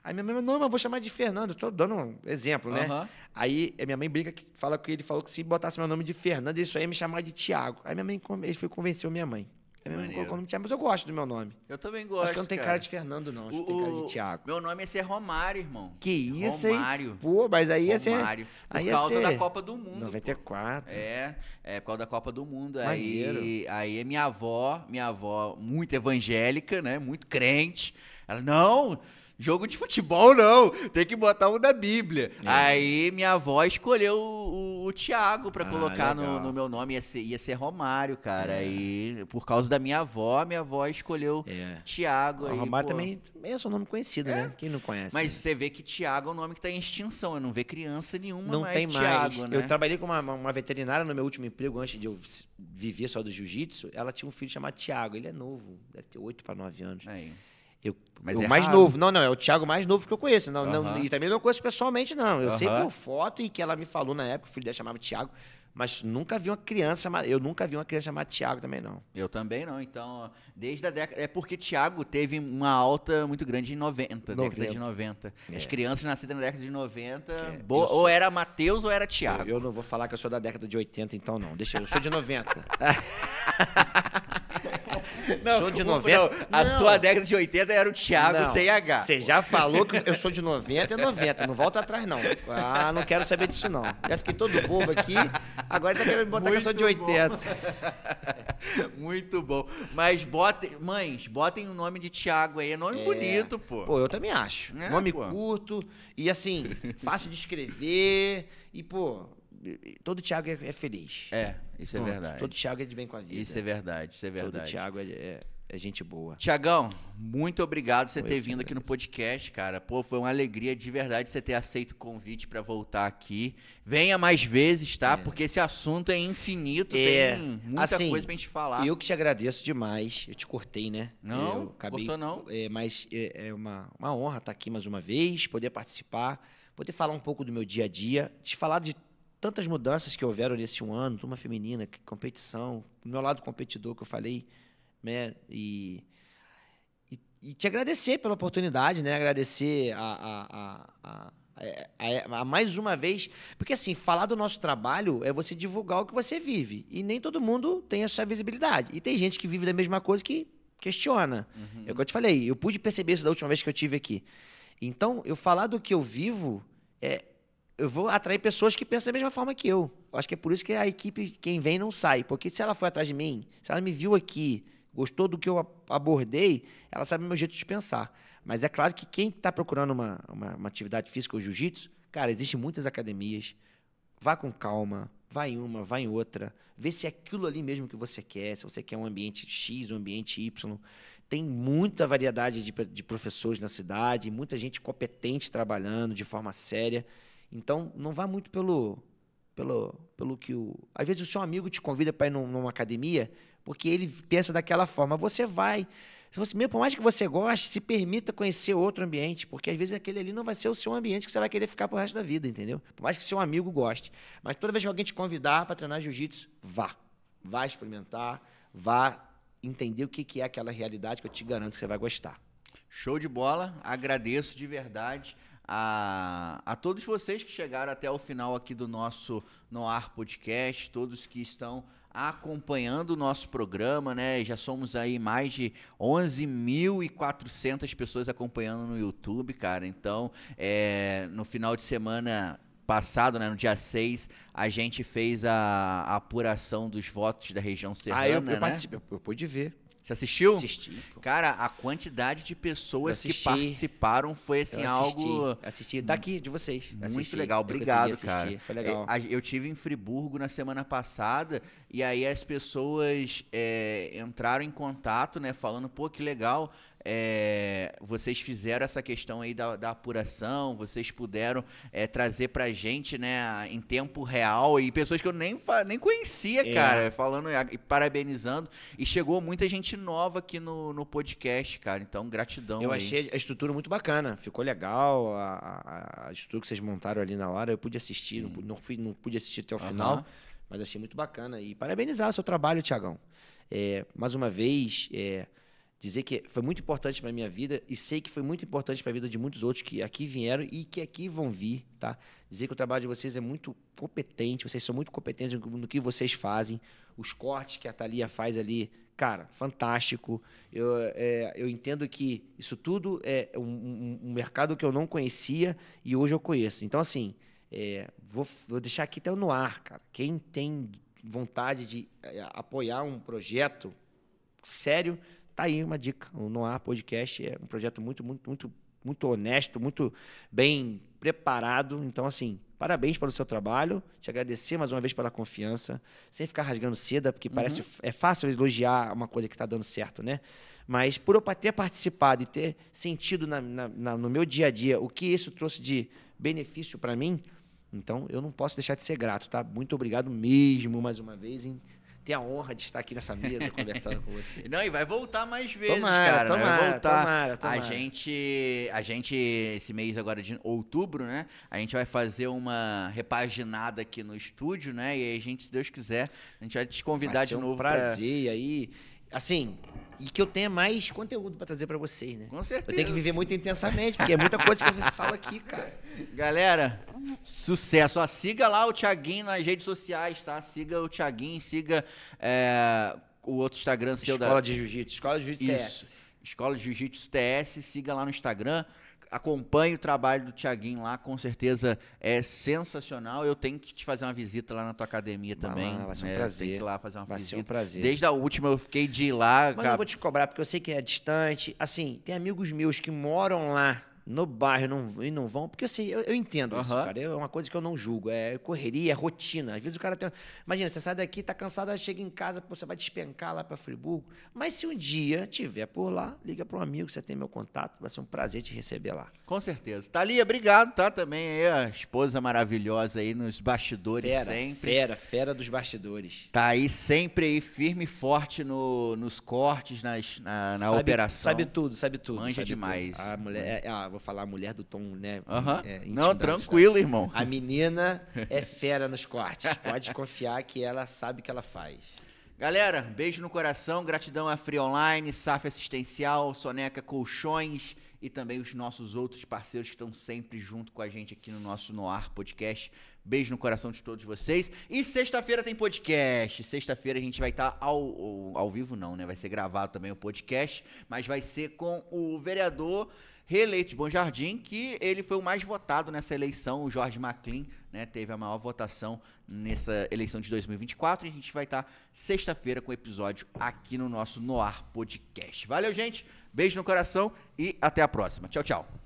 Aí minha mãe, não, mas vou chamar de Fernando. Estou dando um exemplo, né? Uhum. Aí eh, minha mãe brinca, fala que ele falou que se botasse meu nome de Fernando, ele só ia me chamar de Tiago. Aí minha mãe, ele foi convenceu minha mãe. Aí minha mãe colocou o nome de Tiago, mas eu gosto do meu nome. Eu também gosto, Acho que eu não tenho cara, cara de Fernando, não. Acho o, que tem cara de Tiago. Meu nome ia ser Romário, irmão. Que isso, Romário. Pô, mas aí ia ser... Romário. Por aí causa ser... da Copa do Mundo. 94. Pô. É, é, por causa da Copa do Mundo. Maneiro. Aí, aí minha avó, minha avó muito evangélica, né? Muito crente. Ela, não... Jogo de futebol não, tem que botar um da Bíblia. É. Aí minha avó escolheu o, o, o Tiago para ah, colocar no, no, meu nome, ia ser, ia ser Romário, cara. É. Aí, por causa da minha avó, minha avó escolheu é. Tiago. Ah, Romário pô... também é um nome conhecido, é. né? Quem não conhece? Mas né? você vê que Tiago é um nome que está em extinção, eu não vejo criança nenhuma não mais tem mais. né? Eu trabalhei com uma, uma, veterinária no meu último emprego, antes de eu viver só do jiu-jitsu, ela tinha um filho chamado Tiago, ele é novo, deve ter 8 para 9 anos. Aí. Eu, mas o é mais raro. novo. Não, não, é o Thiago mais novo que eu conheço. Não, uhum. não, e também não conheço pessoalmente, não. Eu uhum. sei por foto e que ela me falou na época, o filho dela chamava Thiago. Mas nunca vi uma criança chamada. Eu nunca vi uma criança chamada Thiago também, não. Eu também não. Então, desde a década. É porque Thiago teve uma alta muito grande em 90, 90. década de 90. É. As crianças nascidas na década de 90, é, bo... sou... ou era Matheus ou era Thiago. Eu, eu, não vou falar que eu sou da década de 80, então não. Deixa eu, eu sou de 90. <laughs> não, sou de 90. Não, a não. sua década de 80 era o Thiago não, sem H. Você já falou que eu sou de 90 é 90. Não volta atrás, não. Ah, não quero saber disso, não. Já fiquei todo bobo aqui. Agora tá querendo me botar que eu sou de 80. Bom. <laughs> Muito bom. Mas botem. Mães, botem o nome de Thiago aí. É nome é. bonito, pô. Pô, eu também acho. É, nome pô. curto. E assim, fácil de escrever. E, pô, Todo Thiago é, é feliz. É, isso é Pronto. é verdade. Todo Thiago é de bem com a vida. Isso é verdade, isso é verdade. Todo Thiago é, é, é gente boa. Tiagão, muito obrigado por você ter vindo aqui no podcast, cara. Pô, foi uma alegria de verdade você ter aceito o convite para voltar aqui. Venha mais vezes, tá? É. Porque esse assunto é infinito, é. tem muita assim, coisa pra gente falar. Eu que te agradeço demais. Eu te cortei, né? Não, eu acabei, cortou não. É, mas é, é, uma, uma honra estar aqui mais uma vez, poder participar, poder falar um pouco do meu dia a dia, te falar de tantas mudanças que houveram nesse um ano, turma feminina, competição, meu lado competidor que eu falei, né? E, e, e te agradecer pela oportunidade, né? Agradecer a, a, a, a, mais uma vez, porque assim, falar do nosso trabalho é você divulgar o que você vive. E nem todo mundo tem essa visibilidade. E tem gente que vive da mesma coisa que questiona. Uhum. É o que eu te falei, eu pude perceber isso da última vez que eu tive aqui. Então, eu falar do que eu vivo é, eu vou atrair pessoas que pensam da mesma forma que eu. eu. Acho que é por isso que a equipe, quem vem, não sai. Porque se ela foi atrás de mim, se ela me viu aqui, gostou do que eu abordei, ela sabe o meu jeito de pensar. Mas é claro que quem está procurando uma, uma, uma, atividade física ou jiu-jitsu, cara, existem muitas academias. Vá com calma, vá em uma, vá em outra. Vê se é aquilo ali mesmo que você quer, se você quer um ambiente X, um ambiente Y. Tem muita variedade de, de professores na cidade, muita gente competente trabalhando de forma séria. Então, não vá muito pelo pelo, pelo que o. Às vezes o seu amigo te convida para ir num, numa academia, porque ele pensa daquela forma. Você vai. Você, mesmo, por mais que você goste, se permita conhecer outro ambiente, porque às vezes aquele ali não vai ser o seu ambiente que você vai querer ficar pro resto da vida, entendeu? Por mais que seu amigo goste. Mas toda vez que alguém te convidar para treinar jiu-jitsu, vá. Vá experimentar, vá entender o que, que é aquela realidade que eu te garanto que você vai gostar. Show de bola, agradeço de verdade a, a todos vocês que chegaram até o final aqui do nosso Noar Podcast, todos que estão acompanhando o nosso programa, né? Já somos aí mais de 11.400 pessoas acompanhando no YouTube, cara. Então, é, no final de semana passado, né, no dia 6, a gente fez a, a apuração dos votos da região serrana, ah, eu, eu né? eu pude ver. Você assistiu? Assisti. Pô. Cara, a quantidade de pessoas que participaram foi assim assisti, algo assisti daqui de vocês. Muito assisti, legal, obrigado, cara. Foi legal. É, eu, eu tive em Friburgo na semana passada e aí as pessoas é, entraram em contato, né, falando pô que legal é, vocês fizeram essa questão aí da, da apuração, vocês puderam é, trazer pra gente, né, em tempo real, e pessoas que eu nem, nem conhecia, é. cara, falando e parabenizando. E chegou muita gente nova aqui no, no podcast, cara. Então, gratidão. Eu aí. achei a estrutura muito bacana, ficou legal. A, a, a, estrutura que vocês montaram ali na hora, eu pude assistir, hum. não, pude, não, fui, não pude assistir até o uhum. final, mas achei muito bacana. E parabenizar o seu trabalho, Tiagão. É, mais uma vez. É, dizer que foi muito importante para minha vida e sei que foi muito importante para a vida de muitos outros que aqui vieram e que aqui vão vir, tá? Dizer que o trabalho de vocês é muito competente, vocês são muito competentes no que vocês fazem, os cortes que a Thalia faz ali, cara, fantástico. Eu, é, eu entendo que isso tudo é um, um, um, mercado que eu não conhecia e hoje eu conheço. Então, assim, é, vou, vou deixar aqui até no ar, cara. Quem tem vontade de é, apoiar um projeto sério Tá aí uma dica. O Noir Podcast é um projeto muito, muito, muito, muito honesto, muito bem preparado. Então, assim, parabéns pelo seu trabalho. Te agradecer mais uma vez pela confiança. Sem ficar rasgando seda, porque uhum. parece é fácil elogiar uma coisa que está dando certo, né? Mas por eu ter participado e ter sentido na, na, na, no meu dia a dia o que isso trouxe de benefício para mim, então eu não posso deixar de ser grato, tá? Muito obrigado mesmo mais uma vez. Hein? ter a honra de estar aqui nessa mesa conversando com você. Não, e vai voltar mais vezes, tomara, cara. Né? Tomara, vai voltar. Tomara, tomara. A gente, a gente, esse mês agora de outubro, né? A gente vai fazer uma repaginada aqui no estúdio, né? E aí a gente, se Deus quiser, a gente vai te convidar vai de novo. Um prazer pra... aí. Assim, e que eu tenha mais conteúdo para trazer para vocês, né? Com certeza. Eu tenho que viver muito intensamente, porque é muita coisa que eu <laughs> falo aqui, cara. Galera, sucesso. Ó, siga lá o Thiaguinho nas redes sociais, tá? Siga o Thiaguinho, siga é, o outro Instagram seu Escola da... de Jiu-Jitsu, Escola de Jiu-Jitsu TS. Escola de Jiu-Jitsu TS, siga lá no Instagram acompanhe o trabalho do Tiaguinho lá, com certeza é sensacional. Eu tenho que te fazer uma visita lá na tua academia vai também. Lá, vai ser um né? prazer. Tem que ir lá fazer uma vai visita. Vai ser um prazer. Desde a última eu fiquei de ir lá. Mas eu vou te cobrar, porque eu sei que é distante. Assim, tem amigos meus que moram lá no bairro não, e não vão. Porque assim, eu, eu entendo isso, cara. é uma coisa que eu não julgo. É correria, é rotina. Às vezes o cara tem. Imagina, você sai daqui, tá cansado, chega em casa, você vai despencar lá para Friburgo. Mas se um dia tiver por lá, liga para um amigo, você tem meu contato, vai ser um prazer te receber lá. Com certeza. Thalia, obrigado, tá? Também aí, a esposa maravilhosa aí nos bastidores fera, sempre. Fera, fera dos bastidores. Tá aí sempre aí, firme e forte no, nos cortes, nas, na, na sabe, operação. Sabe tudo, sabe tudo. Manja sabe demais. Tudo. Ah, a mulher. É, ah, vou falar a mulher do tom, né? Uh -huh. é, Não, né? tranquilo, tá? irmão. A menina é fera nos cortes. Pode confiar que ela sabe o que ela faz. Galera, beijo no coração, gratidão à Free Online, SAF Assistencial, Soneca Colchões e também os nossos outros parceiros que estão sempre junto com a gente aqui no nosso Noir Podcast. Beijo no coração de todos vocês. E sexta-feira tem podcast. Sexta-feira a gente vai estar tá ao, ao, ao vivo, não, né? Vai ser gravado também o podcast, mas vai ser com o vereador reeleito de Bom Jardim, que ele foi o mais votado nessa eleição, o Jorge Maclin, né, teve a maior votação nessa eleição de 2024 e a gente vai estar sexta-feira com o episódio aqui no nosso Noar Podcast. Valeu, gente. Beijo no coração e até a próxima. Tchau, tchau.